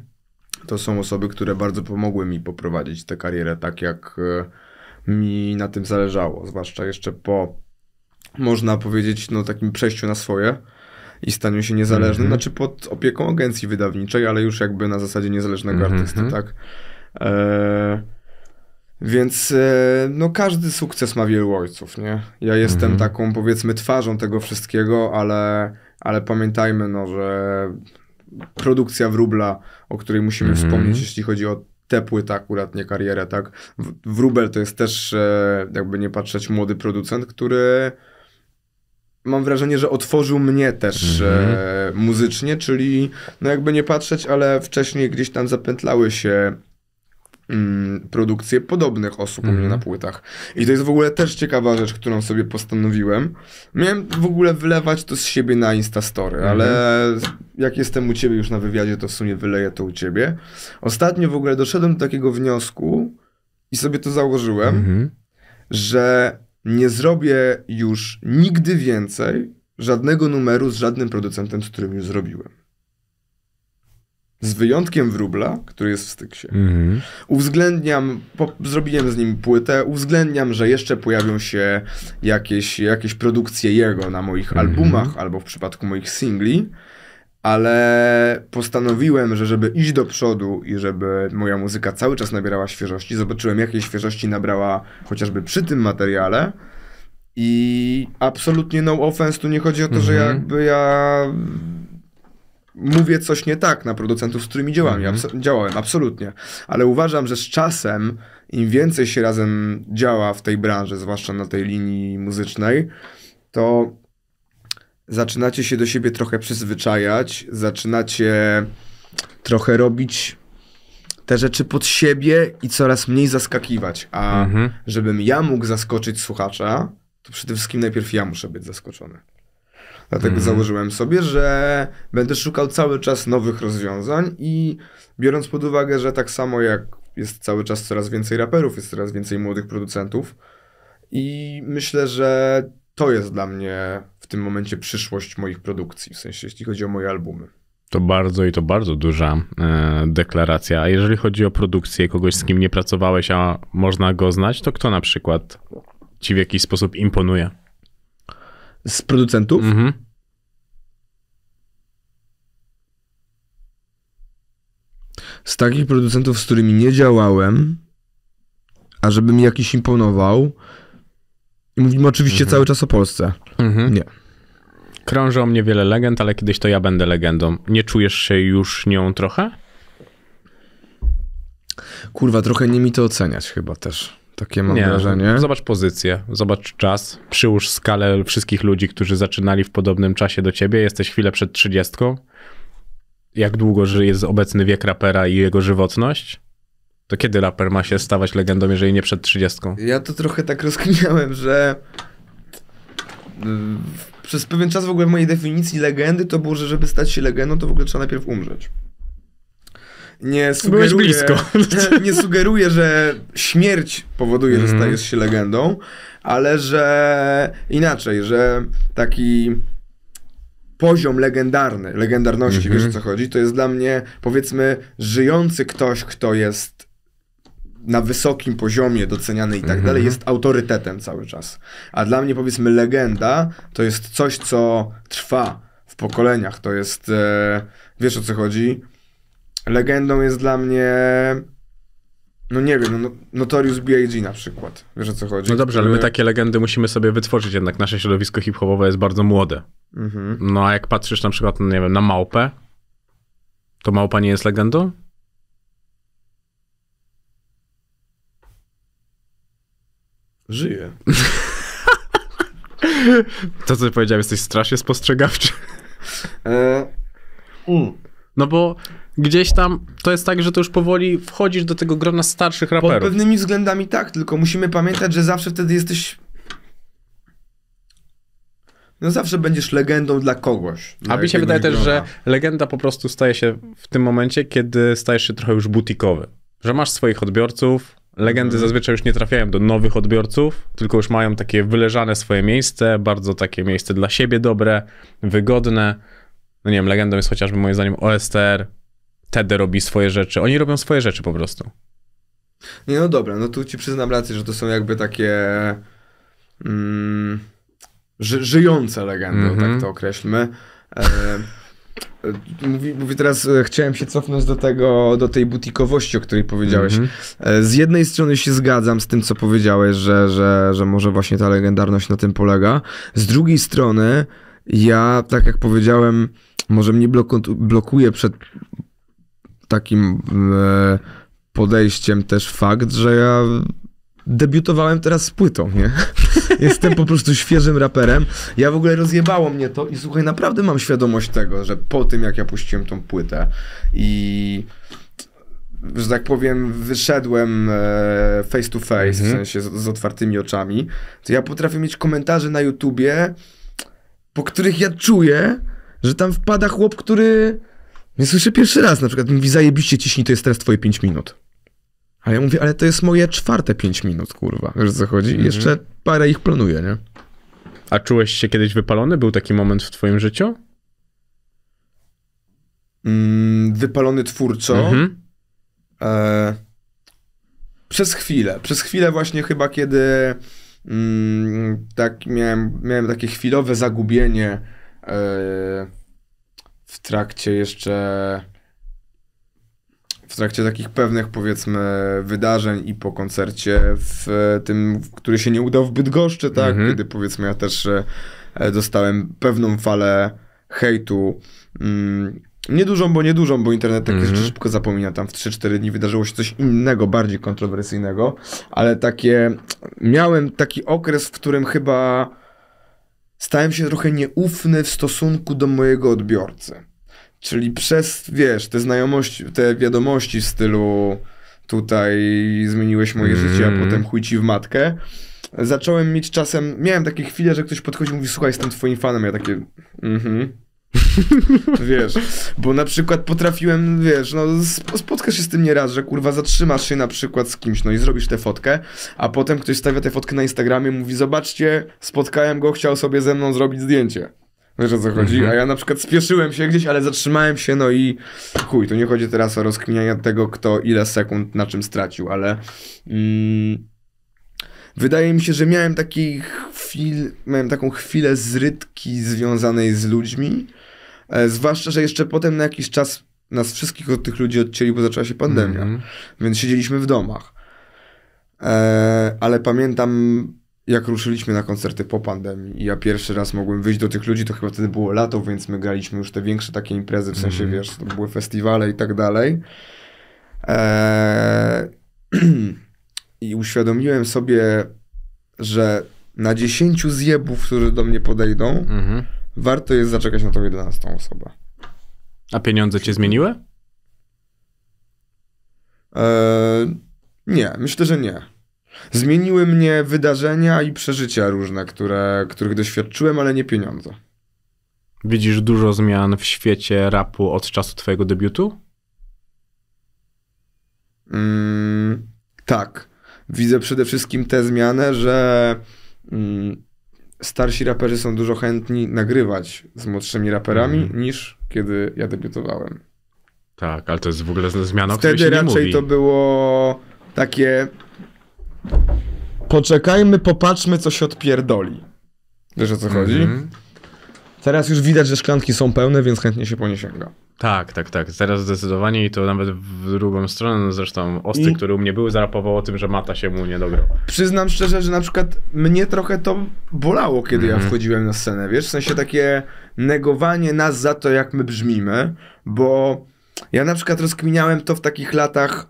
To są osoby, które bardzo pomogły mi poprowadzić tę karierę tak, jak e, mi na tym zależało, zwłaszcza jeszcze po można powiedzieć, no takim przejściu na swoje, i staniu się niezależnym, mm -hmm. znaczy pod opieką agencji wydawniczej, ale już jakby na zasadzie niezależnego mhm. artysty, mm -hmm. tak? E, więc e, no każdy sukces ma wielu ojców, nie? Ja jestem mm -hmm. taką powiedzmy twarzą tego wszystkiego, ale, ale pamiętajmy no, że produkcja wróbla, o której musimy mhm. wspomnieć, jeśli chodzi o te płyty akurat, nie karierę, tak? Wróbel to jest też, e, jakby nie patrzeć, młody producent, który mam wrażenie, że otworzył mnie też mm -hmm. e, muzycznie, czyli no jakby nie patrzeć, ale wcześniej gdzieś tam zapętlały się mm, produkcje podobnych osób mm -hmm. u mnie mhm. na płytach. I to jest w ogóle też ciekawa rzecz, którą sobie postanowiłem. Miałem w ogóle wylewać to z siebie na Instastory, mm -hmm. ale jak jestem u ciebie już na wywiadzie, to w sumie wyleję to u ciebie. Ostatnio w ogóle doszedłem do takiego wniosku i sobie to założyłem, mhm. że nie zrobię już nigdy więcej żadnego numeru z żadnym producentem, z którym już zrobiłem. Z wyjątkiem wróbla, który jest w styksie. Mm -hmm. Uwzględniam, po, zrobiłem z nim płytę, uwzględniam, że jeszcze pojawią się jakieś, jakieś produkcje jego na moich mm -hmm. albumach albo w przypadku moich singli ale postanowiłem, że żeby iść do przodu i żeby moja muzyka cały czas nabierała świeżości, zobaczyłem jakiej świeżości nabrała chociażby przy tym materiale. I absolutnie no offense, tu nie chodzi o to, mhm. że jakby ja mówię coś nie tak na producentów, z którymi działałem, mhm. abso działałem, absolutnie. Ale uważam, że z czasem, im więcej się razem działa w tej branży, zwłaszcza na tej linii muzycznej, to zaczynacie się do siebie trochę przyzwyczajać, zaczynacie trochę robić te rzeczy pod siebie i coraz mniej zaskakiwać. A mhm. żebym ja mógł zaskoczyć słuchacza, to przede wszystkim najpierw ja muszę być zaskoczony. Dlatego mhm. założyłem sobie, że będę szukał cały czas nowych rozwiązań i biorąc pod uwagę, że tak samo jak jest cały czas coraz więcej raperów, jest coraz więcej młodych producentów i myślę, że to jest dla mnie w tym momencie przyszłość moich produkcji, w sensie jeśli chodzi o moje albumy. To bardzo i to bardzo duża e, deklaracja. A jeżeli chodzi o produkcję kogoś, z kim nie pracowałeś, a można go znać, to kto na przykład ci w jakiś sposób imponuje? Z producentów? Mhm. Z takich producentów, z którymi nie działałem, a żeby mi jakiś imponował, i mówimy oczywiście mhm. cały czas o Polsce. Mhm. Nie. Krąży o mnie wiele legend, ale kiedyś to ja będę legendą. Nie czujesz się już nią trochę? Kurwa, trochę nie mi to oceniać chyba też. Takie mam nie, wrażenie. Zobacz pozycję, zobacz czas, przyłóż skalę wszystkich ludzi, którzy zaczynali w podobnym czasie do ciebie. Jesteś chwilę przed trzydziestką. Jak długo jest obecny wiek rapera i jego żywotność? To kiedy raper ma się stawać legendą, jeżeli nie przed 30? Ja to trochę tak rozkminiałem, że y, przez pewien czas w ogóle w mojej definicji legendy to było, że żeby stać się legendą, to w ogóle trzeba najpierw umrzeć. Nie sugeruję, Byłeś blisko. Nie, sugeruję, że śmierć powoduje, że mhm. stajesz się legendą, ale że inaczej, że taki poziom legendarny, legendarności, mm -hmm. wiesz mhm. o co chodzi, to jest dla mnie powiedzmy żyjący ktoś, kto jest na wysokim poziomie doceniany i tak dalej, mhm. jest autorytetem cały czas. A dla mnie powiedzmy legenda to jest coś, co trwa w pokoleniach. To jest, e, wiesz o co chodzi? Legendą jest dla mnie no nie wiem, no, no Notorious B.I.G. na przykład. Wiesz o co chodzi? No dobrze, ale my e, takie legendy musimy sobie wytworzyć jednak. Nasze środowisko hip-hopowe jest bardzo młode. Mhm. No a jak patrzysz na przykład, no nie wiem, na Małpę, to Małpa nie jest legendą? Żyję. to, co powiedziałem, jesteś strasznie spostrzegawczy. E, mm. No bo gdzieś tam to jest tak, że to już powoli wchodzisz do tego grona starszych raperów. Pod pewnymi względami tak, tylko musimy pamiętać, że zawsze wtedy jesteś no zawsze będziesz legendą dla kogoś. Dla A mi się wydaje też, że legenda po prostu staje się w tym momencie, kiedy stajesz się trochę już butikowy. Że masz swoich odbiorców, Legendy mhm. zazwyczaj już nie trafiają do nowych odbiorców, tylko już mają takie wyleżane swoje miejsce, bardzo takie miejsce dla siebie dobre, wygodne. No nie wiem, legendą jest chociażby moim zdaniem OSTR, TED robi swoje rzeczy, oni robią swoje rzeczy po prostu. Nie no dobra, no tu ci przyznam rację, że to są jakby takie mm, ży żyjące legendy, mm -hmm. tak mhm. to określmy. E E, mówi, teraz, e, chciałem się cofnąć do tego, do tej butikowości, o której powiedziałeś. Mm -hmm. Z jednej strony się zgadzam z tym, co powiedziałeś, że, że, że może właśnie ta legendarność na tym polega. Z drugiej strony, ja, tak jak powiedziałem, może mnie blokuje przed takim podejściem też fakt, że ja debiutowałem teraz z płytą, nie? Jestem po prostu świeżym raperem. Ja w ogóle rozjebało mnie to i słuchaj, naprawdę mam świadomość tego, że po tym jak ja puściłem tą płytę i że tak powiem, wyszedłem e, face to face, mhm. w sensie z, z otwartymi oczami, to ja potrafię mieć komentarze na YouTubie, po których ja czuję, że tam wpada chłop, który mnie słyszy pierwszy raz. Na przykład mówi, zajebiście ciśnij, to jest teraz twoje 5 minut. Ale ja mówię, ale to jest moje czwarte 5 minut, kurwa. Wiesz co chodzi? Mhm. Jeszcze parę ich planuję, nie? A czułeś się kiedyś wypalony? Był taki moment w twoim życiu? Mm, wypalony twórco? Mhm. E... Przez chwilę. Przez chwilę właśnie chyba, kiedy mm, tak miałem, miałem takie chwilowe zagubienie e... w trakcie jeszcze w trakcie takich pewnych, powiedzmy, wydarzeń i po koncercie w e, tym, który się nie udał w Bydgoszczy, tak? Mhm. Kiedy, powiedzmy, ja też e, e, dostałem pewną falę hejtu. Mm, Niedużą, bo niedużą, bo internet tak mhm. szybko zapomina. Tam w 3-4 dni wydarzyło się coś innego, bardziej kontrowersyjnego, ale takie. Miałem taki okres, w którym chyba stałem się trochę nieufny w stosunku do mojego odbiorcy. Czyli przez, wiesz, te znajomości, te wiadomości w stylu tutaj zmieniłeś moje mm. życie, a mhm. potem chuj ci w matkę. Zacząłem mieć czasem, miałem takie chwile, że ktoś podchodzi i mówi, słuchaj, jestem twoim fanem. Ja takie, mhm. wiesz, bo na przykład potrafiłem, wiesz, no spotkasz się z tym nieraz, że kurwa zatrzymasz się na przykład z kimś, no i zrobisz tę fotkę, a potem ktoś stawia tę fotkę na Instagramie, mówi, zobaczcie, spotkałem go, chciał sobie ze mną zrobić zdjęcie. Wiesz o co chodzi? Mhm. A ja na przykład spieszyłem się gdzieś, ale zatrzymałem się, no i chuj, tu nie chodzi teraz o rozkminianie tego, kto ile sekund na czym stracił, ale mm, wydaje mi się, że miałem taki chwil, miałem taką chwilę zrytki związanej z ludźmi, e, zwłaszcza, że jeszcze potem na jakiś czas nas wszystkich od tych ludzi odcięli, bo zaczęła się pandemia, mhm. więc siedzieliśmy w domach. E, ale pamiętam jak ruszyliśmy na koncerty po pandemii i ja pierwszy raz mogłem wyjść do tych ludzi, to chyba wtedy było lato, więc my graliśmy już te większe takie imprezy, w sensie, mm. wiesz, to były festiwale i tak dalej. Eee, I uświadomiłem sobie, że na 10 zjebów, którzy do mnie podejdą, mm-hmm. warto jest zaczekać na tą 11 osobę. A pieniądze cię zmieniły? Eee, nie, myślę, że nie. Zmieniły mnie wydarzenia i przeżycia różne, które, których doświadczyłem, ale nie pieniądze. Widzisz dużo zmian w świecie rapu od czasu twojego debiutu? Mm, tak. Widzę przede wszystkim tę zmianę, że mm, starsi raperzy są dużo chętni nagrywać z młodszymi raperami mm. niż kiedy ja debiutowałem. Tak, ale to jest w ogóle zmiana, Wtedy o której się raczej to było takie Poczekajmy, popatrzmy, co się odpierdoli. Wiesz o co chodzi? Mhm. Teraz już widać, że szklanki są pełne, więc chętnie się po nie sięga. Tak, tak, tak. Teraz zdecydowanie i to nawet w drugą stronę. No zresztą Osty, I... który u mnie był, zarapował o tym, że Mata się mu nie Przyznam szczerze, że na przykład mnie trochę to bolało, kiedy mm. ja mhm. wchodziłem na scenę, wiesz? W sensie takie negowanie nas za to, jak my brzmimy, bo ja na przykład rozkminiałem to w takich latach,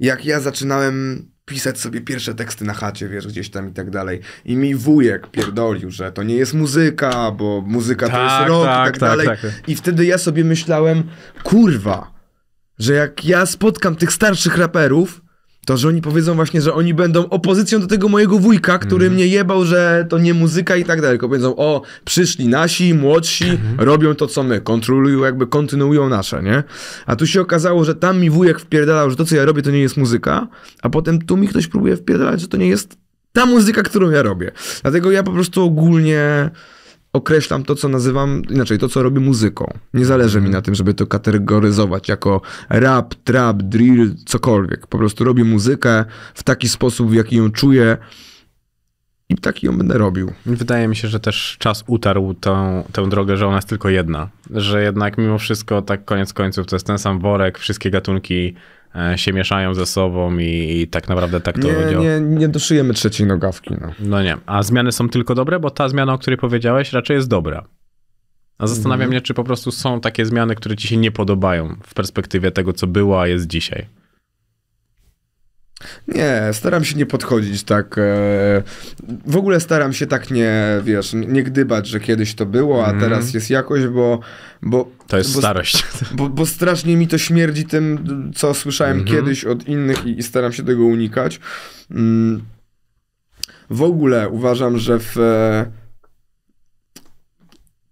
jak ja zaczynałem pisać sobie pierwsze teksty na chacie, wiesz, gdzieś tam i tak dalej. I mi wujek pierdolił, że to nie jest muzyka, bo muzyka tak, to jest rock tak, i tak, tak, tak dalej. Tak. I wtedy ja sobie myślałem, kurwa, że jak ja spotkam tych starszych raperów, to, że oni powiedzą właśnie, że oni będą opozycją do tego mojego wujka, który mm. mnie jebał, że to nie muzyka i tak dalej, tylko powiedzą, o, przyszli nasi, młodsi, mm. robią to, co my, kontrolują, jakby kontynuują nasze, nie? A tu się okazało, że tam mi wujek wpierdalał, że to, co ja robię, to nie jest muzyka, a potem tu mi ktoś próbuje wpierdalać, że to nie jest ta muzyka, którą ja robię. Dlatego ja po prostu ogólnie określam to, co nazywam, inaczej, to, co robię muzyką. Nie zależy mi mhm. na tym, żeby to kategoryzować jako rap, trap, drill, cokolwiek. Po prostu robię muzykę w taki sposób, w jaki ją czuję i taki ją będę robił. Wydaje mi się, że też czas utarł tą, tę drogę, że ona jest tylko jedna. Że jednak mimo wszystko, tak koniec końców, to jest ten sam worek, wszystkie gatunki E, się mieszają ze sobą i, i tak naprawdę tak to nie, działa. Nie, nie doszyjemy trzeciej nogawki. No. no nie, a zmiany są tylko dobre, bo ta zmiana, o której powiedziałeś, raczej jest dobra. A zastanawiam mhm. się, czy po prostu są takie zmiany, które ci się nie podobają w perspektywie tego, co było, a jest dzisiaj. Nie, staram się nie podchodzić tak. E, w ogóle staram się tak nie, wiesz, nie gdybać, że kiedyś to było, a mm. teraz jest jakoś, bo. bo to jest bo, starość. Bo, bo, strasznie mi to śmierdzi tym, co słyszałem mm -hmm. kiedyś od innych i, i, staram się tego unikać. Mm. W ogóle uważam, że w. E,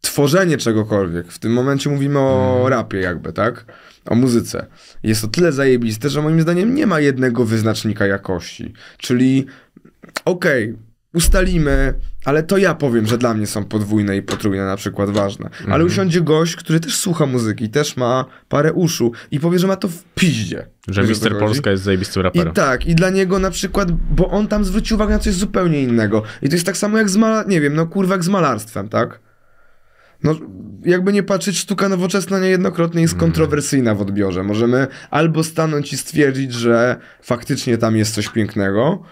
tworzenie czegokolwiek. W tym momencie mówimy o mhm. rapie, jakby, tak? o muzyce. Jest to tyle zajebiste, że moim zdaniem nie ma jednego wyznacznika jakości. Czyli, okej, okay, ustalimy, ale to ja powiem, że dla mnie są podwójne i potrójne na przykład ważne. Ale mhm. usiądzie gość, który też słucha muzyki, też ma parę uszu i powie, że ma to w piździe. Że Mister Polska jest zajebistym raperem. I tak, i dla niego na przykład, bo on tam zwrócił uwagę na coś zupełnie innego. I to jest tak samo jak z, nie wiem, no kurwa, jak z malarstwem, tak? no, jakby nie patrzeć, sztuka nowoczesna niejednokrotnie jest mhm. kontrowersyjna w odbiorze. Możemy albo stanąć i stwierdzić, że faktycznie tam jest coś pięknego,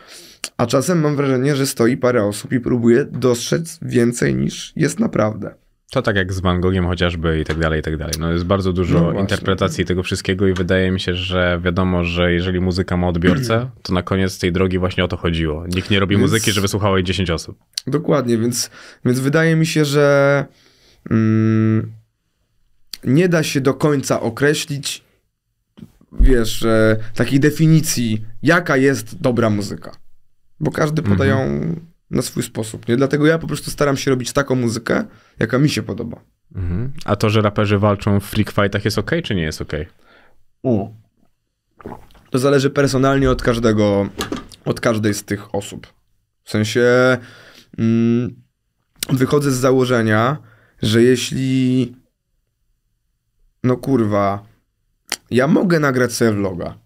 a czasem mam wrażenie, że stoi parę osób i próbuje dostrzec więcej niż jest naprawdę. To tak jak z Van Gogiem chociażby i tak dalej, i tak dalej. No jest bardzo dużo no interpretacji tego wszystkiego i wydaje mi się, że wiadomo, że jeżeli muzyka ma odbiorcę, to na koniec tej drogi właśnie o to chodziło. Nikt nie robi więc... muzyki, żeby słuchało jej 10 osób. Dokładnie, więc, więc wydaje mi się, że Mm, nie da się do końca określić, wiesz, takiej definicji, jaka jest dobra muzyka. Bo każdy podają mhm. na swój sposób. Nie? Dlatego ja po prostu staram się robić taką muzykę, jaka mi się podoba. Mhm. A to, że raperzy walczą w freak fightach jest ok, czy nie jest ok? U. To zależy personalnie od każdego, od każdej z tych osób. W sensie mm, wychodzę z założenia, że jeśli. No kurwa, ja mogę nagrać sobie vloga.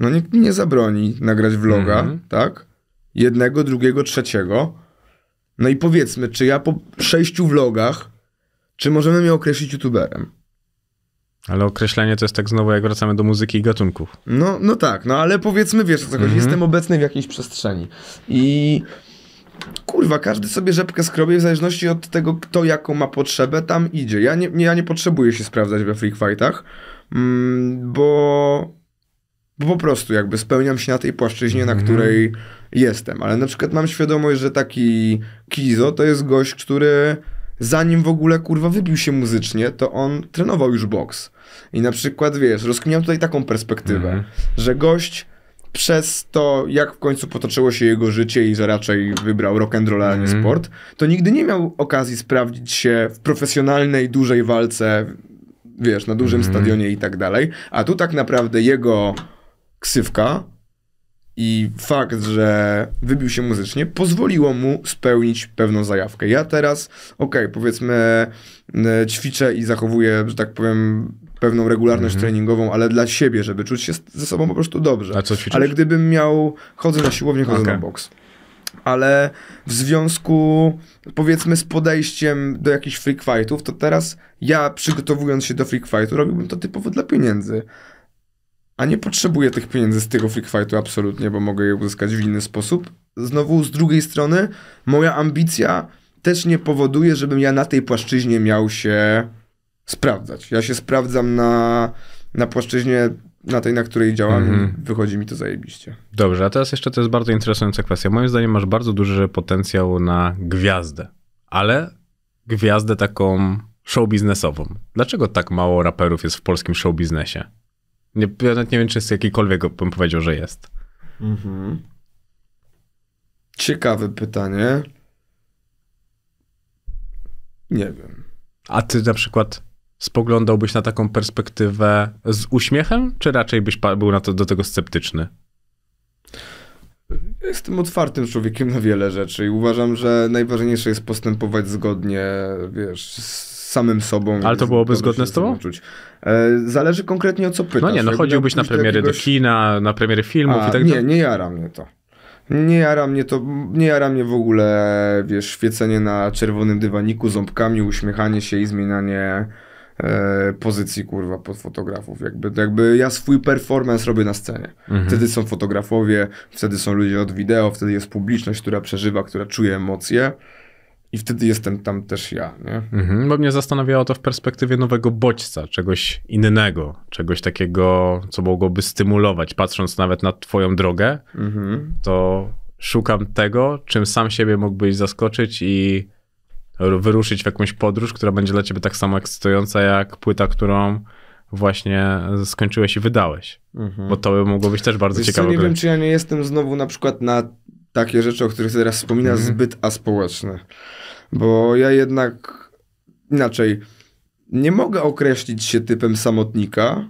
No nikt mi nie zabroni nagrać vloga, mm -hmm. tak? Jednego, drugiego, trzeciego. No i powiedzmy, czy ja po sześciu vlogach, czy możemy mnie określić youtuberem? Ale określenie to jest tak znowu, jak wracamy do muzyki i gatunków. No, no tak, no ale powiedzmy, wiesz co mm -hmm. jestem obecny w jakiejś przestrzeni. I kurwa, każdy sobie rzepkę skrobie w zależności od tego, kto jaką ma potrzebę, tam idzie. Ja nie, ja nie potrzebuję się sprawdzać we free fightach, mm, bo, bo po prostu jakby spełniam się na tej płaszczyźnie, na mm -hmm. której jestem. Ale na przykład mam świadomość, że taki Kizo to jest gość, który zanim w ogóle kurwa wybił się muzycznie, to on trenował już boks. I na przykład wiesz, rozkminiam tutaj taką perspektywę, mm -hmm. że gość przez to, jak w końcu potoczyło się jego życie i że raczej wybrał rock and roll a nie mm. sport, to nigdy nie miał okazji sprawdzić się w profesjonalnej, dużej walce, wiesz, na dużym mm. stadionie i tak dalej. A tu tak naprawdę jego ksywka i fakt, że wybił się muzycznie, pozwoliło mu spełnić pewną zajawkę. Ja teraz, okej, okay, powiedzmy, e, ćwiczę i zachowuję, że tak powiem, pewną regularność mm -hmm. treningową, ale dla siebie, żeby czuć się ze sobą po prostu dobrze. A co ćwiczysz? Ale gdybym miał, chodzę na siłownię, chodzę okay. na boks. Ale w związku, powiedzmy, z podejściem do jakichś freak fightów, to teraz ja przygotowując się do freak fightu, robiłbym to typowo dla pieniędzy. A nie potrzebuję tych pieniędzy z tego freak fightu absolutnie, bo mogę je uzyskać w inny sposób. Znowu z drugiej strony, moja ambicja też nie powoduje, żebym ja na tej płaszczyźnie miał się sprawdzać. Ja się sprawdzam na, na płaszczyźnie na tej, na której działam, mm. wychodzi mi to zajebiście. Dobrze, a teraz jeszcze to jest bardzo interesująca kwestia. Moim zdaniem masz bardzo duży potencjał na gwiazdę, ale gwiazdę taką show biznesową. Dlaczego tak mało raperów jest w polskim show biznesie? Nie, ja nawet nie wiem, czy jest jakikolwiek, bym powiedział, że jest. Mhm. Ciekawe pytanie. Nie wiem. A ty na przykład spoglądałbyś na taką perspektywę z uśmiechem, czy raczej byś był na to, do tego sceptyczny? Jestem otwartym człowiekiem na wiele rzeczy i uważam, że najważniejsze jest postępować zgodnie, wiesz, z samym sobą. Ale to byłoby zgodne z tobą? Czuć. E, zależy konkretnie o co pytasz. No nie, no chodziłbyś na premiery jakiegoś... do kina, na premiery filmów A, i tak dalej. Nie, nie jara mnie to. Nie jara mnie to, nie jara mnie w ogóle, wiesz, świecenie na czerwonym dywaniku, ząbkami, uśmiechanie się i zmienianie E, pozycji, kurwa, pod fotografów. Jakby, jakby ja swój performance robię na scenie. Mhm. Wtedy są fotografowie, wtedy są ludzie od wideo, wtedy jest publiczność, która przeżywa, która czuje emocje. I wtedy jestem tam też ja. Nie? Mhm, bo mnie zastanawiało to w perspektywie nowego bodźca, czegoś innego, czegoś takiego, co mogłoby stymulować. Patrząc nawet na Twoją drogę, mhm. to szukam tego, czym sam siebie mógłbyś zaskoczyć i wyruszyć w jakąś podróż, która będzie dla ciebie tak samo ekscytująca jak płyta, którą właśnie skończyłeś i wydałeś. Mhm. Bo to by mogło być też bardzo Wiesz, ciekawe. Co, nie wiem, czy ja nie jestem znowu na przykład na takie rzeczy, o których teraz wspominasz, mhm. zbyt aspołeczne. Bo ja jednak inaczej nie mogę określić się typem samotnika,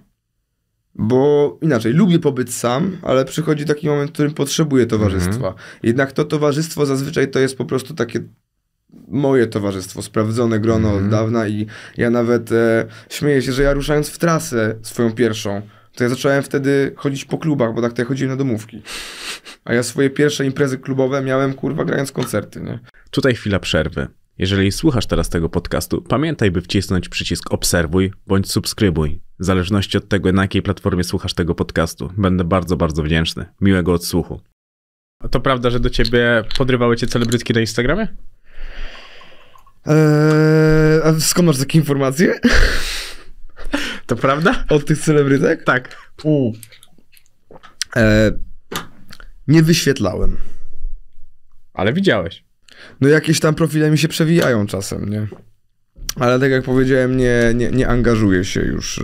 bo inaczej, lubię pobyt sam, ale przychodzi taki moment, w którym potrzebuję towarzystwa. Mhm. Jednak to towarzystwo zazwyczaj to jest po prostu takie moje towarzystwo, sprawdzone grono mm. od dawna i ja nawet e, śmieję się, że ja ruszając w trasę swoją pierwszą, to ja zacząłem wtedy chodzić po klubach, bo tak to ja chodziłem na domówki. A ja swoje pierwsze imprezy klubowe miałem, kurwa, grając koncerty, nie? Tutaj chwila przerwy. Jeżeli słuchasz teraz tego podcastu, pamiętaj, by wcisnąć przycisk obserwuj bądź subskrybuj. W zależności od tego, na jakiej platformie słuchasz tego podcastu, będę bardzo, bardzo wdzięczny. Miłego odsłuchu. A to prawda, że do ciebie podrywały cię celebrytki na Instagramie? Eee, skąd masz takie informacje? To prawda? Od tych celebrytek? Tak. U. Eee, nie wyświetlałem. Ale widziałeś. No jakieś tam profile mi się przewijają czasem, nie? Ale tak jak powiedziałem, nie, nie, nie angażuję się już e,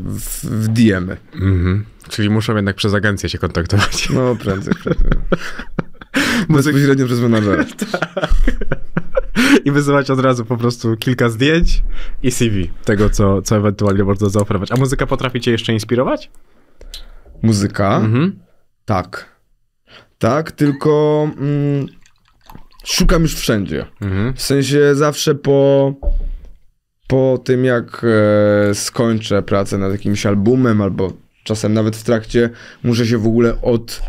w, w DM-y. Mhm. Czyli muszą jednak przez agencję się kontaktować. No, prędzej. prędzej. Bezpośrednio przez menadżera. tak. i wysyłać od razu po prostu kilka zdjęć i CV tego, co, co ewentualnie można zaoferować. A muzyka potrafi cię jeszcze inspirować? Muzyka? Mhm. Tak. Tak, tylko mm, szukam już wszędzie. Mhm. W sensie zawsze po po tym, jak e, skończę pracę nad jakimś albumem, albo czasem nawet w trakcie, muszę się w ogóle od,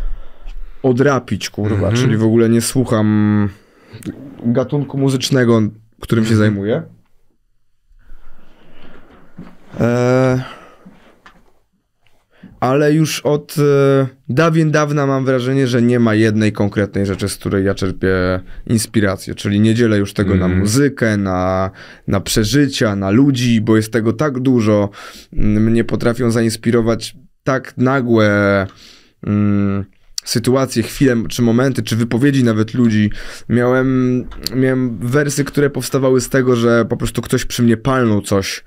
odrapić, kurwa. Mm Czyli w ogóle nie słucham gatunku muzycznego, którym się zajmuję. E, ale już od e, dawien dawna mam wrażenie, że nie ma jednej konkretnej rzeczy, z której ja czerpię inspirację. Czyli nie dzielę już tego mm. na mhm. muzykę, na, na przeżycia, na ludzi, bo jest tego tak dużo. Mnie potrafią zainspirować tak nagłe. Mm, sytuacje, chwile, czy momenty, czy wypowiedzi nawet ludzi. Miałem, miałem wersy, które powstawały z tego, że po prostu ktoś przy mnie palnął coś,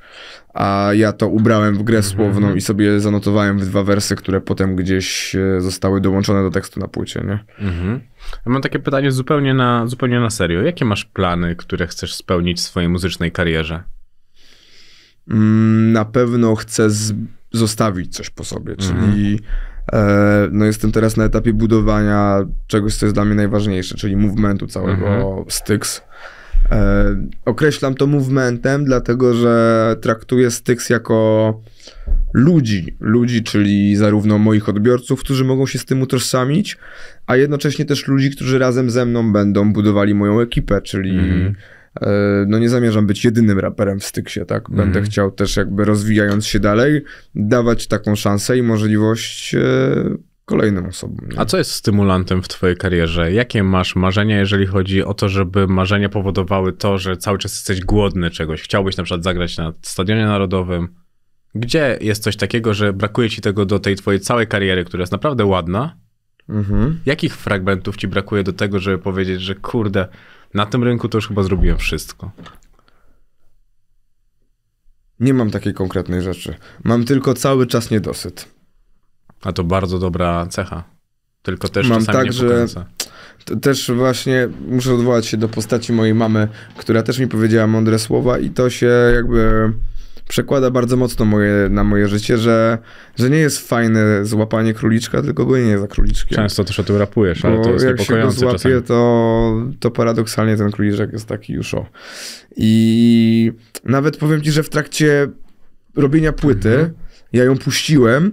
a ja to ubrałem w grę mhm, słowną mhm. i sobie zanotowałem w dwa wersy, które potem gdzieś e, zostały dołączone do tekstu na płycie, nie? Mhm. Ja mam takie pytanie zupełnie na, zupełnie na serio. Jakie masz plany, które chcesz spełnić w swojej muzycznej karierze? Mm, na pewno chcę z- zostawić coś po sobie, czyli E, no jestem teraz na etapie budowania czegoś, co jest dla mnie najważniejsze, czyli movementu całego mhm. Styx. E, określam to movementem, dlatego że traktuję Styx jako ludzi, ludzi, czyli zarówno moich odbiorców, którzy mogą się z tym utożsamić, a jednocześnie też ludzi, którzy razem ze mną będą budowali moją ekipę, czyli mhm E, no nie zamierzam być jedynym raperem w Styksie, tak? Będę mm. chciał też jakby rozwijając się dalej, dawać taką szansę i możliwość e, kolejnym osobom. Nie? A co jest stymulantem w twojej karierze? Jakie masz marzenia, jeżeli chodzi o to, żeby marzenia powodowały to, że cały czas jesteś głodny czegoś? Chciałbyś na przykład zagrać na Stadionie Narodowym? Gdzie jest coś takiego, że brakuje ci tego do tej twojej całej kariery, która jest naprawdę ładna? Mhm. Jakich fragmentów ci brakuje do tego, żeby powiedzieć, że kurde, na tym rynku to już chyba zrobiłem wszystko. Nie mam takiej konkretnej rzeczy. Mam tylko cały czas niedosyt. A to bardzo dobra cecha. Tylko też mam czasami tak, że też właśnie muszę odwołać się do postaci mojej mamy, która też mi powiedziała mądre słowa i to się jakby przekłada bardzo mocno moje, na moje życie, że, że nie jest fajne złapanie króliczka, tylko gonienie za króliczkiem. Często też o tym rapujesz, Bo ale to jest jak się go złapie, to, to paradoksalnie ten króliczek jest taki już o. I nawet powiem ci, że w trakcie robienia płyty mhm. ja ją puściłem,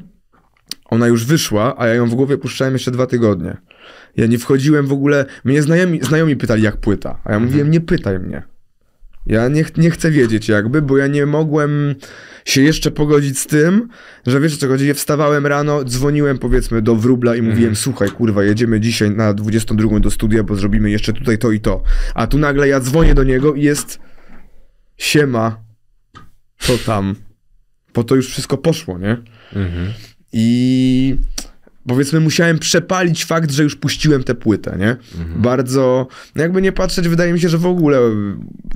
ona już wyszła, a ja ją w głowie puszczałem jeszcze dwa tygodnie. Ja nie wchodziłem w ogóle, mnie znajomi, znajomi pytali jak płyta, a ja mówiłem mhm. nie pytaj mnie. Ja nie, ch nie chcę wiedzieć jakby, bo ja nie mogłem się jeszcze pogodzić z tym, że wiesz o co chodzi, ja wstawałem rano, dzwoniłem powiedzmy do wróbla i mówiłem, mm. słuchaj kurwa, jedziemy dzisiaj na 22 do studia, bo zrobimy jeszcze tutaj to i to. A tu nagle ja dzwonię do niego i jest siema, co tam? Bo to już wszystko poszło, nie? Mhm. I powiedzmy, musiałem przepalić fakt, że już puściłem tę płytę, nie? Mhm. Bardzo, jakby nie patrzeć, wydaje mi się, że w ogóle,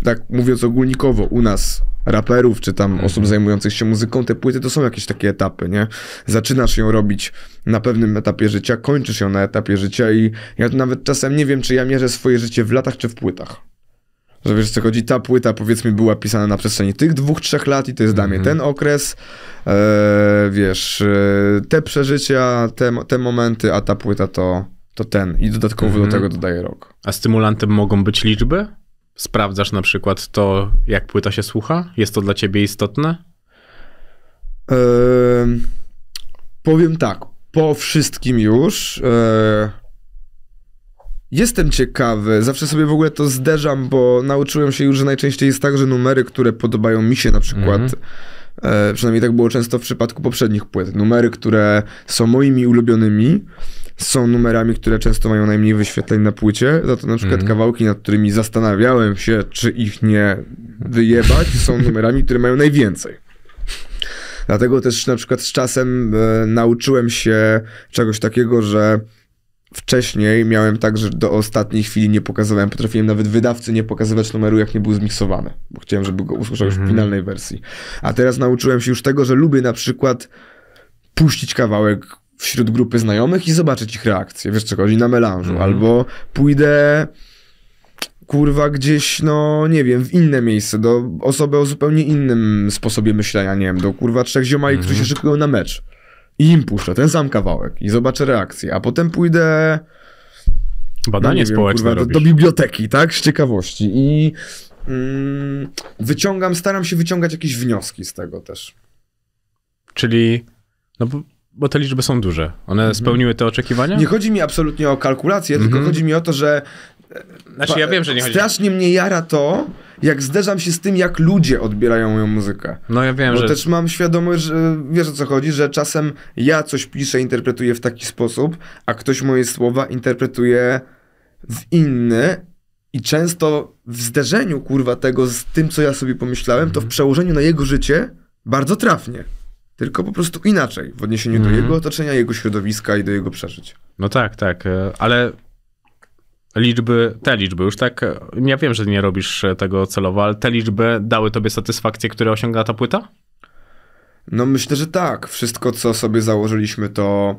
tak mówiąc ogólnikowo, u nas raperów, czy tam mhm. osób zajmujących się muzyką, te płyty to są jakieś takie etapy, nie? Zaczynasz ją robić na pewnym etapie życia, kończysz ją na etapie życia i ja nawet czasem nie wiem, czy ja mierzę swoje życie w latach, czy w płytach. Że wiesz, co chodzi, ta płyta powiedzmy była pisana na przestrzeni tych dwóch, trzech lat i to jest mm -hmm. dla mnie mhm. ten okres, e, wiesz, e, te przeżycia, te, te momenty, a ta płyta to, to ten. I dodatkowo mm -hmm. do mhm. tego dodaję rok. A stymulantem mogą być liczby? Sprawdzasz na przykład to, jak płyta się słucha? Jest to dla ciebie istotne? E, powiem tak, po wszystkim już... E, Jestem ciekawy, zawsze sobie w ogóle to zderzam, bo nauczyłem się już, że najczęściej jest tak, że numery, które podobają mi się na przykład, mm -hmm. e, przynajmniej tak było często w przypadku poprzednich płyt, numery, które są moimi ulubionymi, są numerami, które często mają najmniej wyświetleń na płycie, za to na przykład mm -hmm. kawałki, nad którymi zastanawiałem się, czy ich nie wyjebać, są numerami, które mają najwięcej. Dlatego też na przykład z czasem e, nauczyłem się czegoś takiego, że wcześniej miałem tak, że do ostatniej chwili nie pokazywałem, potrafiłem nawet wydawcy nie pokazywać numeru, jak nie był zmiksowany, bo chciałem, żeby go usłyszał już w mhm. finalnej wersji. A teraz nauczyłem się już tego, że lubię na przykład puścić kawałek wśród grupy znajomych i zobaczyć ich reakcję, wiesz, chodzi na melanżu, mhm. albo pójdę kurwa gdzieś, no nie wiem, w inne miejsce, do osoby o zupełnie innym sposobie myślenia, nie wiem, do kurwa trzech ziomali, mm. którzy się mhm. szykują na mecz i im puszczę ten sam kawałek i zobaczę reakcję, a potem pójdę... Badanie no, wiem, społeczne kurwa, do, do, biblioteki, tak? Z ciekawości i mm, wyciągam, staram się wyciągać jakieś wnioski z tego też. Czyli, no bo, bo te liczby są duże. One mhm. spełniły te oczekiwania? Nie chodzi mi absolutnie o kalkulację, mhm. tylko chodzi mi o to, że znaczy ja wiem, że nie chodzi. Strasznie mnie jara to, jak zderzam się z tym, jak ludzie odbierają moją muzykę. No ja wiem, Bo że... też mam świadomość, że wiesz o co chodzi, że czasem ja coś piszę, interpretuję w taki sposób, a ktoś moje słowa interpretuje w inny i często w zderzeniu, kurwa, tego z tym, co ja sobie pomyślałem, to w mhm. przełożeniu na jego życie bardzo trafnie. Tylko po prostu inaczej w odniesieniu mm. do mhm. jego otoczenia, jego środowiska i do jego przeżyć. No tak, tak, e, ale liczby, te liczby, już tak, ja wiem, że nie robisz e, tego celowo, ale te liczby dały tobie satysfakcję, które osiąga ta płyta? No myślę, że tak. Wszystko, co sobie założyliśmy, to,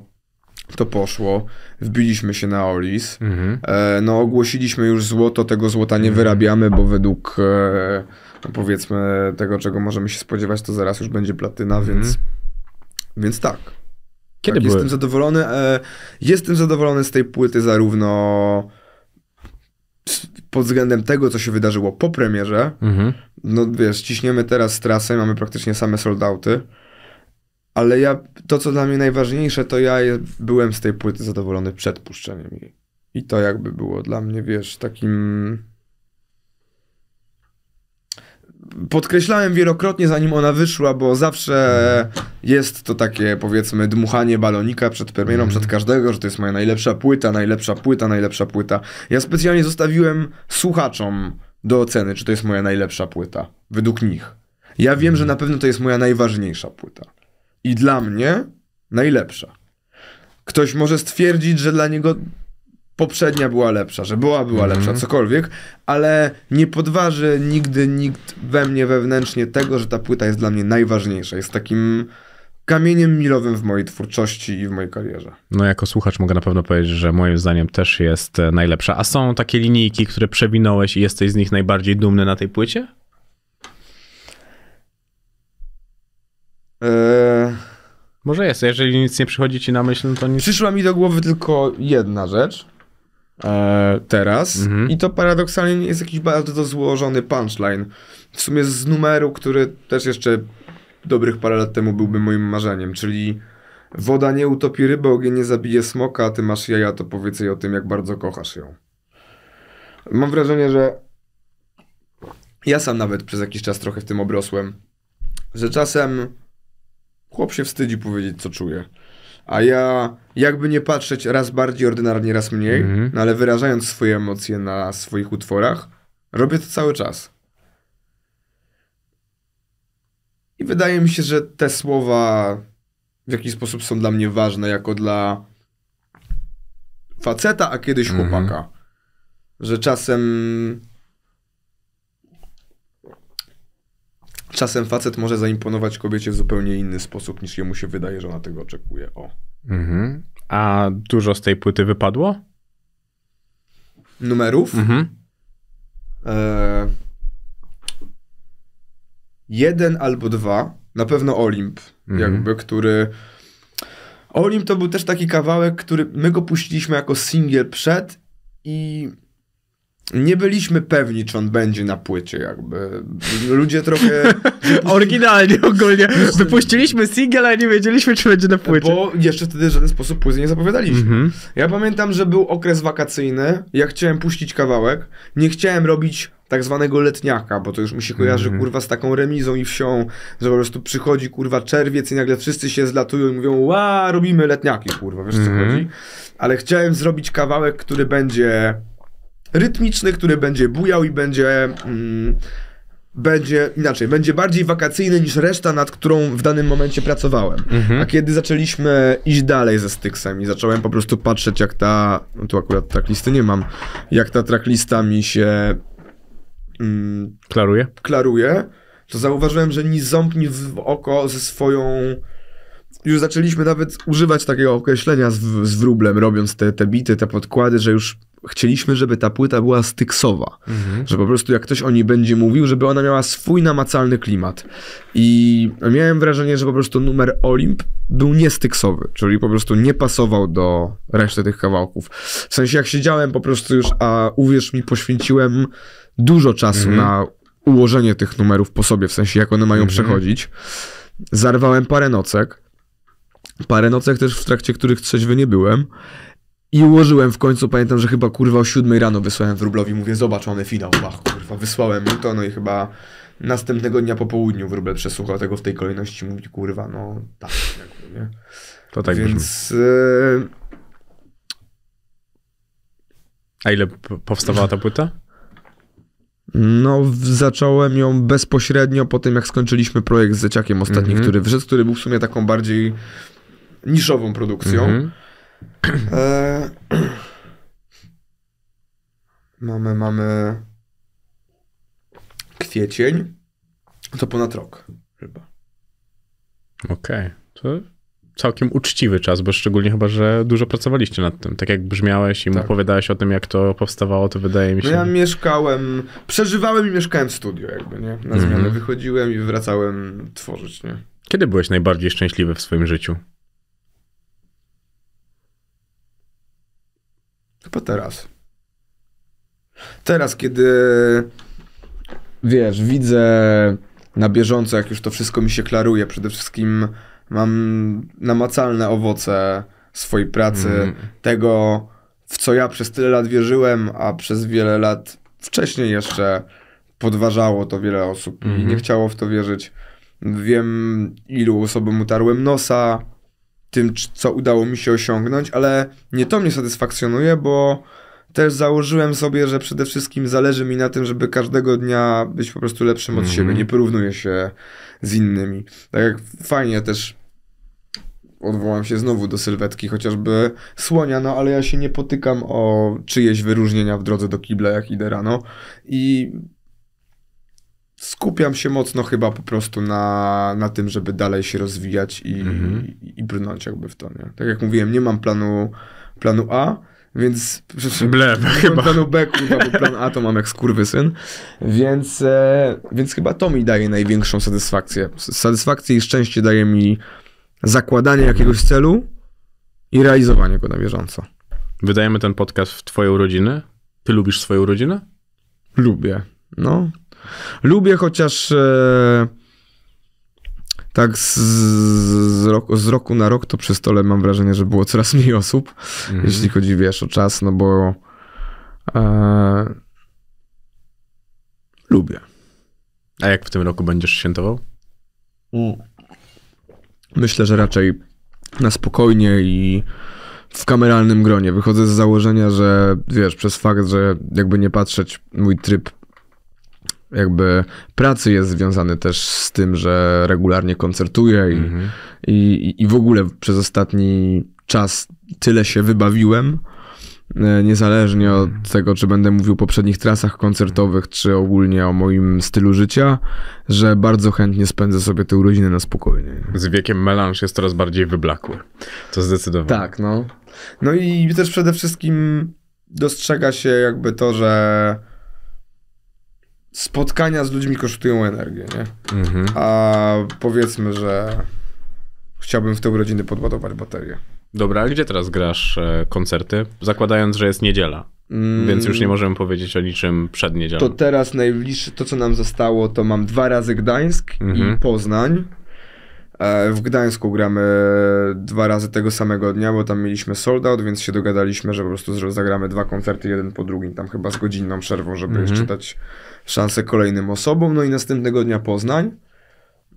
to poszło. Wbiliśmy się na Olis. Mhm. E, no ogłosiliśmy już złoto, tego złota nie wyrabiamy, bo według e, no, powiedzmy tego, czego możemy się spodziewać, to zaraz już będzie platyna, mhm. więc, więc tak. Kiedy tak, Jestem zadowolony. E, jestem zadowolony z tej płyty zarówno pod względem tego, co się wydarzyło po premierze, mhm. no wiesz, ciśniemy teraz trasę, mamy praktycznie same soldauty, ale ja, to co dla mnie najważniejsze, to ja byłem z tej płyty zadowolony przed puszczeniem jej. I to jakby było dla mnie, wiesz, takim podkreślałem wielokrotnie, zanim ona wyszła, bo zawsze jest to takie, powiedzmy, dmuchanie balonika przed premierą, mhm. przed każdego, że to jest moja najlepsza płyta, najlepsza płyta, najlepsza płyta. Ja specjalnie zostawiłem słuchaczom do oceny, czy to jest moja najlepsza płyta, według nich. Ja wiem, mhm. że na pewno to jest moja najważniejsza płyta. I dla mnie najlepsza. Ktoś może stwierdzić, że dla niego poprzednia była lepsza, że była była mm -hmm. lepsza, cokolwiek, ale nie podważy nigdy nikt we mnie wewnętrznie tego, że ta płyta jest dla mnie najważniejsza. Jest takim kamieniem milowym w mojej twórczości i w mojej karierze. No jako słuchacz mogę na pewno powiedzieć, że moim zdaniem też jest e, najlepsza. A są takie linijki, które przewinąłeś i jesteś z nich najbardziej dumny na tej płycie? Eee... Może jest, jeżeli nic nie przychodzi ci na myśl, no to nic. Przyszła mi do głowy tylko jedna rzecz. E, teraz mhm. i to paradoksalnie nie jest jakiś bardzo złożony punchline. W sumie z numeru, który też jeszcze dobrych parę lat temu byłby moim marzeniem, czyli woda nie utopi ryby, ogień nie zabije smoka, a ty masz jaja, to powiedz jej o tym, jak bardzo kochasz ją. Mam wrażenie, że ja sam nawet przez jakiś czas trochę w tym obrosłem, że czasem chłop się wstydzi powiedzieć, co czuje a ja jakby nie patrzeć raz bardziej ordynarnie, raz mniej, mm -hmm. no ale wyrażając swoje emocje na swoich utworach, robię to cały czas. I wydaje mi się, że te słowa w jakiś sposób są dla mnie ważne, jako dla faceta, a kiedyś mhm. chłopaka. Mm -hmm. Że czasem czasem facet może zaimponować kobiecie w zupełnie inny sposób, niż jemu się wydaje, że ona tego oczekuje. O. Mhm. A dużo z tej płyty wypadło? Numerów? Mhm. E... Jeden albo dwa. Na pewno Olimp, mhm. jakby, który... Olimp to był też taki kawałek, który my go puściliśmy jako singiel przed i nie byliśmy pewni, czy on będzie na płycie, jakby. Ludzie trochę. Oryginalnie ogólnie. Wypuściliśmy single, ale nie wiedzieliśmy, czy będzie na płycie. Bo jeszcze wtedy w żaden sposób płyty nie zapowiadaliśmy. Mm-hmm. Ja pamiętam, że był okres wakacyjny, ja chciałem puścić kawałek, nie chciałem robić tak zwanego letniaka, bo to już mi się kojarzy mm-hmm. kurwa z taką remizą i wsią, że po prostu przychodzi kurwa czerwiec i nagle wszyscy się zlatują i mówią, ła, robimy letniaki kurwa, wiesz mm-hmm. co mhm. chodzi? Ale chciałem zrobić kawałek, który będzie rytmiczny, który będzie bujał i będzie. Mm, będzie inaczej, będzie bardziej wakacyjny niż reszta, nad którą w danym momencie pracowałem. Mhm. A kiedy zaczęliśmy iść dalej ze styksem, i zacząłem po prostu patrzeć, jak ta. No tu akurat tracklisty nie mam, jak ta tracklista mi się. Mm, klaruje? Klaruje, to zauważyłem, że ni ząb, w oko ze swoją już zaczęliśmy nawet używać takiego określenia z, z wróblem, robiąc te, te bity, te podkłady, że już chcieliśmy, żeby ta płyta była styksowa. Mhm. Że po prostu jak ktoś o niej będzie mówił, żeby ona miała swój namacalny klimat. I miałem wrażenie, że po prostu numer Olimp był niestyksowy, czyli po prostu nie pasował do reszty tych kawałków. W sensie jak siedziałem po prostu już, a uwierz mi, poświęciłem dużo czasu mhm. na ułożenie tych numerów po sobie, w sensie jak one mają mhm. przechodzić. Zarwałem parę nocek. Parę nocek też w trakcie których trzeźwy nie byłem. I ułożyłem w końcu, pamiętam, że chyba kurwa o 7 rano wysłałem wróblowi, mówię zobaczony finał, bach kurwa, wysłałem mu to, no i chyba następnego dnia po południu wróble przesłuchał tego w tej kolejności, mówi kurwa, no tak, jakby, nie? To tak Więc... Yy... A ile powstawała ta płyta? No, zacząłem ją bezpośrednio po tym, jak skończyliśmy projekt z Zeciakiem ostatni, mm -hmm. który wyszedł, który był w sumie taką bardziej niszową produkcją. Mm -hmm. E, mamy, mamy kwiecień. To ponad rok chyba. Okej. Okay. To całkiem uczciwy czas, bo szczególnie chyba, że dużo pracowaliście nad tym. Tak jak brzmiałeś i tak. opowiadałeś o tym, jak to powstawało, to wydaje mi no się... No ja mieszkałem, przeżywałem i mieszkałem w studio jakby, nie? Na zmianę mm -hmm. wychodziłem i wracałem tworzyć, nie? Kiedy byłeś najbardziej szczęśliwy w swoim życiu? Chyba teraz. Teraz, kiedy wiesz, widzę na bieżąco, jak już to wszystko mi się klaruje, przede wszystkim mam namacalne owoce swojej pracy, mm. tego, w co ja przez tyle lat wierzyłem, a przez wiele lat wcześniej jeszcze podważało to wiele osób mm. i nie mhm. chciało w to wierzyć. Wiem, ilu osobom utarłem nosa, tym, co udało mi się osiągnąć, ale nie to mnie satysfakcjonuje, bo też założyłem sobie, że przede wszystkim zależy mi na tym, żeby każdego dnia być po prostu lepszym od mm siebie. Mhm. Nie porównuję się z innymi. Tak jak fajnie też odwołam się znowu do sylwetki, chociażby słonia, no ale ja się nie potykam o czyjeś wyróżnienia w drodze do kibla, jak idę rano. I skupiam się mocno chyba po prostu na, na tym, żeby dalej się rozwijać i, mhm. i, i brnąć jakby w to, nie? Tak jak mówiłem, nie mam planu, planu A, więc... Bleb, chyba. Planu B, kurwa, bo plan A to mam jak syn, Więc, e, więc chyba to mi daje największą satysfakcję. Satysfakcję i szczęście daje mi zakładanie jakiegoś celu i realizowanie go na bieżąco. Wydajemy ten podcast w twojej urodziny? Ty lubisz swoją rodzinę? Lubię. No, Lubię chociaż e, tak z, z, roku, z, roku, na rok to przy stole mam wrażenie, że było coraz mniej osób, mhm. jeśli chodzi, wiesz, o czas, no bo e, lubię. A jak w tym roku będziesz świętował? Mm. Myślę, że raczej na spokojnie i w kameralnym gronie. Wychodzę z założenia, że wiesz, przez fakt, że jakby nie patrzeć, mój tryb jakby pracy jest związany też z tym, że regularnie koncertuję i, mhm. i, i w ogóle przez ostatni czas tyle się wybawiłem, e, niezależnie od mhm. tego, czy będę mówił o poprzednich trasach koncertowych, czy ogólnie o moim stylu życia, że bardzo chętnie spędzę sobie te urodziny na spokojnie. Z wiekiem melanż jest coraz bardziej wyblakły. To zdecydowanie. Tak, no. No i też przede wszystkim dostrzega się jakby to, że spotkania z ludźmi kosztują energię, nie? Mhm. A powiedzmy, że chciałbym w te urodziny podładować baterię. Dobra, a gdzie teraz grasz e, koncerty? Zakładając, że jest niedziela, mm. więc już nie możemy powiedzieć o niczym przed niedzielą. To teraz najbliższe, to co nam zostało, to mam dwa razy Gdańsk mhm. i Poznań. E, w Gdańsku gramy dwa razy tego samego dnia, bo tam mieliśmy sold out, więc się dogadaliśmy, że po prostu zagramy dwa koncerty jeden po drugim, tam chyba z godzinną przerwą, żeby mhm. jeszcze dać szansę kolejnym osobom. No i następnego dnia Poznań.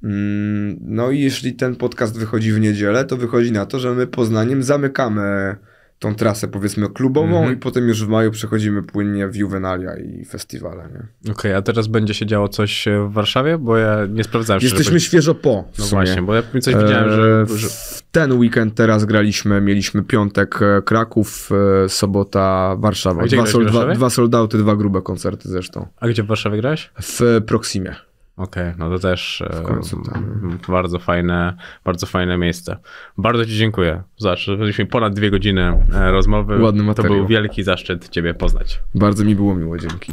Mm, no i jeśli ten podcast wychodzi w niedzielę, to wychodzi na to, że my Poznaniem zamykamy tą trasę powiedzmy klubową mm -hmm. i potem już w maju przechodzimy płynnie w Juvenalia i festiwale. Okej, okay, a teraz będzie się działo coś e, w Warszawie? Bo ja nie sprawdzałem. Jesteśmy żeby... świeżo po No sumie. właśnie, bo ja coś widziałem, że... E, że... W ten weekend teraz graliśmy, mieliśmy piątek e, Kraków, sobota Warszawa. Dwa, sol, dwa, dwa soldauty, dwa grube koncerty zresztą. A gdzie w Warszawie grałeś? W Proximie. Okej, okay, no to też e, końcu, bardzo fajne, bardzo fajne miejsce. Bardzo Ci dziękuję. Zobacz, mieliśmy ponad dwie godziny e, rozmowy. Ładny materiał. To był wielki zaszczyt Ciebie poznać. Bardzo mi było miło, dzięki.